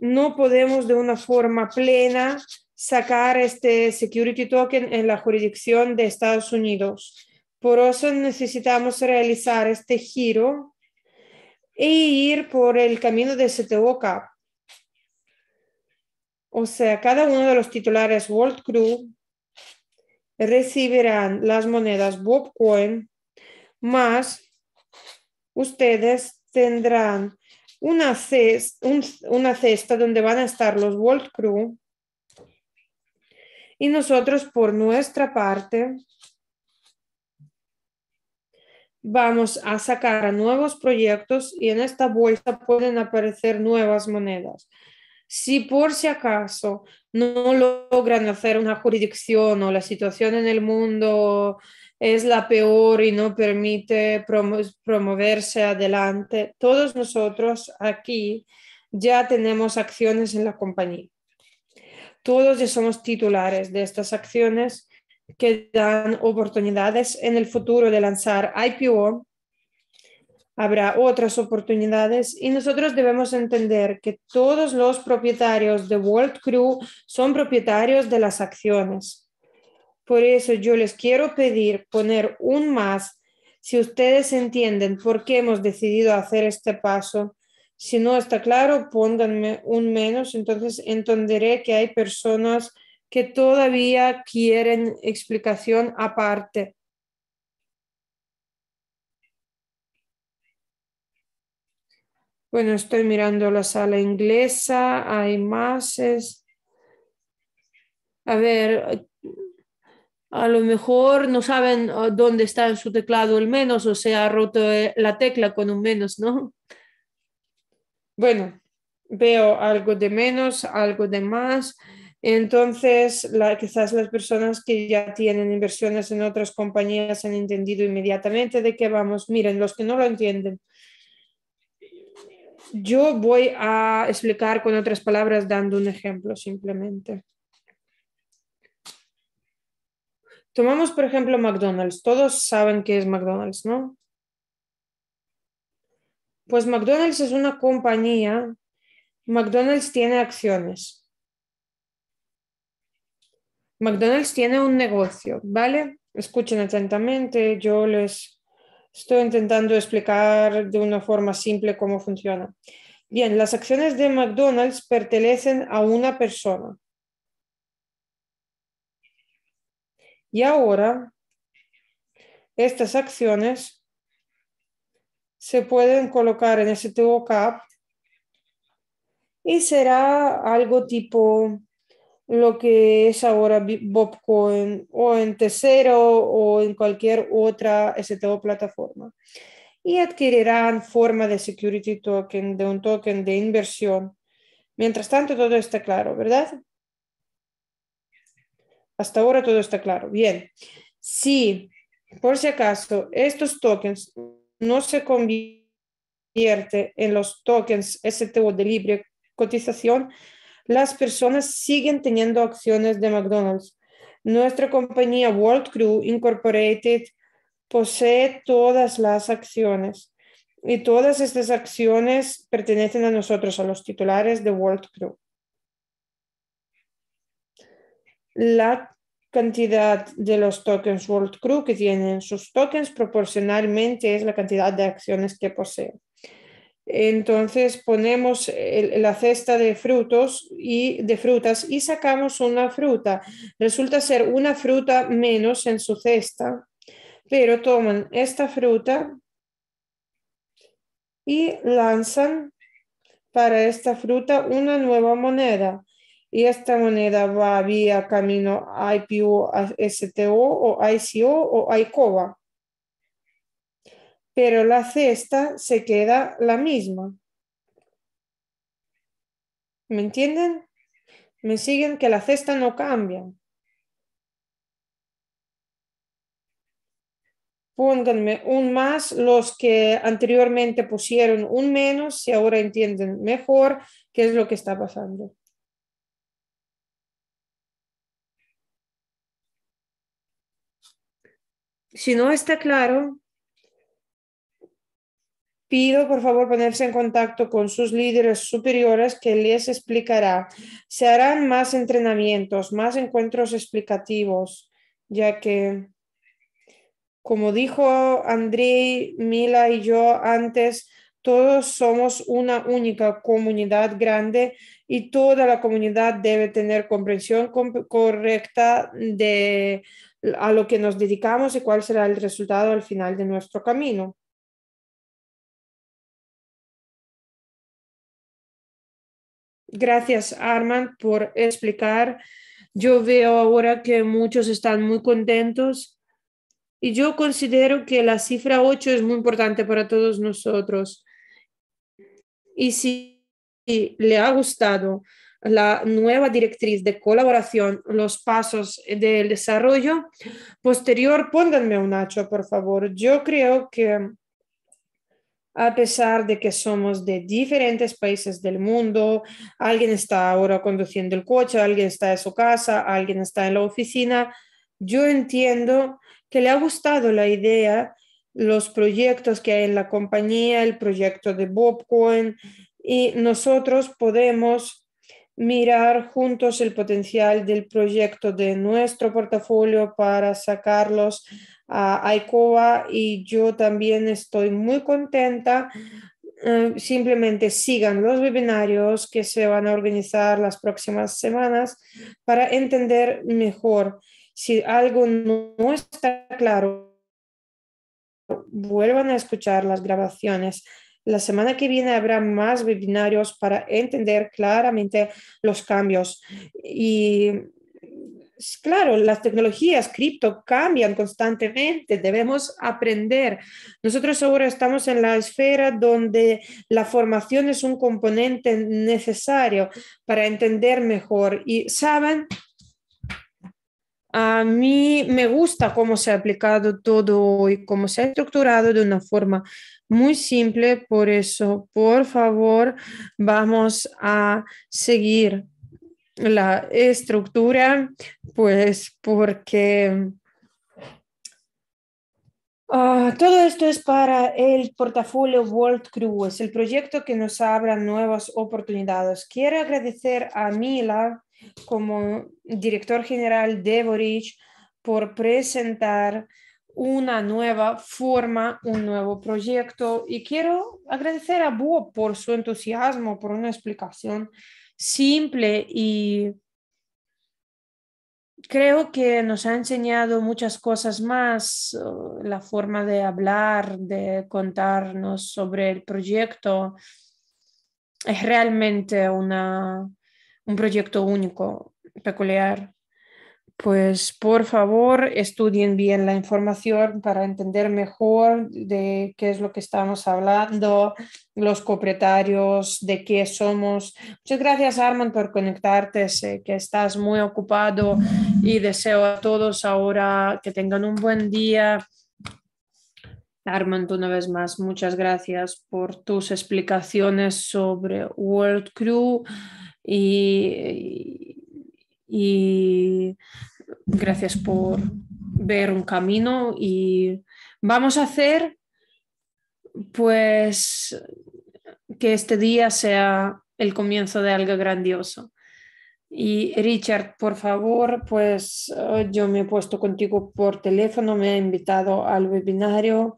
no podemos de una forma plena sacar este security token en la jurisdicción de Estados Unidos. Por eso necesitamos realizar este giro e ir por el camino de STOCAP. O sea, cada uno de los titulares World Crew recibirán las monedas Bobcoin más ustedes tendrán una cesta, una cesta donde van a estar los World Crew. Y nosotros por nuestra parte vamos a sacar nuevos proyectos y en esta bolsa pueden aparecer nuevas monedas. Si por si acaso no logran hacer una jurisdicción o la situación en el mundo es la peor y no permite promoverse adelante, todos nosotros aquí ya tenemos acciones en la compañía. Todos ya somos titulares de estas acciones que dan oportunidades en el futuro de lanzar IPO. Habrá otras oportunidades y nosotros debemos entender que todos los propietarios de World Crew son propietarios de las acciones por eso yo les quiero pedir poner un más si ustedes entienden por qué hemos decidido hacer este paso. Si no está claro, pónganme un menos, entonces entenderé que hay personas que todavía quieren explicación aparte. Bueno, estoy mirando la sala inglesa, hay más. A ver, a lo mejor no saben ah, dónde está en su teclado el menos o se ha roto eh, la tecla con un menos, ¿no? Bueno, veo algo de menos, algo de más. Entonces, quizás las personas que ya tienen inversiones en otras compañías han entendido inmediatamente de qué vamos. Miren, los que no lo entienden, yo voy a explicar con otras palabras dando un ejemplo simplemente. Tomamos, por ejemplo, McDonald's. Todos saben qué es McDonald's, ¿no? Pues McDonald's es una compañía. McDonald's tiene acciones. McDonald's tiene un negocio, ¿vale? Escuchen atentamente, yo les estoy intentando explicar de una forma simple cómo funciona. Bien, las acciones de McDonald's pertenecen a una persona. Y ahora, estas acciones se pueden colocar en STO CAP y será algo tipo lo que es ahora Bobcoin o en Tesero o en cualquier otra STO plataforma. Y adquirirán forma de security token, de un token de inversión. Mientras tanto, todo está claro, ¿verdad? Hasta ahora todo está claro. Bien, si por si acaso estos tokens no se convierten en los tokens STO de libre cotización, las personas siguen teniendo acciones de McDonald's. Nuestra compañía World Crew Incorporated posee todas las acciones y todas estas acciones pertenecen a nosotros, a los titulares de World Crew. la cantidad de los tokens World Crew que tienen sus tokens proporcionalmente es la cantidad de acciones que posee. Entonces ponemos la cesta de frutos y de frutas y sacamos una fruta. Resulta ser una fruta menos en su cesta, pero toman esta fruta y lanzan para esta fruta una nueva moneda y esta moneda va vía camino IPO, STO o ICO o ICOBA. Pero la cesta se queda la misma. ¿Me entienden? ¿Me siguen? Que la cesta no cambia. Pónganme un más los que anteriormente pusieron un menos, si ahora entienden mejor qué es lo que está pasando. Si no está claro, pido por favor ponerse en contacto con sus líderes superiores que les explicará. Se harán más entrenamientos, más encuentros explicativos, ya que, como dijo André, Mila y yo antes, todos somos una única comunidad grande y toda la comunidad debe tener comprensión correcta de a lo que nos dedicamos y cuál será el resultado al final de nuestro camino. Gracias, Armand, por explicar. Yo veo ahora que muchos están muy contentos y yo considero que la cifra 8 es muy importante para todos nosotros. Y si le ha gustado la nueva directriz de colaboración, los pasos eh, del desarrollo posterior. Pónganme un hacho, por favor. Yo creo que a pesar de que somos de diferentes países del mundo, alguien está ahora conduciendo el coche, alguien está en su casa, alguien está en la oficina, yo entiendo que le ha gustado la idea, los proyectos que hay en la compañía, el proyecto de Bobcoin, y nosotros podemos mirar juntos el potencial del proyecto de nuestro portafolio para sacarlos a ICOA y yo también estoy muy contenta. Eh, simplemente sigan los webinarios que se van a organizar las próximas semanas para entender mejor si algo no está claro. Vuelvan a escuchar las grabaciones. La semana que viene habrá más webinarios para entender claramente los cambios. Y claro, las tecnologías cripto cambian constantemente, debemos aprender. Nosotros ahora estamos en la esfera donde la formación es un componente necesario para entender mejor. Y saben, a mí me gusta cómo se ha aplicado todo y cómo se ha estructurado de una forma muy simple, por eso, por favor, vamos a seguir la estructura, pues porque ah, todo esto es para el portafolio World es el proyecto que nos abra nuevas oportunidades. Quiero agradecer a Mila como director general de Boric, por presentar una nueva forma, un nuevo proyecto. Y quiero agradecer a Bo por su entusiasmo, por una explicación simple y creo que nos ha enseñado muchas cosas más, uh, la forma de hablar, de contarnos sobre el proyecto. Es realmente una, un proyecto único, peculiar pues por favor estudien bien la información para entender mejor de qué es lo que estamos hablando, los propietarios, de qué somos. Muchas gracias Armand, por conectarte, sé que estás muy ocupado y deseo a todos ahora que tengan un buen día. Armand, una vez más, muchas gracias por tus explicaciones sobre World Crew y, y gracias por ver un camino y vamos a hacer pues que este día sea el comienzo de algo grandioso. Y Richard, por favor, pues eh, yo me he puesto contigo por teléfono, me he invitado al webinario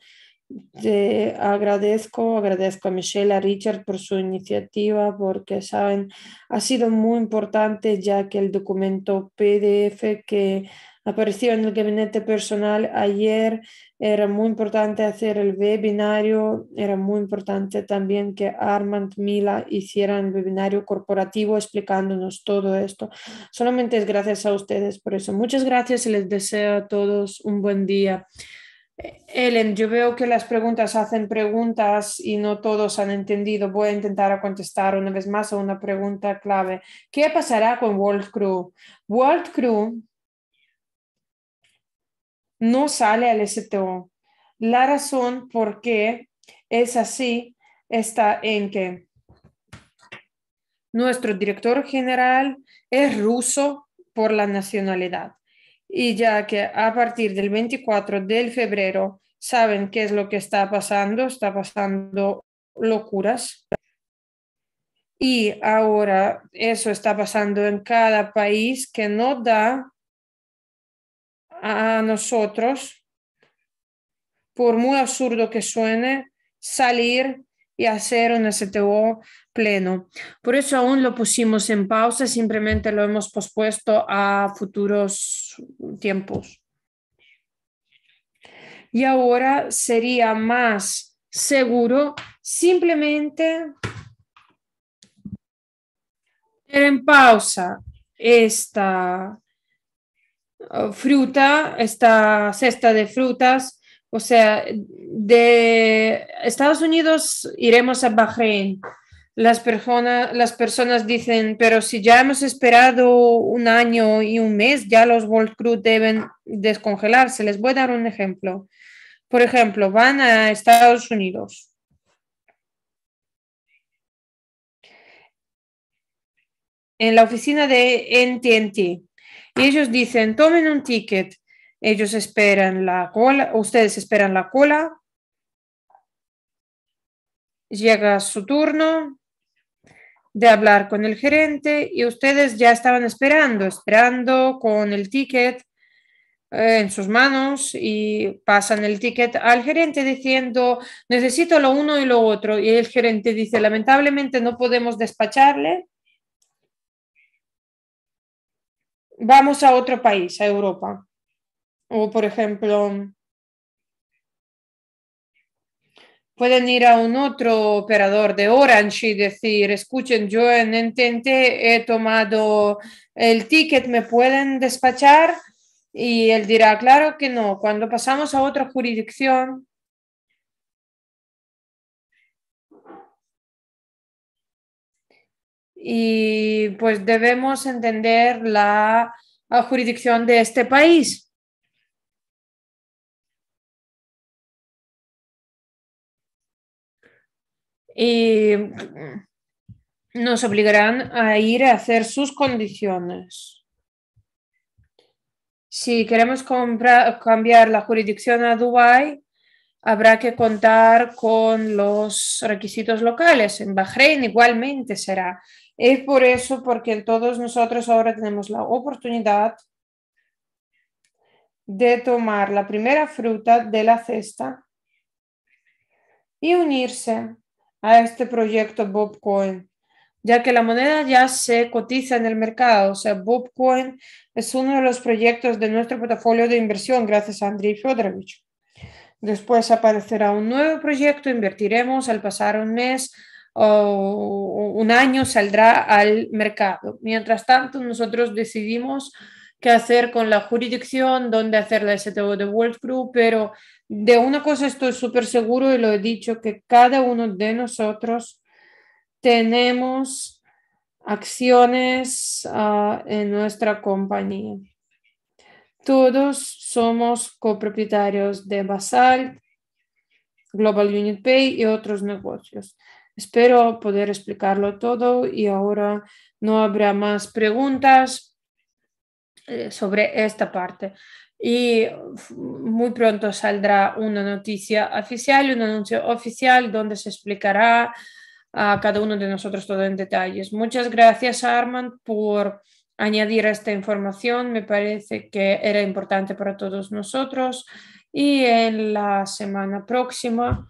te agradezco, agradezco a Michelle, a Richard por su iniciativa, porque saben, ha sido muy importante ya que el documento PDF que apareció en el gabinete personal ayer era muy importante hacer el webinario, era muy importante también que Armand Mila hiciera el webinario corporativo explicándonos todo esto. Solamente es gracias a ustedes por eso. Muchas gracias y les deseo a todos un buen día. Ellen, yo veo que las preguntas hacen preguntas y no todos han entendido. Voy a intentar contestar una vez más a una pregunta clave. ¿Qué pasará con World Crew? World Crew no sale al STO. La razón por qué es así está en que nuestro director general es ruso por la nacionalidad y ya que a partir del 24 de febrero saben qué es lo que está pasando, está pasando locuras. Y ahora eso está pasando en cada país que no da a nosotros, por muy absurdo que suene, salir y hacer un STO pleno. Por eso aún lo pusimos en pausa, simplemente lo hemos pospuesto a futuros tiempos. Y ahora sería más seguro simplemente tener en pausa esta uh, fruta, esta cesta de frutas o sea, de Estados Unidos iremos a Bahrein. Las, las personas dicen, pero si ya hemos esperado un año y un mes, ya los World Crew deben descongelarse. Les voy a dar un ejemplo. Por ejemplo, van a Estados Unidos. En la oficina de NTNT. Y ellos dicen, tomen un ticket ellos esperan la cola, ustedes esperan la cola. Llega su turno de hablar con el gerente y ustedes ya estaban esperando, esperando con el ticket eh, en sus manos y pasan el ticket al gerente diciendo necesito lo uno y lo otro y el gerente dice lamentablemente no podemos despacharle vamos a otro país a Europa o, por ejemplo, pueden ir a un otro operador de Orange y decir, escuchen, yo en Entente he tomado el ticket, ¿me pueden despachar? Y él dirá, claro que no, cuando pasamos a otra jurisdicción. Y pues debemos entender la jurisdicción de este país. Y nos obligarán a ir a hacer sus condiciones. Si queremos cambiar la jurisdicción a Dubái, habrá que contar con los requisitos locales. En Bahrein igualmente será. Es por eso porque todos nosotros ahora tenemos la oportunidad de tomar la primera fruta de la cesta y unirse a este proyecto Bobcoin, ya que la moneda ya se cotiza en el mercado. O sea, Bobcoin es uno de los proyectos de nuestro portafolio de inversión, gracias a Andriy Fyodorovich. Después aparecerá un nuevo proyecto, invertiremos al pasar un mes o un año saldrá al mercado. Mientras tanto, nosotros decidimos qué hacer con la jurisdicción, dónde hacer la STO de World Group, pero de una cosa estoy súper seguro y lo he dicho, que cada uno de nosotros tenemos acciones ah, en nuestra compañía. Todos somos copropietarios de Basalt, Global Unit Pay y otros negocios. Espero poder explicarlo todo y ahora no habrá más preguntas eh, sobre esta parte y muy pronto saldrá una noticia oficial, un anuncio oficial donde se explicará a cada uno de nosotros todo en detalles. Muchas gracias Armand por añadir esta información. Me parece que era importante para todos nosotros y en la semana próxima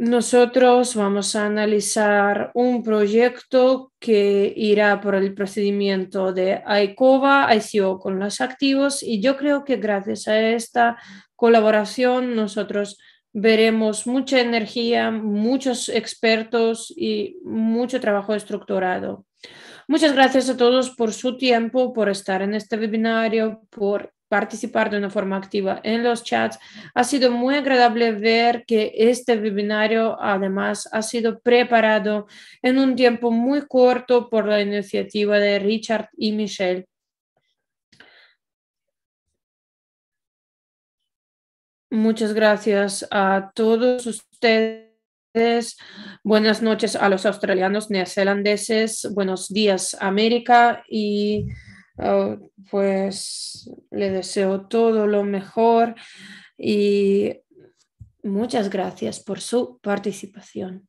nosotros vamos a analizar un proyecto que irá por el procedimiento de ICOVA, ICO con los activos, y yo creo que gracias a esta colaboración nosotros veremos mucha energía, muchos expertos y mucho trabajo estructurado. Muchas gracias a todos por su tiempo, por estar en este webinario, por participar de una forma activa en los chats. Ha sido muy agradable ver que este webinario además ha sido preparado en un tiempo muy corto por la iniciativa de Richard y Michelle. Muchas gracias a todos ustedes. Buenas noches a los australianos neozelandeses. Buenos días, América. Y Ah, pues le deseo todo lo mejor y muchas gracias por su participación.